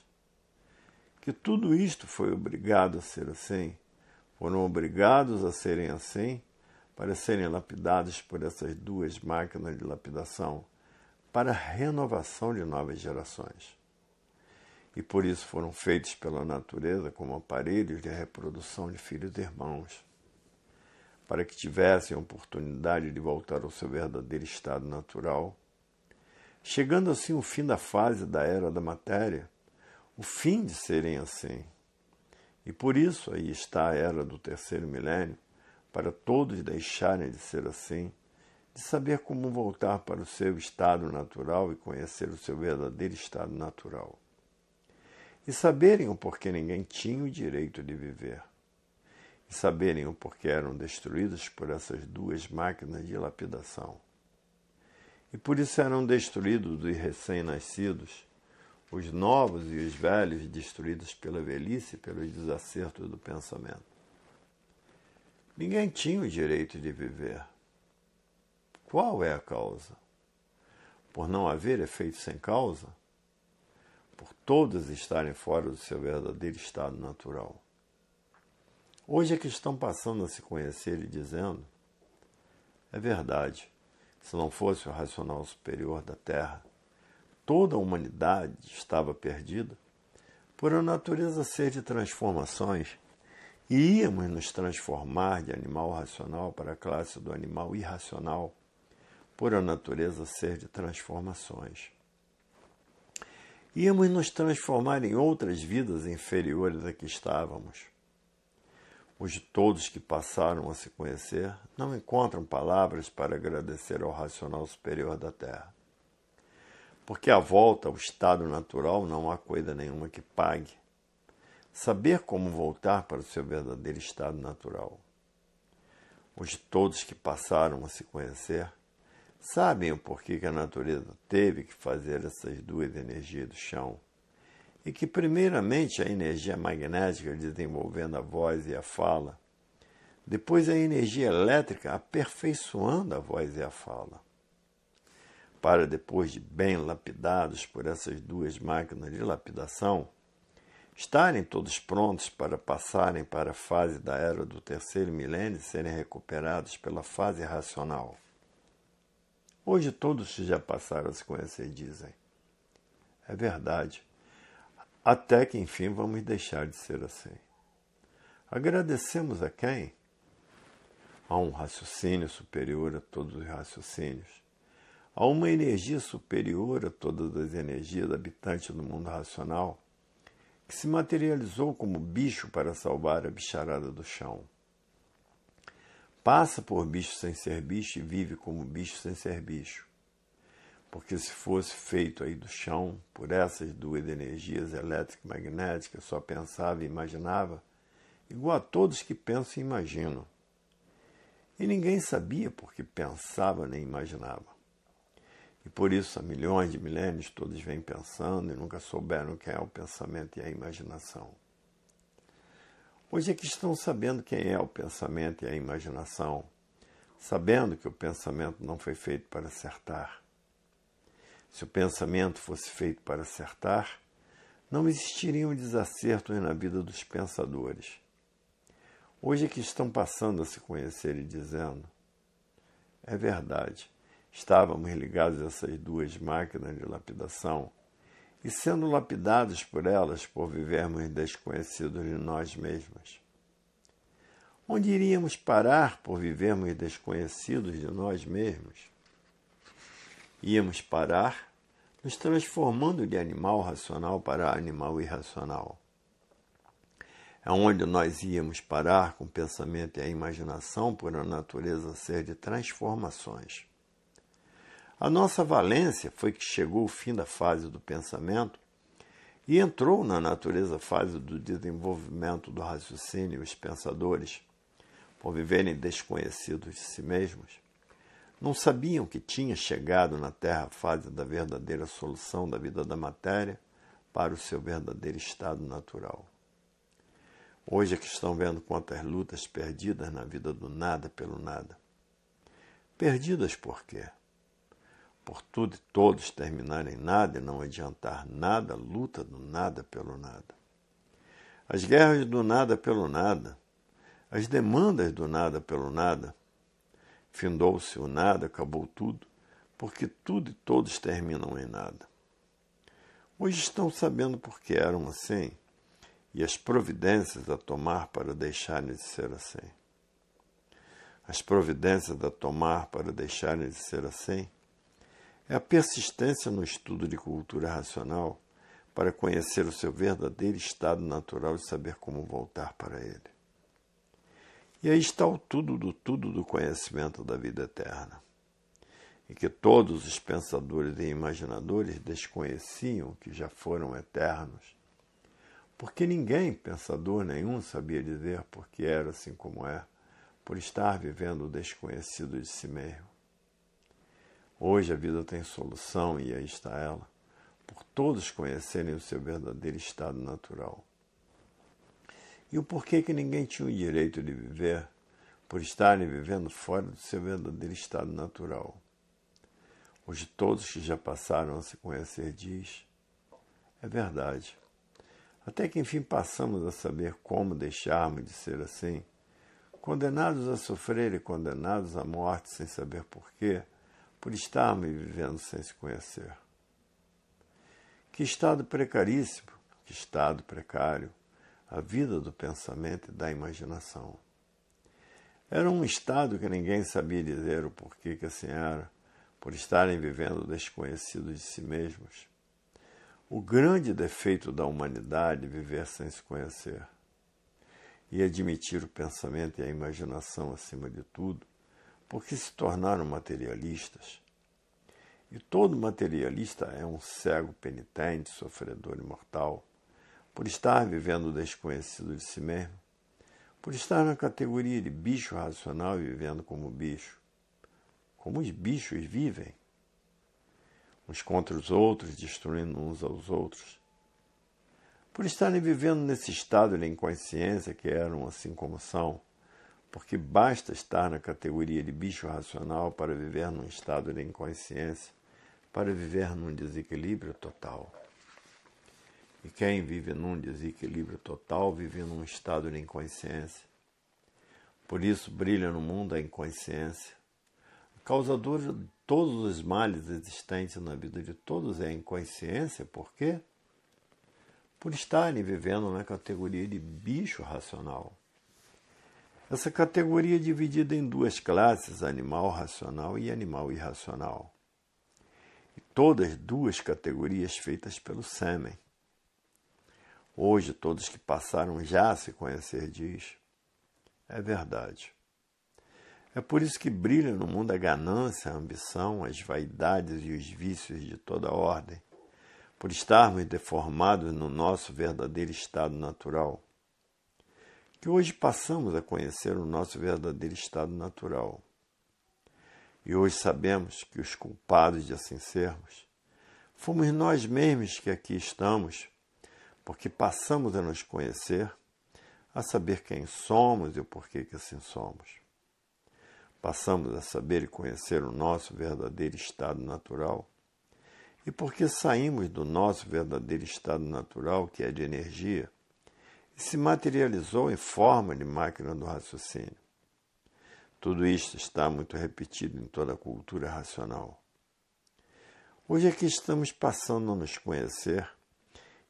Que tudo isto foi obrigado a ser assim, foram obrigados a serem assim para serem lapidados por essas duas máquinas de lapidação para a renovação de novas gerações. E por isso foram feitos pela natureza como aparelhos de reprodução de filhos e irmãos, para que tivessem a oportunidade de voltar ao seu verdadeiro estado natural, chegando assim o fim da fase da era da matéria, o fim de serem assim. E por isso aí está a era do terceiro milênio, para todos deixarem de ser assim de saber como voltar para o seu estado natural e conhecer o seu verdadeiro estado natural. E saberem o porquê ninguém tinha o direito de viver. E saberem o porquê eram destruídos por essas duas máquinas de lapidação. E por isso eram destruídos os recém-nascidos, os novos e os velhos destruídos pela velhice e pelos desacertos do pensamento. Ninguém tinha o direito de viver qual é a causa? Por não haver efeito sem causa? Por todas estarem fora do seu verdadeiro estado natural? Hoje é que estão passando a se conhecer e dizendo: é verdade, se não fosse o racional superior da Terra, toda a humanidade estava perdida por a natureza ser de transformações e íamos nos transformar de animal racional para a classe do animal irracional por a natureza ser de transformações. Íamos nos transformar em outras vidas inferiores a que estávamos. Os de todos que passaram a se conhecer não encontram palavras para agradecer ao racional superior da Terra. Porque a volta ao estado natural não há coisa nenhuma que pague. Saber como voltar para o seu verdadeiro estado natural. Os de todos que passaram a se conhecer Sabem o porquê que a natureza teve que fazer essas duas energias do chão? E que, primeiramente, a energia magnética desenvolvendo a voz e a fala, depois a energia elétrica aperfeiçoando a voz e a fala. Para depois de bem lapidados por essas duas máquinas de lapidação, estarem todos prontos para passarem para a fase da era do terceiro milênio e serem recuperados pela fase racional. Hoje todos já passaram a se conhecer, dizem. É verdade. Até que enfim vamos deixar de ser assim. Agradecemos a quem? A um raciocínio superior a todos os raciocínios, a uma energia superior a todas as energias habitantes do mundo racional, que se materializou como bicho para salvar a bicharada do chão passa por bicho sem ser bicho e vive como bicho sem ser bicho. Porque se fosse feito aí do chão, por essas duas energias elétrica e magnética, só pensava e imaginava, igual a todos que pensam e imaginam. E ninguém sabia porque pensava nem imaginava. E por isso, há milhões de milênios, todos vêm pensando e nunca souberam o que é o pensamento e a imaginação. Hoje é que estão sabendo quem é o pensamento e a imaginação, sabendo que o pensamento não foi feito para acertar. Se o pensamento fosse feito para acertar, não existiriam desacertos na vida dos pensadores. Hoje é que estão passando a se conhecer e dizendo: é verdade, estávamos ligados a essas duas máquinas de lapidação e sendo lapidados por elas por vivermos desconhecidos de nós mesmos. Onde iríamos parar por vivermos desconhecidos de nós mesmos? Íamos parar nos transformando de animal racional para animal irracional. É onde nós íamos parar com o pensamento e a imaginação por a natureza ser de transformações. A nossa valência foi que chegou o fim da fase do pensamento e entrou na natureza fase do desenvolvimento do raciocínio os pensadores, por viverem desconhecidos de si mesmos, não sabiam que tinha chegado na Terra a fase da verdadeira solução da vida da matéria para o seu verdadeiro estado natural. Hoje é que estão vendo quantas lutas perdidas na vida do nada pelo nada. Perdidas por quê? por tudo e todos terminarem nada e não adiantar nada, luta do nada pelo nada. As guerras do nada pelo nada, as demandas do nada pelo nada. Findou-se o nada, acabou tudo, porque tudo e todos terminam em nada. Hoje estão sabendo por que eram assim e as providências a tomar para deixarem de ser assim. As providências a tomar para deixarem de ser assim é a persistência no estudo de cultura racional para conhecer o seu verdadeiro estado natural e saber como voltar para ele. E aí está o tudo do tudo do conhecimento da vida eterna, e que todos os pensadores e imaginadores desconheciam que já foram eternos, porque ninguém, pensador nenhum, sabia dizer por que era assim como é, por estar vivendo o desconhecido de si mesmo. Hoje a vida tem solução e aí está ela, por todos conhecerem o seu verdadeiro estado natural. E o porquê que ninguém tinha o direito de viver por estarem vivendo fora do seu verdadeiro estado natural. Hoje todos que já passaram a se conhecer diz, é verdade. Até que enfim passamos a saber como deixarmos de ser assim, condenados a sofrer e condenados à morte sem saber porquê, por me vivendo sem se conhecer. Que estado precaríssimo, que estado precário, a vida do pensamento e da imaginação. Era um estado que ninguém sabia dizer o porquê que assim era, por estarem vivendo desconhecidos de si mesmos. O grande defeito da humanidade é viver sem se conhecer. E admitir o pensamento e a imaginação acima de tudo porque se tornaram materialistas. E todo materialista é um cego penitente, sofredor imortal, por estar vivendo desconhecido de si mesmo, por estar na categoria de bicho racional e vivendo como bicho. Como os bichos vivem, uns contra os outros, destruindo uns aos outros. Por estarem vivendo nesse estado de inconsciência que eram assim como são, porque basta estar na categoria de bicho racional para viver num estado de inconsciência, para viver num desequilíbrio total. E quem vive num desequilíbrio total vive num estado de inconsciência. Por isso brilha no mundo a inconsciência. A causadora de todos os males existentes na vida de todos é a inconsciência, por quê? Por estarem vivendo na categoria de bicho racional. Essa categoria é dividida em duas classes, animal racional e animal irracional. E todas duas categorias feitas pelo sêmen. Hoje, todos que passaram já a se conhecer, diz. É verdade. É por isso que brilha no mundo a ganância, a ambição, as vaidades e os vícios de toda ordem, por estarmos deformados no nosso verdadeiro estado natural que hoje passamos a conhecer o nosso verdadeiro estado natural. E hoje sabemos que os culpados de assim sermos fomos nós mesmos que aqui estamos, porque passamos a nos conhecer, a saber quem somos e o porquê que assim somos. Passamos a saber e conhecer o nosso verdadeiro estado natural. E porque saímos do nosso verdadeiro estado natural, que é de energia, e se materializou em forma de máquina do raciocínio. Tudo isto está muito repetido em toda a cultura racional. Hoje aqui é estamos passando a nos conhecer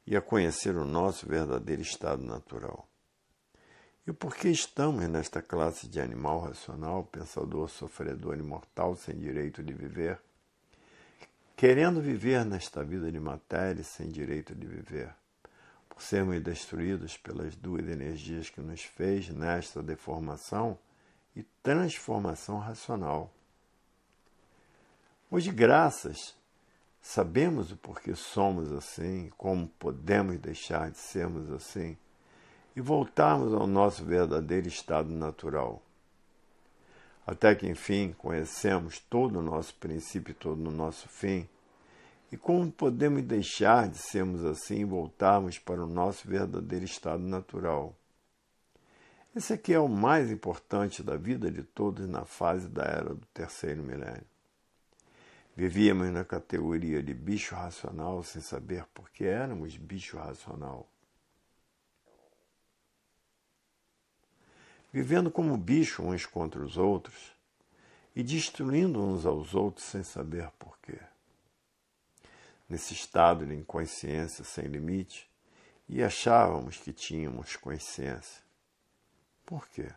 e a conhecer o nosso verdadeiro estado natural. E por que estamos nesta classe de animal racional, pensador, sofredor, imortal, sem direito de viver? Querendo viver nesta vida de matéria sem direito de viver? sermos destruídos pelas duas energias que nos fez nesta deformação e transformação racional. Hoje, graças, sabemos o porquê somos assim, como podemos deixar de sermos assim e voltarmos ao nosso verdadeiro estado natural. Até que, enfim, conhecemos todo o nosso princípio e todo o nosso fim e como podemos deixar de sermos assim e voltarmos para o nosso verdadeiro estado natural? Esse aqui é o mais importante da vida de todos na fase da era do terceiro milênio. Vivíamos na categoria de bicho racional sem saber por que éramos bicho racional. Vivendo como bicho uns contra os outros e destruindo uns aos outros sem saber por quê nesse estado de inconsciência sem limite e achávamos que tínhamos consciência. Por quê?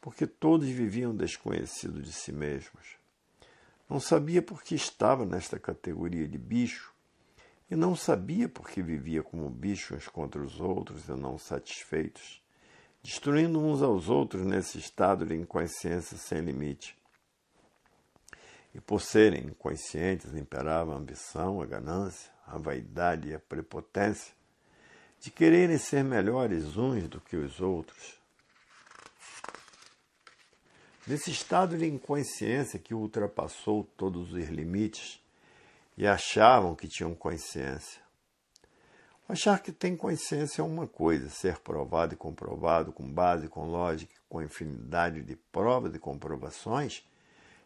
Porque todos viviam desconhecidos de si mesmos. Não sabia por que estava nesta categoria de bicho e não sabia por que vivia como bichos uns contra os outros e não satisfeitos, destruindo uns aos outros nesse estado de inconsciência sem limite e por serem inconscientes, imperava a ambição, a ganância, a vaidade e a prepotência de quererem ser melhores uns do que os outros. Nesse estado de inconsciência que ultrapassou todos os limites e achavam que tinham consciência. Achar que tem consciência é uma coisa, ser provado e comprovado com base, com lógica, com infinidade de provas e comprovações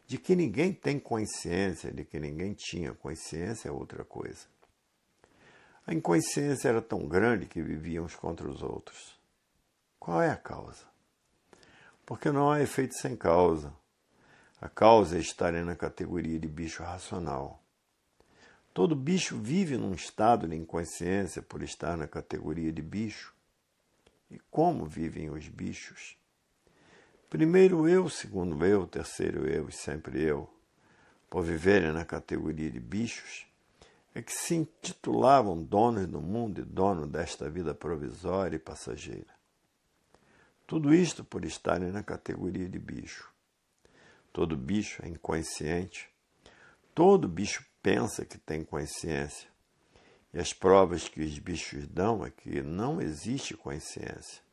de que ninguém tem consciência, de que ninguém tinha consciência é outra coisa. A inconsciência era tão grande que viviam uns contra os outros. Qual é a causa? Porque não há efeito sem causa. A causa é estarem na categoria de bicho racional. Todo bicho vive num estado de inconsciência por estar na categoria de bicho. E como vivem os bichos? Primeiro eu, segundo eu, terceiro eu e sempre eu, por viverem na categoria de bichos, é que se intitulavam donos do mundo e dono desta vida provisória e passageira. Tudo isto por estarem na categoria de bicho. Todo bicho é inconsciente. Todo bicho pensa que tem consciência. E as provas que os bichos dão é que não existe consciência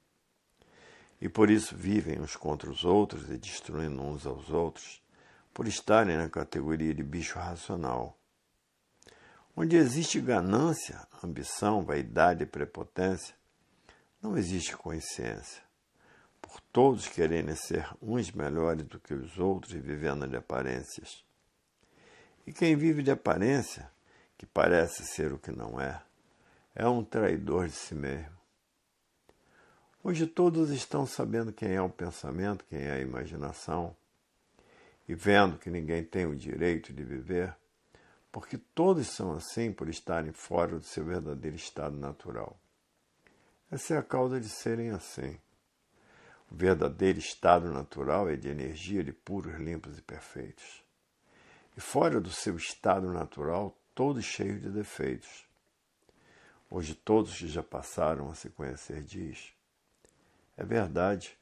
e por isso vivem uns contra os outros e destruindo uns aos outros, por estarem na categoria de bicho racional. Onde existe ganância, ambição, vaidade e prepotência, não existe consciência. Por todos quererem ser uns melhores do que os outros e vivendo de aparências. E quem vive de aparência, que parece ser o que não é, é um traidor de si mesmo. Hoje todos estão sabendo quem é o pensamento, quem é a imaginação, e vendo que ninguém tem o direito de viver, porque todos são assim por estarem fora do seu verdadeiro estado natural. Essa é a causa de serem assim. O verdadeiro estado natural é de energia de puros, limpos e perfeitos. E fora do seu estado natural, todos cheios de defeitos. Hoje todos que já passaram a se conhecer diz é verdade.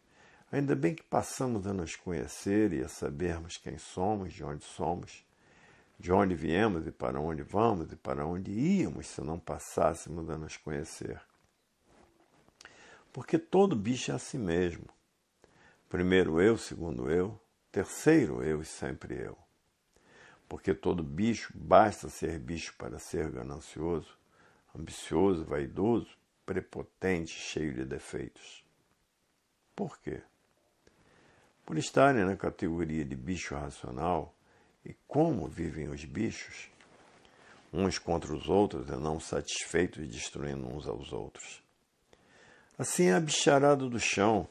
Ainda bem que passamos a nos conhecer e a sabermos quem somos, de onde somos, de onde viemos e para onde vamos e para onde íamos se não passássemos a nos conhecer. Porque todo bicho é a si mesmo. Primeiro eu, segundo eu, terceiro eu e sempre eu. Porque todo bicho basta ser bicho para ser ganancioso, ambicioso, vaidoso, prepotente, cheio de defeitos. Por quê? Por estarem na categoria de bicho racional e como vivem os bichos, uns contra os outros e não satisfeitos destruindo uns aos outros. Assim, a bicharada do chão,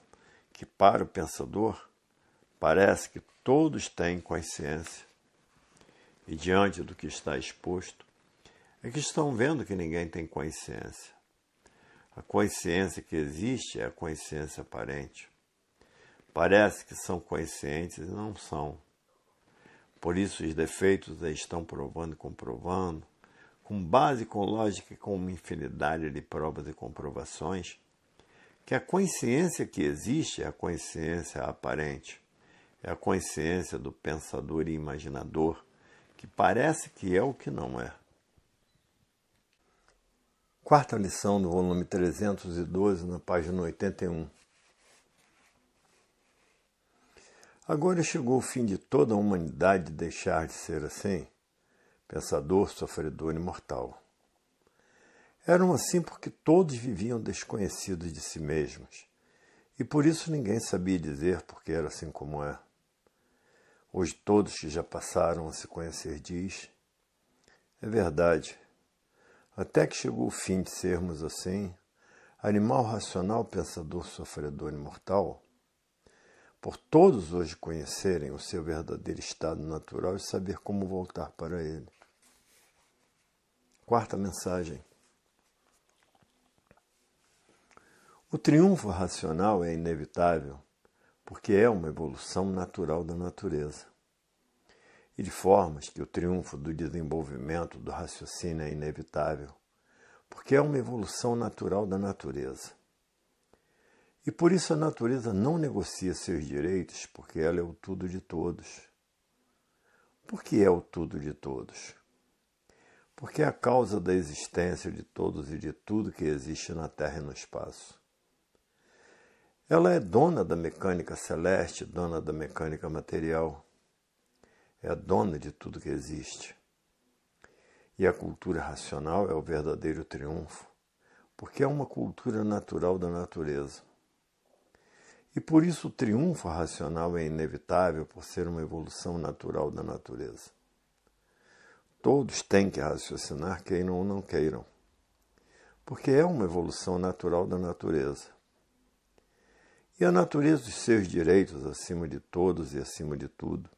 que para o pensador parece que todos têm consciência, e diante do que está exposto, é que estão vendo que ninguém tem consciência. A consciência que existe é a consciência aparente. Parece que são conscientes e não são. Por isso os defeitos estão provando e comprovando, com base com lógica e com uma infinidade de provas e comprovações, que a consciência que existe é a consciência aparente, é a consciência do pensador e imaginador, que parece que é o que não é. Quarta lição do volume 312, na página 81. Agora chegou o fim de toda a humanidade deixar de ser assim, pensador, sofredor e mortal. Eram assim porque todos viviam desconhecidos de si mesmos, e por isso ninguém sabia dizer porque era assim como é. Hoje todos que já passaram a se conhecer diz: é verdade, até que chegou o fim de sermos assim, animal racional, pensador, sofredor imortal, por todos hoje conhecerem o seu verdadeiro estado natural e saber como voltar para ele. Quarta mensagem. O triunfo racional é inevitável, porque é uma evolução natural da natureza e de formas que o triunfo do desenvolvimento do raciocínio é inevitável, porque é uma evolução natural da natureza. E por isso a natureza não negocia seus direitos, porque ela é o tudo de todos. Por que é o tudo de todos? Porque é a causa da existência de todos e de tudo que existe na Terra e no espaço. Ela é dona da mecânica celeste, dona da mecânica material é a dona de tudo que existe. E a cultura racional é o verdadeiro triunfo, porque é uma cultura natural da natureza. E por isso o triunfo racional é inevitável por ser uma evolução natural da natureza. Todos têm que raciocinar, queiram ou não queiram, porque é uma evolução natural da natureza. E a natureza dos seus direitos acima de todos e acima de tudo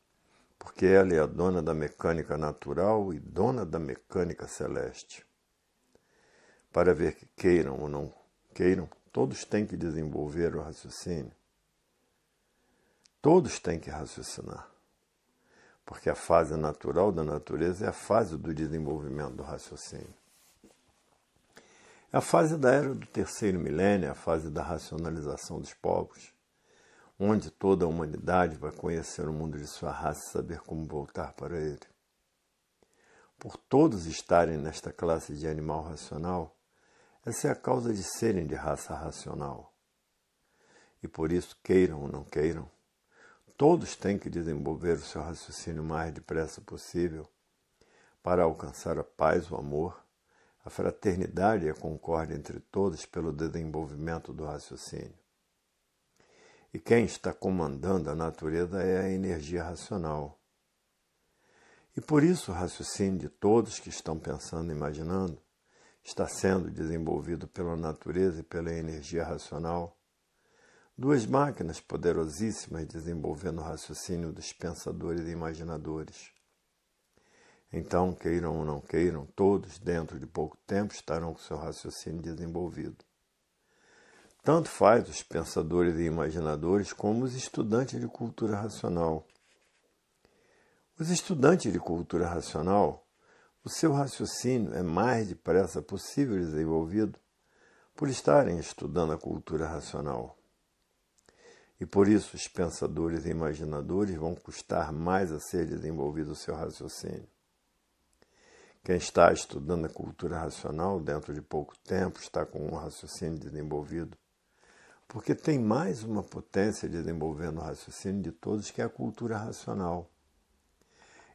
porque ela é a dona da mecânica natural e dona da mecânica celeste. Para ver que queiram ou não queiram, todos têm que desenvolver o raciocínio. Todos têm que raciocinar. Porque a fase natural da natureza é a fase do desenvolvimento do raciocínio. É a fase da era do terceiro milênio, é a fase da racionalização dos povos onde toda a humanidade vai conhecer o mundo de sua raça e saber como voltar para ele. Por todos estarem nesta classe de animal racional, essa é a causa de serem de raça racional. E por isso, queiram ou não queiram, todos têm que desenvolver o seu raciocínio o mais depressa possível para alcançar a paz, o amor, a fraternidade e a concórdia entre todos pelo desenvolvimento do raciocínio. E quem está comandando a natureza é a energia racional. E por isso o raciocínio de todos que estão pensando e imaginando está sendo desenvolvido pela natureza e pela energia racional. Duas máquinas poderosíssimas desenvolvendo o raciocínio dos pensadores e imaginadores. Então, queiram ou não queiram, todos dentro de pouco tempo estarão com seu raciocínio desenvolvido tanto faz os pensadores e imaginadores como os estudantes de cultura racional. Os estudantes de cultura racional, o seu raciocínio é mais depressa possível desenvolvido por estarem estudando a cultura racional. E por isso os pensadores e imaginadores vão custar mais a ser desenvolvido o seu raciocínio. Quem está estudando a cultura racional dentro de pouco tempo está com um raciocínio desenvolvido porque tem mais uma potência desenvolvendo o raciocínio de todos, que é a cultura racional.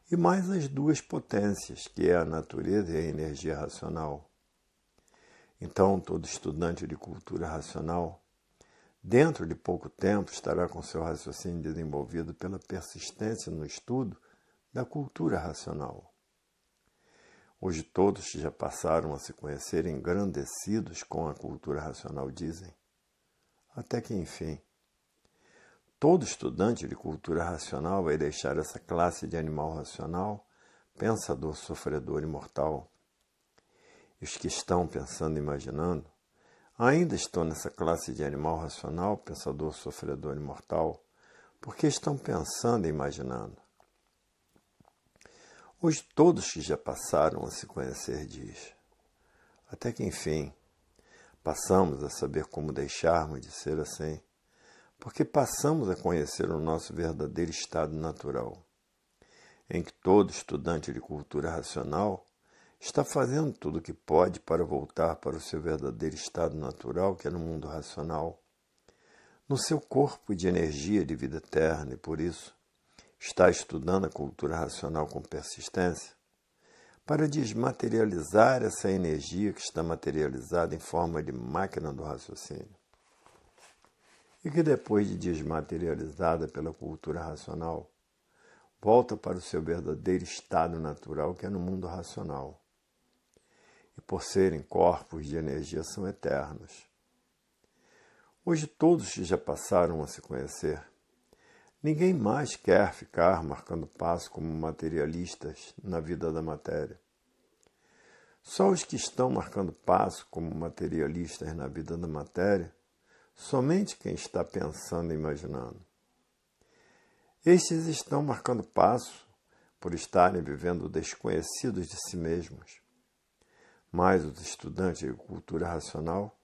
E mais as duas potências, que é a natureza e a energia racional. Então, todo estudante de cultura racional, dentro de pouco tempo, estará com seu raciocínio desenvolvido pela persistência no estudo da cultura racional. Hoje todos já passaram a se conhecer engrandecidos com a cultura racional, dizem até que enfim. Todo estudante de cultura racional vai deixar essa classe de animal racional, pensador, sofredor e mortal. E os que estão pensando e imaginando ainda estão nessa classe de animal racional, pensador, sofredor e mortal, porque estão pensando e imaginando. Hoje todos que já passaram a se conhecer diz, até que enfim, Passamos a saber como deixarmos de ser assim, porque passamos a conhecer o nosso verdadeiro estado natural, em que todo estudante de cultura racional está fazendo tudo o que pode para voltar para o seu verdadeiro estado natural, que é no mundo racional, no seu corpo de energia de vida eterna, e por isso está estudando a cultura racional com persistência, para desmaterializar essa energia que está materializada em forma de máquina do raciocínio. E que depois de desmaterializada pela cultura racional, volta para o seu verdadeiro estado natural, que é no mundo racional. E por serem corpos de energia, são eternos. Hoje todos já passaram a se conhecer Ninguém mais quer ficar marcando passo como materialistas na vida da matéria. Só os que estão marcando passo como materialistas na vida da matéria, somente quem está pensando e imaginando. Estes estão marcando passo por estarem vivendo desconhecidos de si mesmos. Mas os estudantes de cultura racional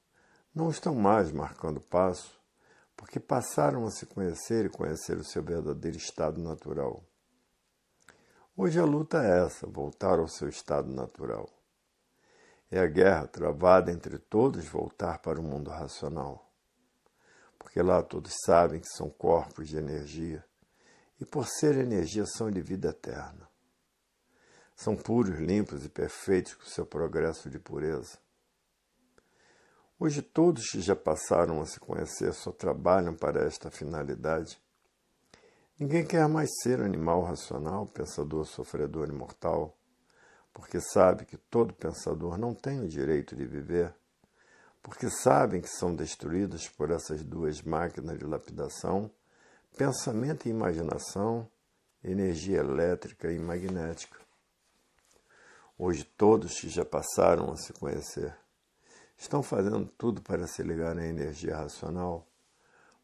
não estão mais marcando passo porque passaram a se conhecer e conhecer o seu verdadeiro estado natural. Hoje a luta é essa, voltar ao seu estado natural. É a guerra travada entre todos voltar para o mundo racional. Porque lá todos sabem que são corpos de energia e, por ser energia, são de vida eterna. São puros, limpos e perfeitos com seu progresso de pureza. Hoje todos que já passaram a se conhecer só trabalham para esta finalidade. Ninguém quer mais ser animal racional, pensador, sofredor e mortal, porque sabe que todo pensador não tem o direito de viver, porque sabem que são destruídos por essas duas máquinas de lapidação, pensamento e imaginação, energia elétrica e magnética. Hoje todos que já passaram a se conhecer estão fazendo tudo para se ligar à energia racional,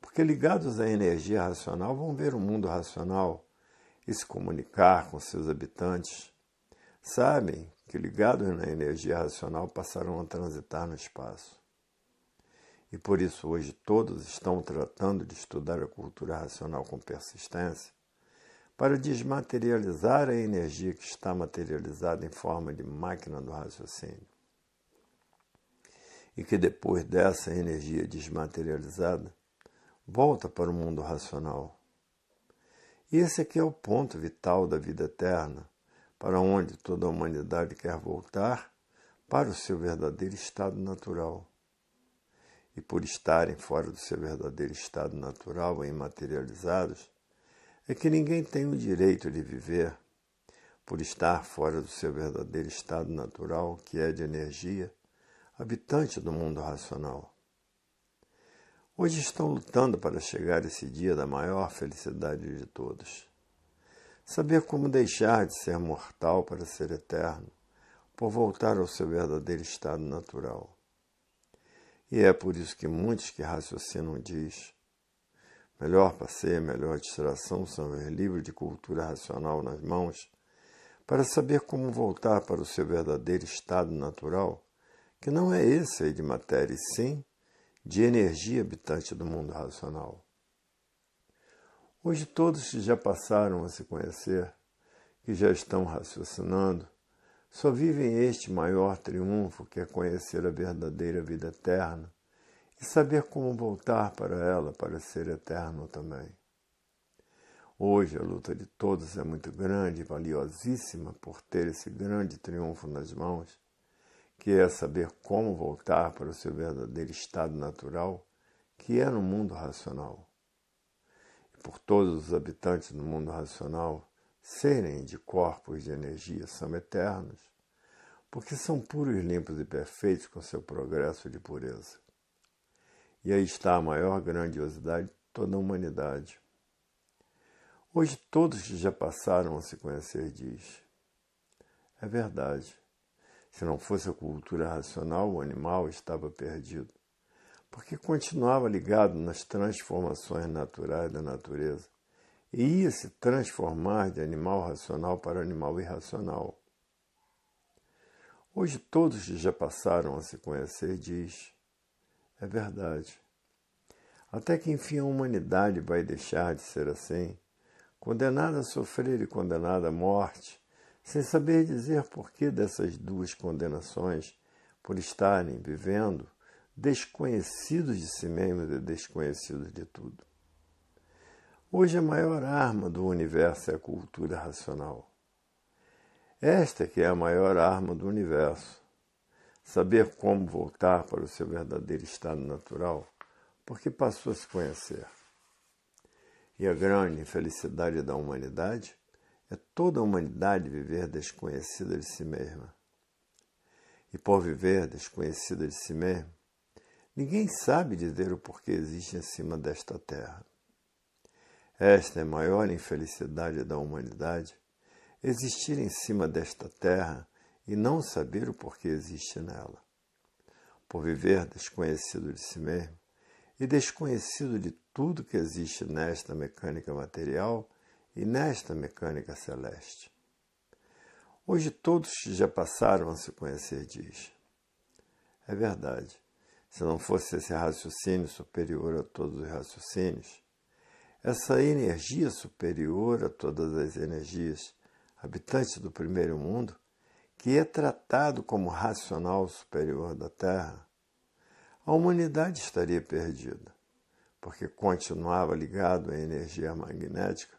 porque ligados à energia racional vão ver o mundo racional e se comunicar com seus habitantes. Sabem que ligados na energia racional passarão a transitar no espaço. E por isso hoje todos estão tratando de estudar a cultura racional com persistência para desmaterializar a energia que está materializada em forma de máquina do raciocínio e que depois dessa energia desmaterializada volta para o mundo racional. E esse aqui é o ponto vital da vida eterna, para onde toda a humanidade quer voltar para o seu verdadeiro estado natural. E por estarem fora do seu verdadeiro estado natural e imaterializados, é que ninguém tem o direito de viver. Por estar fora do seu verdadeiro estado natural, que é de energia, habitante do mundo racional. Hoje estão lutando para chegar esse dia da maior felicidade de todos. Saber como deixar de ser mortal para ser eterno, por voltar ao seu verdadeiro estado natural. E é por isso que muitos que raciocinam diz: melhor passeio, melhor distração são ver livro de cultura racional nas mãos, para saber como voltar para o seu verdadeiro estado natural que não é esse aí de matéria, e sim de energia habitante do mundo racional. Hoje todos que já passaram a se conhecer, que já estão raciocinando, só vivem este maior triunfo que é conhecer a verdadeira vida eterna e saber como voltar para ela para ser eterno também. Hoje a luta de todos é muito grande e valiosíssima por ter esse grande triunfo nas mãos que é saber como voltar para o seu verdadeiro estado natural, que é no mundo racional. E por todos os habitantes do mundo racional serem de corpos de energia são eternos, porque são puros, limpos e perfeitos com seu progresso de pureza. E aí está a maior grandiosidade de toda a humanidade. Hoje todos que já passaram a se conhecer diz: é verdade. Se não fosse a cultura racional, o animal estava perdido, porque continuava ligado nas transformações naturais da natureza e ia se transformar de animal racional para animal irracional. Hoje todos que já passaram a se conhecer diz, é verdade. Até que enfim a humanidade vai deixar de ser assim, condenada a sofrer e condenada à morte, sem saber dizer por que dessas duas condenações, por estarem vivendo desconhecidos de si mesmos e desconhecidos de tudo. Hoje a maior arma do universo é a cultura racional. Esta que é a maior arma do universo. Saber como voltar para o seu verdadeiro estado natural, porque passou a se conhecer. E a grande infelicidade da humanidade é toda a humanidade viver desconhecida de si mesma. E por viver desconhecida de si mesma, ninguém sabe dizer o porquê existe em cima desta terra. Esta é a maior infelicidade da humanidade, existir em cima desta terra e não saber o porquê existe nela. Por viver desconhecido de si mesmo e desconhecido de tudo que existe nesta mecânica material, e nesta mecânica celeste. Hoje todos já passaram a se conhecer, diz. É verdade. Se não fosse esse raciocínio superior a todos os raciocínios, essa energia superior a todas as energias, habitante do primeiro mundo, que é tratado como racional superior da Terra, a humanidade estaria perdida, porque continuava ligado à energia magnética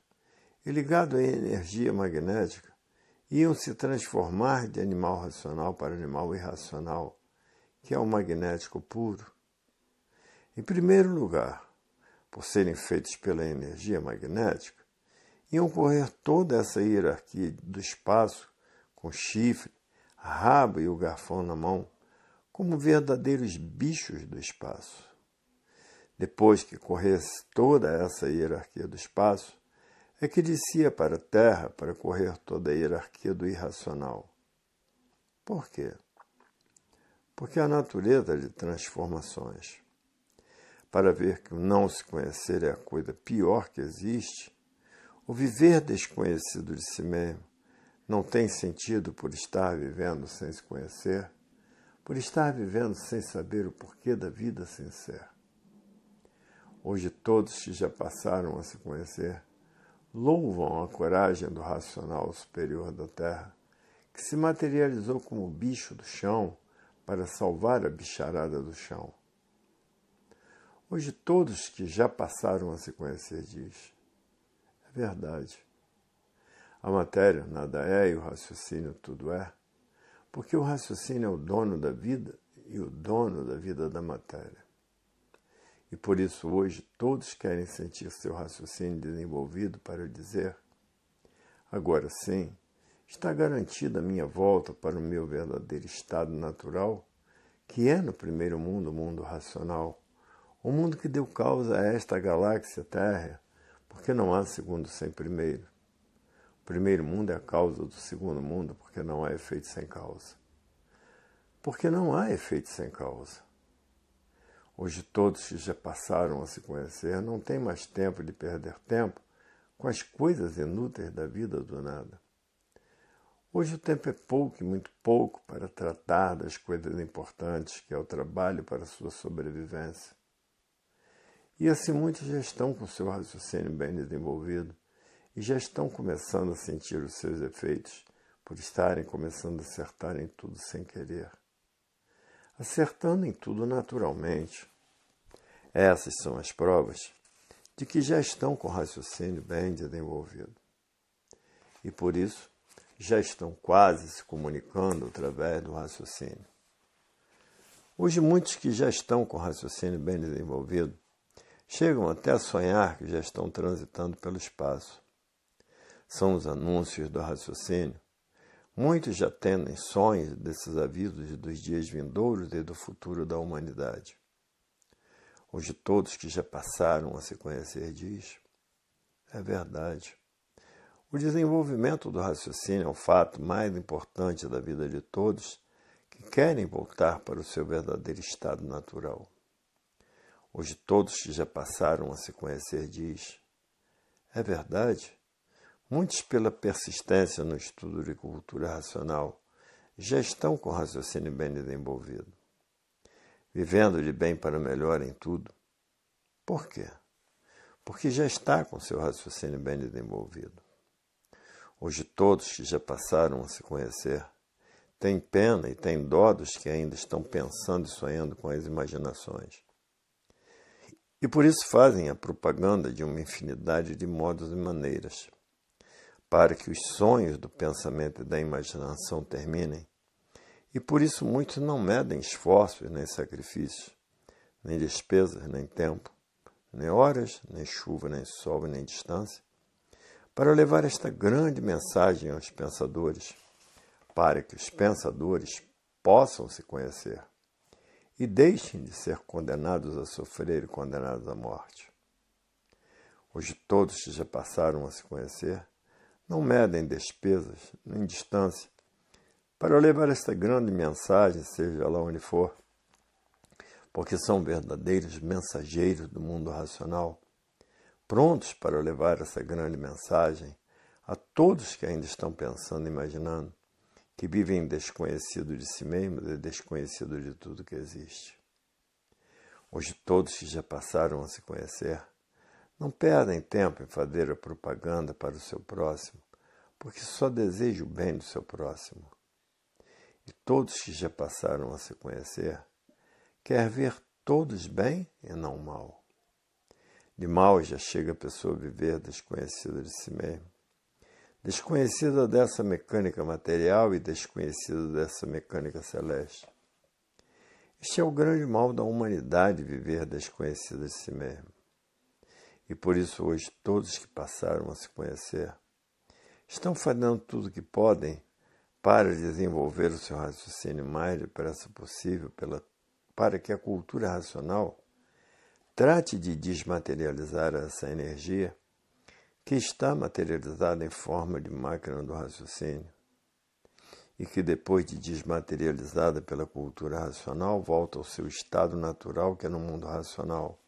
e ligado à energia magnética, iam se transformar de animal racional para animal irracional, que é o magnético puro. Em primeiro lugar, por serem feitos pela energia magnética, iam correr toda essa hierarquia do espaço com chifre, rabo e o garfão na mão, como verdadeiros bichos do espaço. Depois que corresse toda essa hierarquia do espaço, é que descia para a terra para correr toda a hierarquia do irracional. Por quê? Porque a natureza de transformações. Para ver que o não se conhecer é a coisa pior que existe, o viver desconhecido de si mesmo não tem sentido por estar vivendo sem se conhecer, por estar vivendo sem saber o porquê da vida sem ser. Hoje todos que já passaram a se conhecer louvam a coragem do racional superior da terra, que se materializou como o bicho do chão para salvar a bicharada do chão. Hoje todos que já passaram a se conhecer diz. É verdade. A matéria nada é e o raciocínio tudo é, porque o raciocínio é o dono da vida e o dono da vida da matéria. E por isso hoje todos querem sentir seu raciocínio desenvolvido para dizer: agora sim, está garantida a minha volta para o meu verdadeiro estado natural, que é no primeiro mundo o mundo racional, o mundo que deu causa a esta galáxia Terra, porque não há segundo sem primeiro. O primeiro mundo é a causa do segundo mundo, porque não há efeito sem causa. Porque não há efeito sem causa. Hoje todos que já passaram a se conhecer não têm mais tempo de perder tempo com as coisas inúteis da vida do nada. Hoje o tempo é pouco e muito pouco para tratar das coisas importantes que é o trabalho para a sua sobrevivência. E assim muitos já estão com seu raciocínio bem desenvolvido e já estão começando a sentir os seus efeitos por estarem começando a acertar em tudo sem querer acertando em tudo naturalmente. Essas são as provas de que já estão com raciocínio bem desenvolvido. E por isso, já estão quase se comunicando através do raciocínio. Hoje, muitos que já estão com raciocínio bem desenvolvido chegam até a sonhar que já estão transitando pelo espaço. São os anúncios do raciocínio Muitos já têm sonhos desses avisos dos dias vindouros e do futuro da humanidade. Hoje todos que já passaram a se conhecer diz, é verdade. O desenvolvimento do raciocínio é o fato mais importante da vida de todos que querem voltar para o seu verdadeiro estado natural. Hoje todos que já passaram a se conhecer diz, é verdade. Muitos, pela persistência no estudo de cultura racional, já estão com o raciocínio bem desenvolvido, vivendo de bem para o melhor em tudo. Por quê? Porque já está com seu raciocínio bem desenvolvido. Hoje, todos que já passaram a se conhecer têm pena e têm dó dos que ainda estão pensando e sonhando com as imaginações. E por isso fazem a propaganda de uma infinidade de modos e maneiras para que os sonhos do pensamento e da imaginação terminem, e por isso muitos não medem esforços nem sacrifícios, nem despesas, nem tempo, nem horas, nem chuva, nem sol, nem distância, para levar esta grande mensagem aos pensadores, para que os pensadores possam se conhecer e deixem de ser condenados a sofrer e condenados à morte. Hoje todos que já passaram a se conhecer não medem despesas nem distância para levar esta grande mensagem, seja lá onde for, porque são verdadeiros mensageiros do mundo racional, prontos para levar essa grande mensagem a todos que ainda estão pensando e imaginando, que vivem desconhecido de si mesmos e desconhecido de tudo que existe. Hoje, todos que já passaram a se conhecer não perdem tempo em fazer a propaganda para o seu próximo, porque só deseja o bem do seu próximo. E todos que já passaram a se conhecer, quer ver todos bem e não mal. De mal já chega a pessoa a viver desconhecida de si mesma, desconhecida dessa mecânica material e desconhecida dessa mecânica celeste. Este é o grande mal da humanidade viver desconhecida de si mesma. E por isso hoje todos que passaram a se conhecer estão fazendo tudo o que podem para desenvolver o seu raciocínio mais depressa possível pela, para que a cultura racional trate de desmaterializar essa energia que está materializada em forma de máquina do raciocínio e que depois de desmaterializada pela cultura racional volta ao seu estado natural que é no mundo racional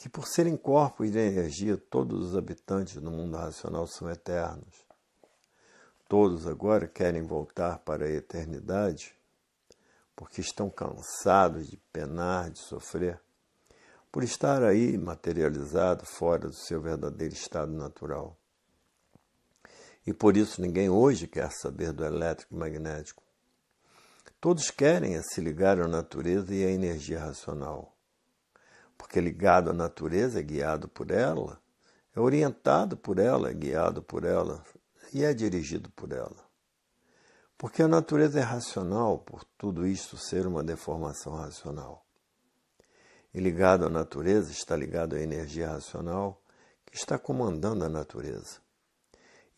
que, por serem corpos de energia, todos os habitantes do mundo racional são eternos. Todos agora querem voltar para a eternidade porque estão cansados de penar, de sofrer, por estar aí materializado fora do seu verdadeiro estado natural. E por isso ninguém hoje quer saber do elétrico magnético. Todos querem é se ligar à natureza e à energia racional porque é ligado à natureza, é guiado por ela, é orientado por ela, é guiado por ela e é dirigido por ela. Porque a natureza é racional, por tudo isto ser uma deformação racional. E ligado à natureza está ligado à energia racional que está comandando a natureza.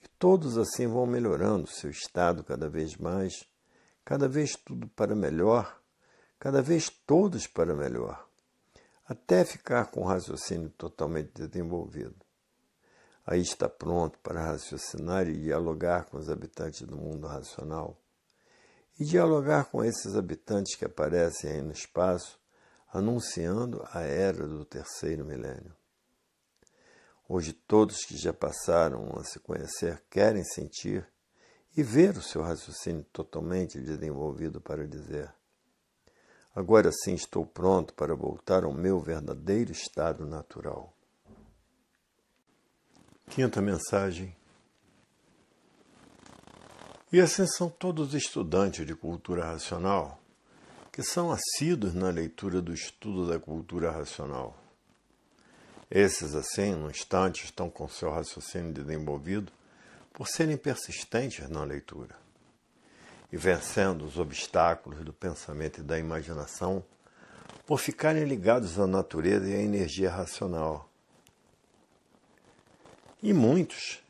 E todos assim vão melhorando seu estado cada vez mais, cada vez tudo para melhor, cada vez todos para melhor até ficar com o raciocínio totalmente desenvolvido. Aí está pronto para raciocinar e dialogar com os habitantes do mundo racional. E dialogar com esses habitantes que aparecem aí no espaço, anunciando a era do terceiro milênio. Hoje, todos que já passaram a se conhecer querem sentir e ver o seu raciocínio totalmente desenvolvido para dizer: Agora sim estou pronto para voltar ao meu verdadeiro estado natural. Quinta mensagem. E assim são todos os estudantes de cultura racional que são assíduos na leitura do estudo da cultura racional. Esses, assim, no instante, estão com seu raciocínio desenvolvido por serem persistentes na leitura e vencendo os obstáculos do pensamento e da imaginação por ficarem ligados à natureza e à energia racional. E muitos,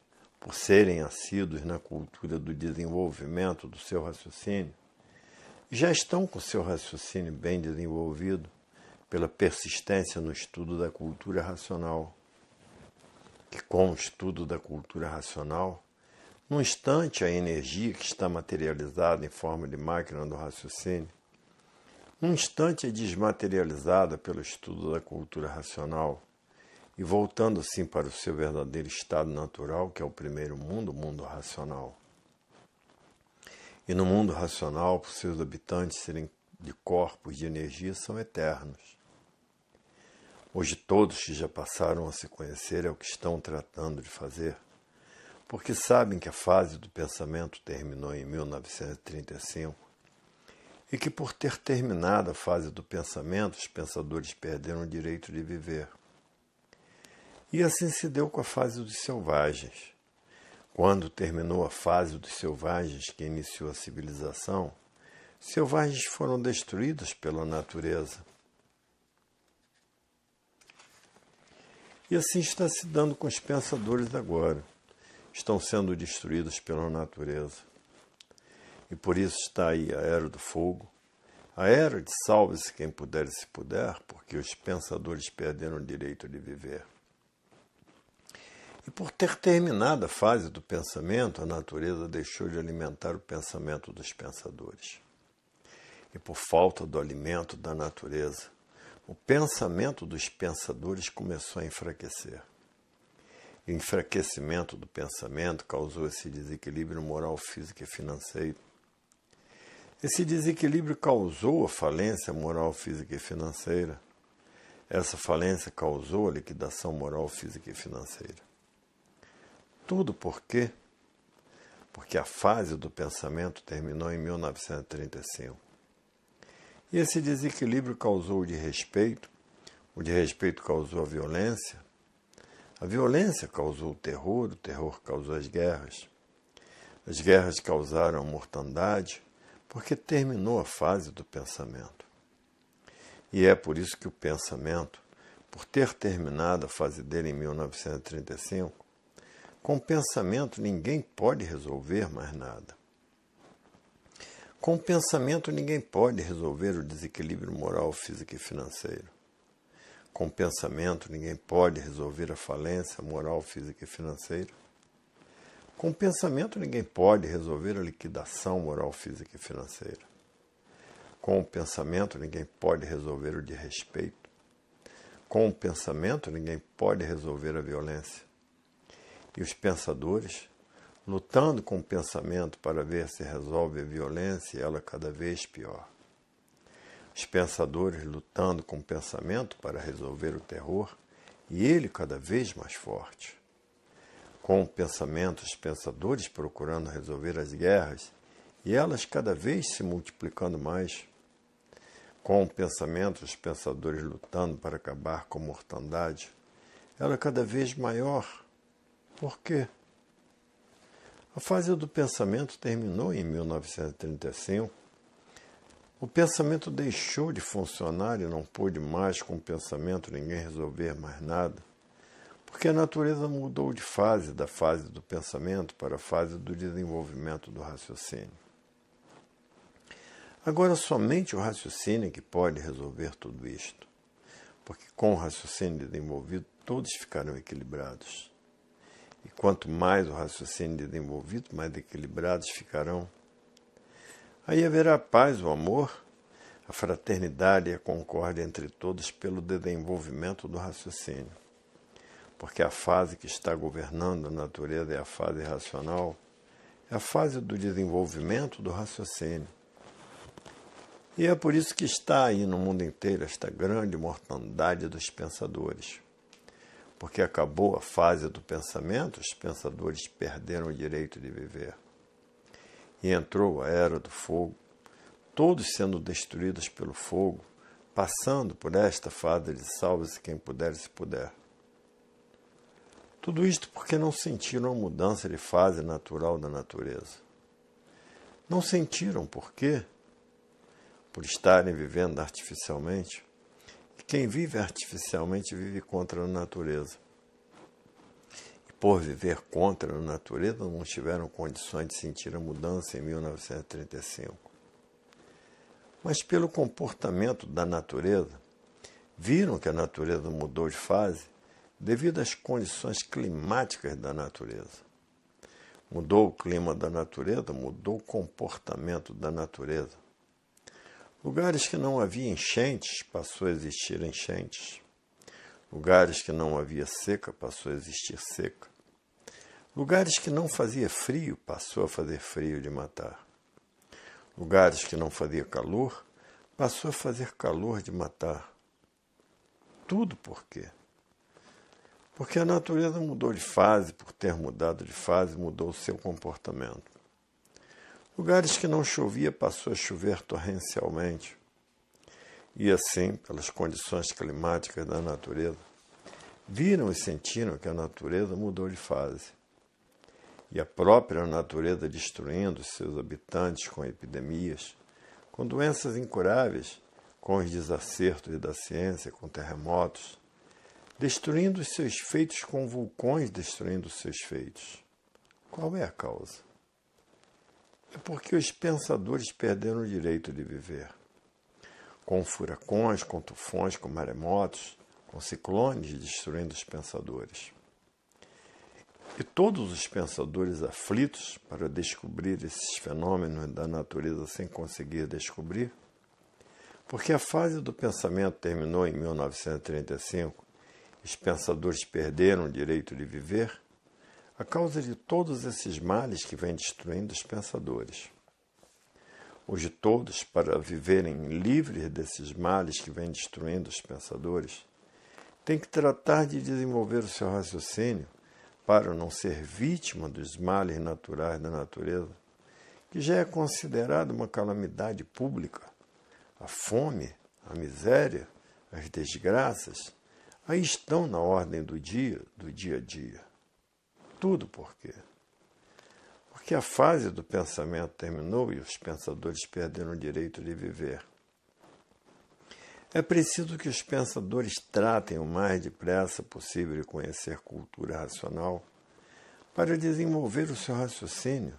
por serem assíduos na cultura do desenvolvimento do seu raciocínio, já estão com seu raciocínio bem desenvolvido pela persistência no estudo da cultura racional, que com o estudo da cultura racional num instante, a energia que está materializada em forma de máquina do raciocínio, num instante é desmaterializada pelo estudo da cultura racional e voltando assim para o seu verdadeiro estado natural, que é o primeiro mundo, o mundo racional. E no mundo racional, por seus habitantes serem de corpos de energia, são eternos. Hoje, todos que já passaram a se conhecer é o que estão tratando de fazer porque sabem que a fase do pensamento terminou em 1935 e que, por ter terminado a fase do pensamento, os pensadores perderam o direito de viver. E assim se deu com a fase dos selvagens. Quando terminou a fase dos selvagens que iniciou a civilização, selvagens foram destruídos pela natureza. E assim está se dando com os pensadores agora estão sendo destruídos pela natureza. E por isso está aí a era do fogo, a era de salve-se quem puder e se puder, porque os pensadores perderam o direito de viver. E por ter terminado a fase do pensamento, a natureza deixou de alimentar o pensamento dos pensadores. E por falta do alimento da natureza, o pensamento dos pensadores começou a enfraquecer enfraquecimento do pensamento causou esse desequilíbrio moral, físico e financeiro. Esse desequilíbrio causou a falência moral, física e financeira. Essa falência causou a liquidação moral, física e financeira. Tudo por quê? Porque a fase do pensamento terminou em 1935. E esse desequilíbrio causou o de respeito. o de respeito causou a violência, a violência causou o terror, o terror causou as guerras. As guerras causaram mortandade porque terminou a fase do pensamento. E é por isso que o pensamento, por ter terminado a fase dele em 1935, com pensamento ninguém pode resolver mais nada. Com pensamento ninguém pode resolver o desequilíbrio moral, físico e financeiro com pensamento, ninguém pode resolver a falência moral, física e financeira. Com pensamento, ninguém pode resolver a liquidação moral, física e financeira. Com o pensamento, ninguém pode resolver o desrespeito. Com o pensamento, ninguém pode resolver a violência. E os pensadores, lutando com o pensamento para ver se resolve a violência, ela cada vez pior os pensadores lutando com o pensamento para resolver o terror e ele cada vez mais forte. Com o pensamento, os pensadores procurando resolver as guerras e elas cada vez se multiplicando mais. Com o pensamento, os pensadores lutando para acabar com a mortandade, ela cada vez maior. Por quê? A fase do pensamento terminou em 1935 o pensamento deixou de funcionar e não pôde mais, com o pensamento, ninguém resolver mais nada, porque a natureza mudou de fase, da fase do pensamento para a fase do desenvolvimento do raciocínio. Agora, somente o raciocínio é que pode resolver tudo isto, porque com o raciocínio desenvolvido, todos ficarão equilibrados. E quanto mais o raciocínio desenvolvido, mais equilibrados ficarão Aí haverá a paz, o amor, a fraternidade e a concórdia entre todos pelo desenvolvimento do raciocínio. Porque a fase que está governando a natureza é a fase racional, é a fase do desenvolvimento do raciocínio. E é por isso que está aí no mundo inteiro esta grande mortandade dos pensadores. Porque acabou a fase do pensamento, os pensadores perderam o direito de viver e entrou a era do fogo, todos sendo destruídos pelo fogo, passando por esta fase de salve-se quem puder e se puder. Tudo isto porque não sentiram a mudança de fase natural da natureza. Não sentiram por quê? Por estarem vivendo artificialmente. E quem vive artificialmente vive contra a natureza por viver contra a natureza, não tiveram condições de sentir a mudança em 1935. Mas, pelo comportamento da natureza, viram que a natureza mudou de fase devido às condições climáticas da natureza. Mudou o clima da natureza, mudou o comportamento da natureza. Lugares que não havia enchentes passou a existir enchentes. Lugares que não havia seca passou a existir seca. Lugares que não fazia frio passou a fazer frio de matar. Lugares que não fazia calor passou a fazer calor de matar. Tudo por quê? Porque a natureza mudou de fase, por ter mudado de fase, mudou o seu comportamento. Lugares que não chovia passou a chover torrencialmente. E assim, pelas condições climáticas da natureza, viram e sentiram que a natureza mudou de fase e a própria natureza destruindo seus habitantes com epidemias, com doenças incuráveis, com os desacertos da ciência, com terremotos, destruindo seus feitos com vulcões destruindo seus feitos. Qual é a causa? É porque os pensadores perderam o direito de viver. Com furacões, com tufões, com maremotos, com ciclones destruindo os pensadores. E todos os pensadores aflitos para descobrir esses fenômenos da natureza sem conseguir descobrir, porque a fase do pensamento terminou em 1935, os pensadores perderam o direito de viver, a causa de todos esses males que vem destruindo os pensadores. Hoje todos, para viverem livres desses males que vem destruindo os pensadores, têm que tratar de desenvolver o seu raciocínio para não ser vítima dos males naturais da natureza, que já é considerada uma calamidade pública. A fome, a miséria, as desgraças, aí estão na ordem do dia, do dia a dia. Tudo por quê? Porque a fase do pensamento terminou e os pensadores perderam o direito de viver. É preciso que os pensadores tratem o mais depressa possível de conhecer cultura racional para desenvolver o seu raciocínio,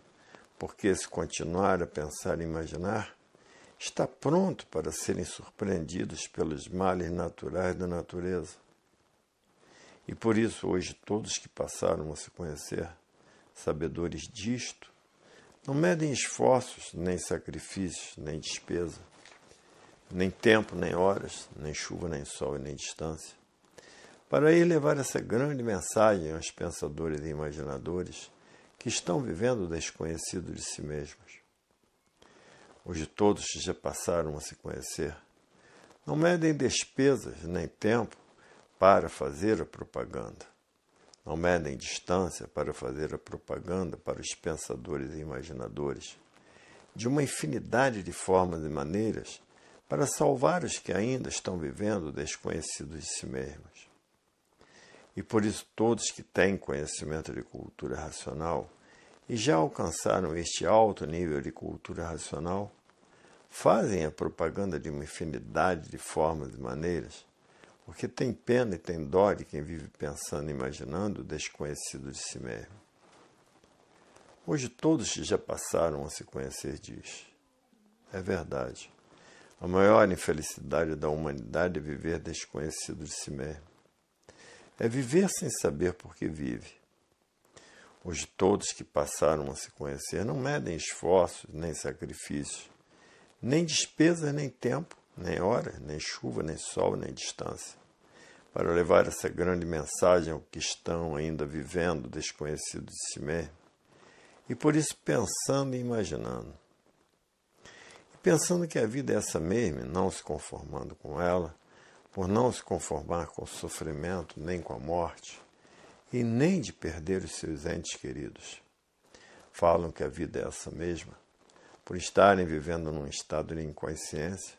porque se continuar a pensar e imaginar, está pronto para serem surpreendidos pelos males naturais da natureza. E por isso, hoje, todos que passaram a se conhecer, sabedores disto, não medem esforços, nem sacrifícios, nem despesa nem tempo, nem horas, nem chuva, nem sol e nem distância, para ir levar essa grande mensagem aos pensadores e imaginadores que estão vivendo desconhecidos desconhecido de si mesmos. Hoje todos já passaram a se conhecer. Não medem despesas nem tempo para fazer a propaganda. Não medem distância para fazer a propaganda para os pensadores e imaginadores de uma infinidade de formas e maneiras para salvar os que ainda estão vivendo desconhecidos de si mesmos. E por isso, todos que têm conhecimento de cultura racional e já alcançaram este alto nível de cultura racional, fazem a propaganda de uma infinidade de formas e maneiras, porque tem pena e tem dó de quem vive pensando e imaginando desconhecido de si mesmo. Hoje todos que já passaram a se conhecer diz. É verdade. A maior infelicidade da humanidade é viver desconhecido de si mesmo. É viver sem saber por que vive. Hoje, todos que passaram a se conhecer não medem esforços, nem sacrifícios, nem despesas, nem tempo, nem hora, nem chuva, nem sol, nem distância, para levar essa grande mensagem ao que estão ainda vivendo desconhecido de si mesmo e por isso pensando e imaginando pensando que a vida é essa mesma, não se conformando com ela, por não se conformar com o sofrimento nem com a morte, e nem de perder os seus entes queridos. Falam que a vida é essa mesma, por estarem vivendo num estado de inconsciência,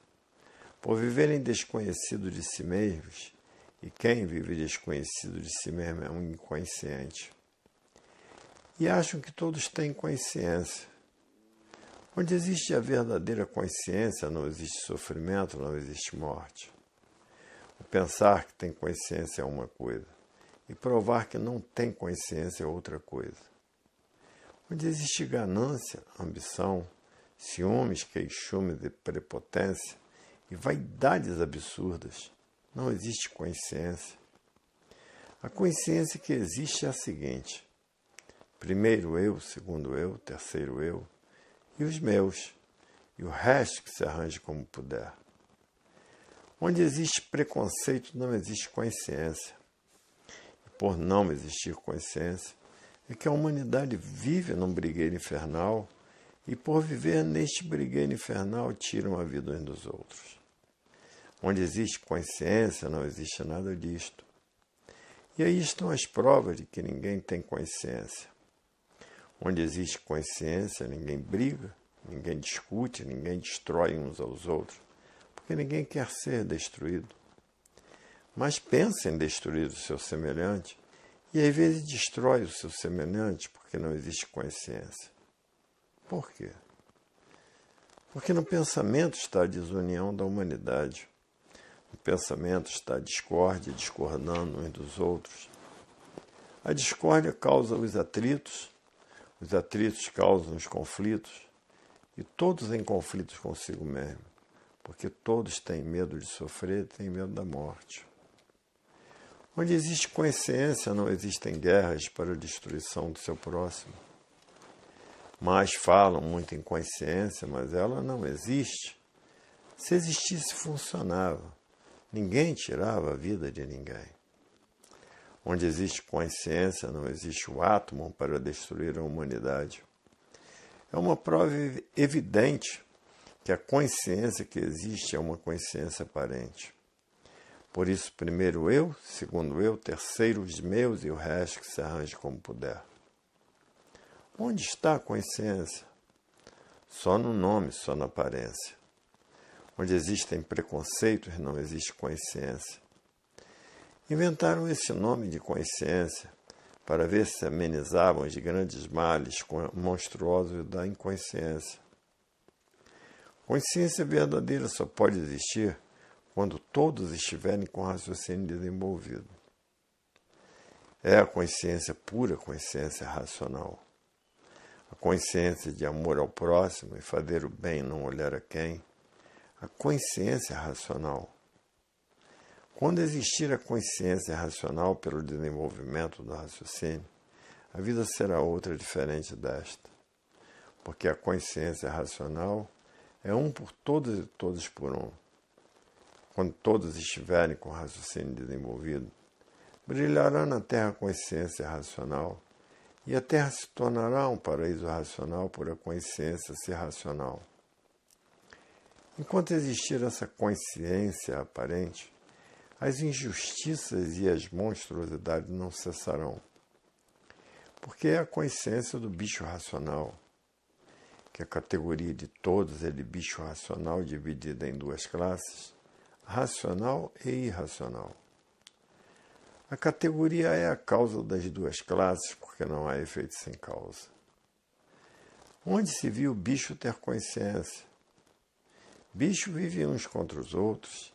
por viverem desconhecido de si mesmos, e quem vive desconhecido de si mesmo é um inconsciente. E acham que todos têm consciência, Onde existe a verdadeira consciência, não existe sofrimento, não existe morte. O pensar que tem consciência é uma coisa, e provar que não tem consciência é outra coisa. Onde existe ganância, ambição, ciúmes, queixume de prepotência e vaidades absurdas, não existe consciência. A consciência que existe é a seguinte: primeiro eu, segundo eu, terceiro eu, e os meus, e o resto que se arranje como puder. Onde existe preconceito, não existe consciência. E por não existir consciência, é que a humanidade vive num brigueiro infernal e, por viver neste brigueiro infernal, tiram a vida uns dos outros. Onde existe consciência, não existe nada disto. E aí estão as provas de que ninguém tem consciência. Onde existe consciência, ninguém briga, ninguém discute, ninguém destrói uns aos outros, porque ninguém quer ser destruído. Mas pensa em destruir o seu semelhante e às vezes destrói o seu semelhante porque não existe consciência. Por quê? Porque no pensamento está a desunião da humanidade. No pensamento está a discórdia, discordando uns dos outros. A discórdia causa os atritos os atritos causam os conflitos e todos em conflitos consigo mesmo, porque todos têm medo de sofrer, têm medo da morte. Onde existe consciência, não existem guerras para a destruição do seu próximo. Mas falam muito em consciência, mas ela não existe. Se existisse, funcionava. Ninguém tirava a vida de ninguém. Onde existe consciência, não existe o átomo para destruir a humanidade. É uma prova evidente que a consciência que existe é uma consciência aparente. Por isso, primeiro eu, segundo eu, terceiro os meus e o resto que se arranje como puder. Onde está a consciência? Só no nome, só na aparência. Onde existem preconceitos, não existe consciência. Inventaram esse nome de consciência para ver se amenizavam os grandes males monstruosos da inconsciência. Consciência verdadeira só pode existir quando todos estiverem com raciocínio desenvolvido. É a consciência pura, consciência racional. A consciência de amor ao próximo e fazer o bem não olhar a quem. A consciência racional quando existir a consciência racional pelo desenvolvimento do raciocínio, a vida será outra diferente desta, porque a consciência racional é um por todos e todos por um. Quando todos estiverem com o raciocínio desenvolvido, brilhará na terra a consciência racional e a terra se tornará um paraíso racional por a consciência ser racional. Enquanto existir essa consciência aparente, as injustiças e as monstruosidades não cessarão, porque é a consciência do bicho racional, que a categoria de todos é de bicho racional dividida em duas classes, racional e irracional. A categoria é a causa das duas classes, porque não há efeito sem causa. Onde se viu o bicho ter consciência? Bicho vive uns contra os outros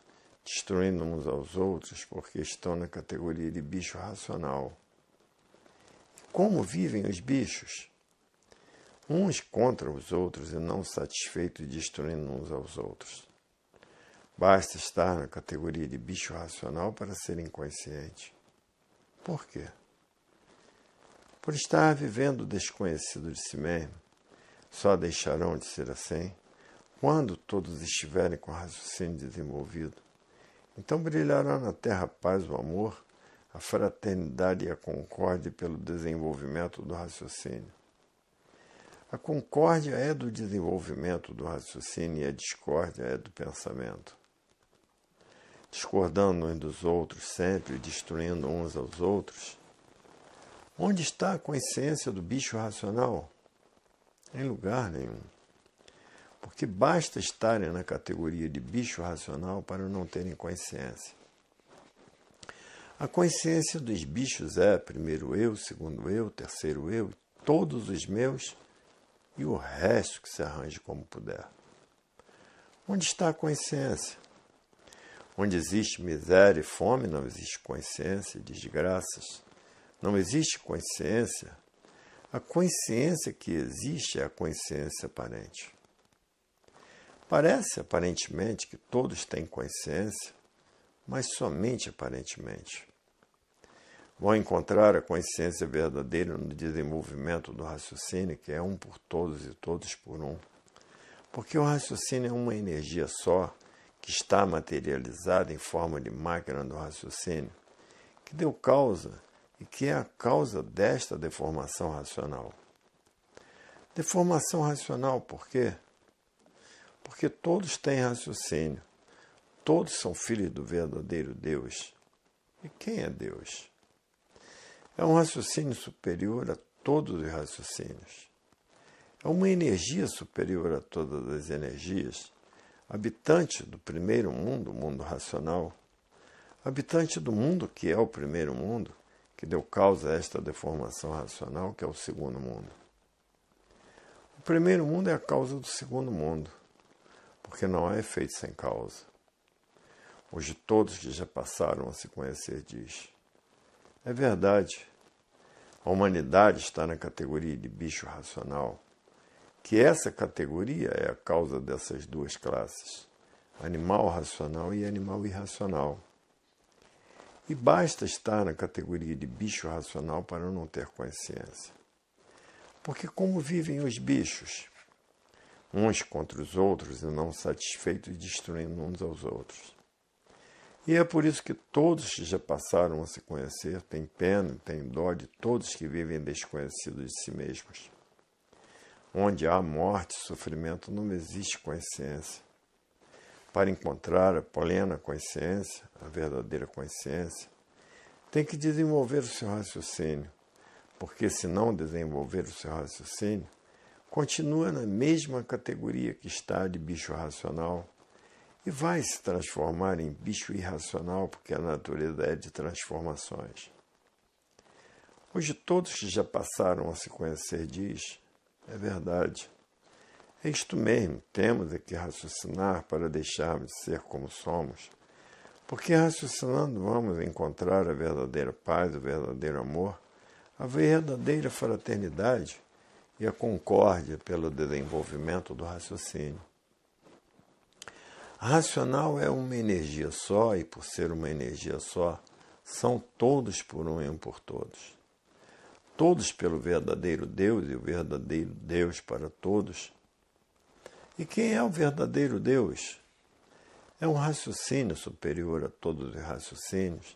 destruindo uns aos outros porque estão na categoria de bicho racional. Como vivem os bichos? Uns contra os outros e não satisfeitos destruindo uns aos outros. Basta estar na categoria de bicho racional para ser inconsciente. Por quê? Por estar vivendo desconhecido de si mesmo, só deixarão de ser assim quando todos estiverem com o raciocínio desenvolvido então brilhará na terra a paz, o amor, a fraternidade e a concórdia pelo desenvolvimento do raciocínio. A concórdia é do desenvolvimento do raciocínio e a discórdia é do pensamento. Discordando uns dos outros sempre, destruindo uns aos outros, onde está a consciência do bicho racional? Em lugar nenhum porque basta estarem na categoria de bicho racional para não terem consciência. A consciência dos bichos é primeiro eu, segundo eu, terceiro eu, todos os meus e o resto que se arranje como puder. Onde está a consciência? Onde existe miséria e fome, não existe consciência e desgraças. Não existe consciência. A consciência que existe é a consciência aparente. Parece aparentemente que todos têm consciência, mas somente aparentemente. Vão encontrar a consciência verdadeira no desenvolvimento do raciocínio, que é um por todos e todos por um. Porque o raciocínio é uma energia só que está materializada em forma de máquina do raciocínio, que deu causa e que é a causa desta deformação racional. Deformação racional por quê? Porque porque todos têm raciocínio, todos são filhos do verdadeiro Deus. E quem é Deus? É um raciocínio superior a todos os raciocínios. É uma energia superior a todas as energias, habitante do primeiro mundo, o mundo racional, habitante do mundo que é o primeiro mundo, que deu causa a esta deformação racional, que é o segundo mundo. O primeiro mundo é a causa do segundo mundo porque não há efeito sem causa. Hoje todos que já passaram a se conhecer diz: É verdade. A humanidade está na categoria de bicho racional, que essa categoria é a causa dessas duas classes, animal racional e animal irracional. E basta estar na categoria de bicho racional para não ter consciência. Porque como vivem os bichos? uns contra os outros e não satisfeitos, destruindo uns aos outros. E é por isso que todos que já passaram a se conhecer têm pena, têm dó de todos que vivem desconhecidos de si mesmos. Onde há morte e sofrimento não existe consciência. Para encontrar a plena consciência, a verdadeira consciência, tem que desenvolver o seu raciocínio, porque se não desenvolver o seu raciocínio, continua na mesma categoria que está de bicho racional e vai se transformar em bicho irracional, porque a natureza é de transformações. Hoje, todos que já passaram a se conhecer diz: é verdade. É isto mesmo, temos é que raciocinar para deixarmos de ser como somos, porque raciocinando vamos encontrar a verdadeira paz, o verdadeiro amor, a verdadeira fraternidade e a concórdia pelo desenvolvimento do raciocínio. A racional é uma energia só, e por ser uma energia só, são todos por um e um por todos. Todos pelo verdadeiro Deus e o verdadeiro Deus para todos. E quem é o verdadeiro Deus? É um raciocínio superior a todos os raciocínios,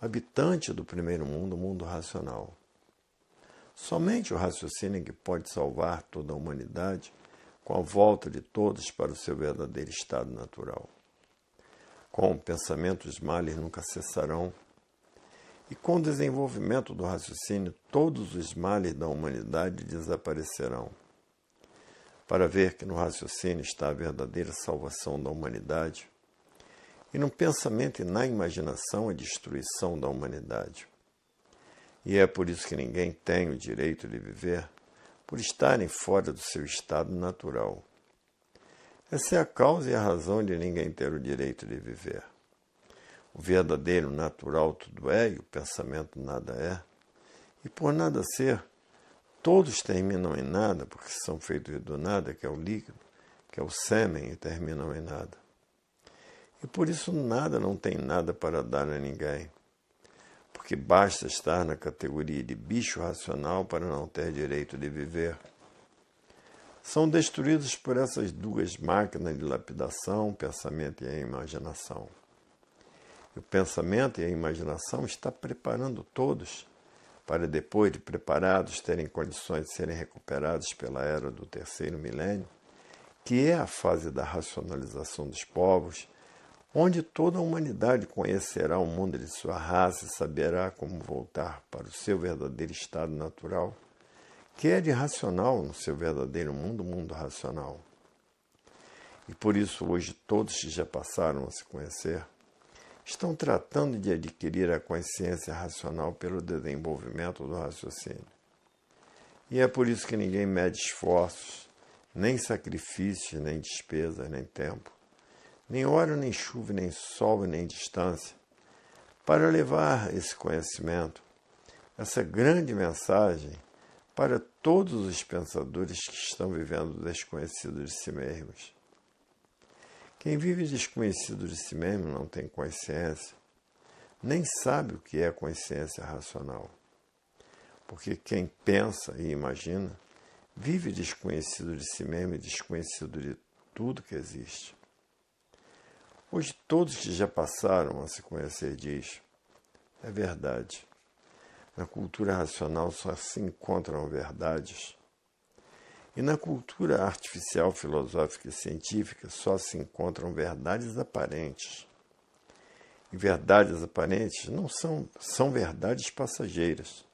habitante do primeiro mundo, o mundo racional. Somente o raciocínio que pode salvar toda a humanidade com a volta de todos para o seu verdadeiro estado natural. Com o pensamento, os males nunca cessarão, e com o desenvolvimento do raciocínio, todos os males da humanidade desaparecerão. Para ver que no raciocínio está a verdadeira salvação da humanidade, e no pensamento e na imaginação a destruição da humanidade. E é por isso que ninguém tem o direito de viver por estarem fora do seu estado natural. Essa é a causa e a razão de ninguém ter o direito de viver. O verdadeiro natural tudo é e o pensamento nada é. E por nada ser, todos terminam em nada, porque são feitos do nada, que é o líquido, que é o sêmen, e terminam em nada. E por isso nada não tem nada para dar a ninguém que basta estar na categoria de bicho racional para não ter direito de viver. São destruídos por essas duas máquinas de lapidação, o pensamento e a imaginação. o pensamento e a imaginação está preparando todos para depois de preparados terem condições de serem recuperados pela era do terceiro milênio, que é a fase da racionalização dos povos, onde toda a humanidade conhecerá o mundo de sua raça e saberá como voltar para o seu verdadeiro estado natural, que é de racional no seu verdadeiro mundo, mundo racional. E por isso hoje todos que já passaram a se conhecer estão tratando de adquirir a consciência racional pelo desenvolvimento do raciocínio. E é por isso que ninguém mede esforços, nem sacrifícios, nem despesas, nem tempo nem hora, nem chuva, nem sol, nem distância, para levar esse conhecimento, essa grande mensagem para todos os pensadores que estão vivendo desconhecidos de si mesmos. Quem vive desconhecido de si mesmo não tem consciência, nem sabe o que é consciência racional. Porque quem pensa e imagina vive desconhecido de si mesmo e desconhecido de tudo que existe. Hoje todos que já passaram a se conhecer diz, é verdade. Na cultura racional só se encontram verdades. E na cultura artificial, filosófica e científica só se encontram verdades aparentes. E verdades aparentes não são, são verdades passageiras.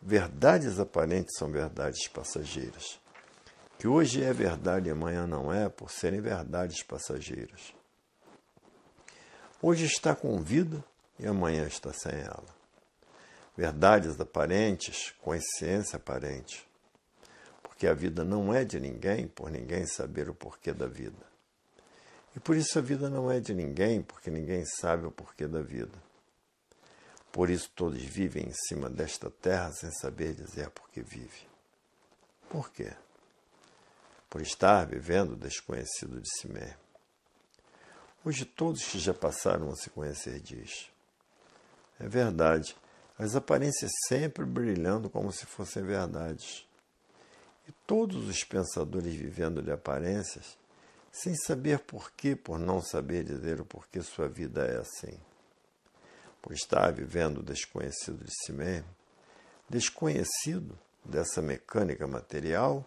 Verdades aparentes são verdades passageiras. Que hoje é verdade e amanhã não é, por serem verdades passageiras. Hoje está com vida e amanhã está sem ela. Verdades aparentes, consciência aparente. Porque a vida não é de ninguém, por ninguém saber o porquê da vida. E por isso a vida não é de ninguém, porque ninguém sabe o porquê da vida. Por isso todos vivem em cima desta terra sem saber dizer por que vive. Por quê? Por estar vivendo desconhecido de si mesmo. Hoje todos que já passaram a se conhecer, diz. É verdade, as aparências sempre brilhando como se fossem verdades. E todos os pensadores vivendo de aparências, sem saber porquê, por não saber dizer o porquê sua vida é assim. pois está vivendo desconhecido de si mesmo, desconhecido dessa mecânica material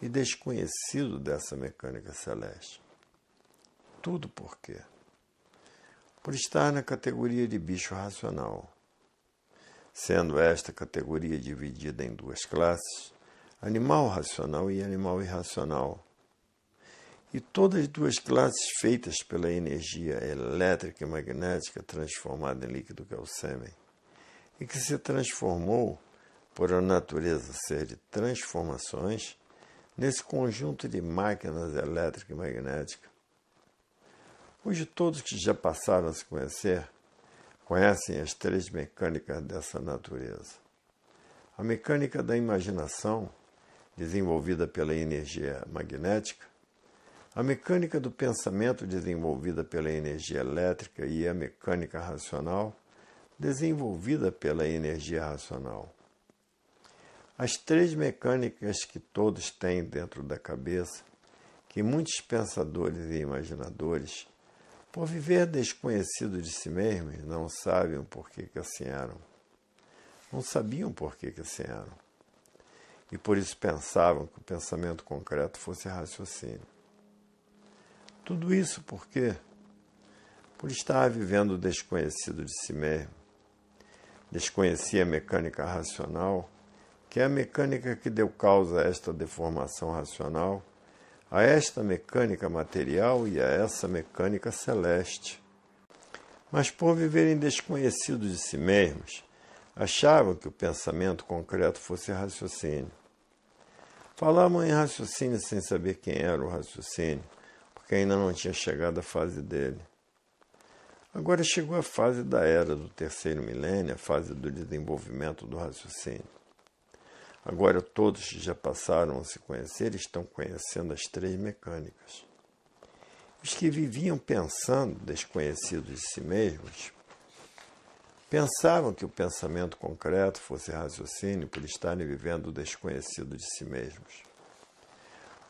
e desconhecido dessa mecânica celeste. Tudo por quê? Por estar na categoria de bicho racional. Sendo esta categoria dividida em duas classes, animal racional e animal irracional. E todas as duas classes feitas pela energia elétrica e magnética transformada em líquido que é o sêmen, e que se transformou, por a natureza ser de transformações, nesse conjunto de máquinas elétrica e magnética Hoje todos que já passaram a se conhecer conhecem as três mecânicas dessa natureza. A mecânica da imaginação, desenvolvida pela energia magnética, a mecânica do pensamento, desenvolvida pela energia elétrica, e a mecânica racional, desenvolvida pela energia racional. As três mecânicas que todos têm dentro da cabeça, que muitos pensadores e imaginadores por viver desconhecido de si mesmo, não sabem por que, que assim eram. Não sabiam por que, que assim eram. E por isso pensavam que o pensamento concreto fosse raciocínio. Tudo isso por quê? Por estar vivendo desconhecido de si mesmo. Desconhecia a mecânica racional, que é a mecânica que deu causa a esta deformação racional a esta mecânica material e a essa mecânica celeste. Mas por viverem desconhecidos de si mesmos, achavam que o pensamento concreto fosse raciocínio. Falavam em raciocínio sem saber quem era o raciocínio, porque ainda não tinha chegado a fase dele. Agora chegou a fase da era do terceiro milênio, a fase do desenvolvimento do raciocínio. Agora todos que já passaram a se conhecer estão conhecendo as três mecânicas. Os que viviam pensando, desconhecidos de si mesmos, pensavam que o pensamento concreto fosse raciocínio por estarem vivendo desconhecidos desconhecido de si mesmos.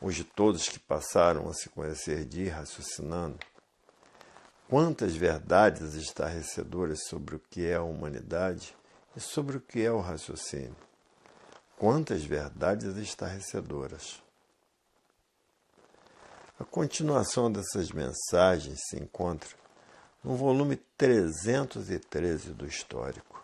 Hoje todos que passaram a se conhecer de ir raciocinando, quantas verdades estarrecedoras sobre o que é a humanidade e sobre o que é o raciocínio Quantas verdades estarrecedoras! A continuação dessas mensagens se encontra no volume 313 do Histórico.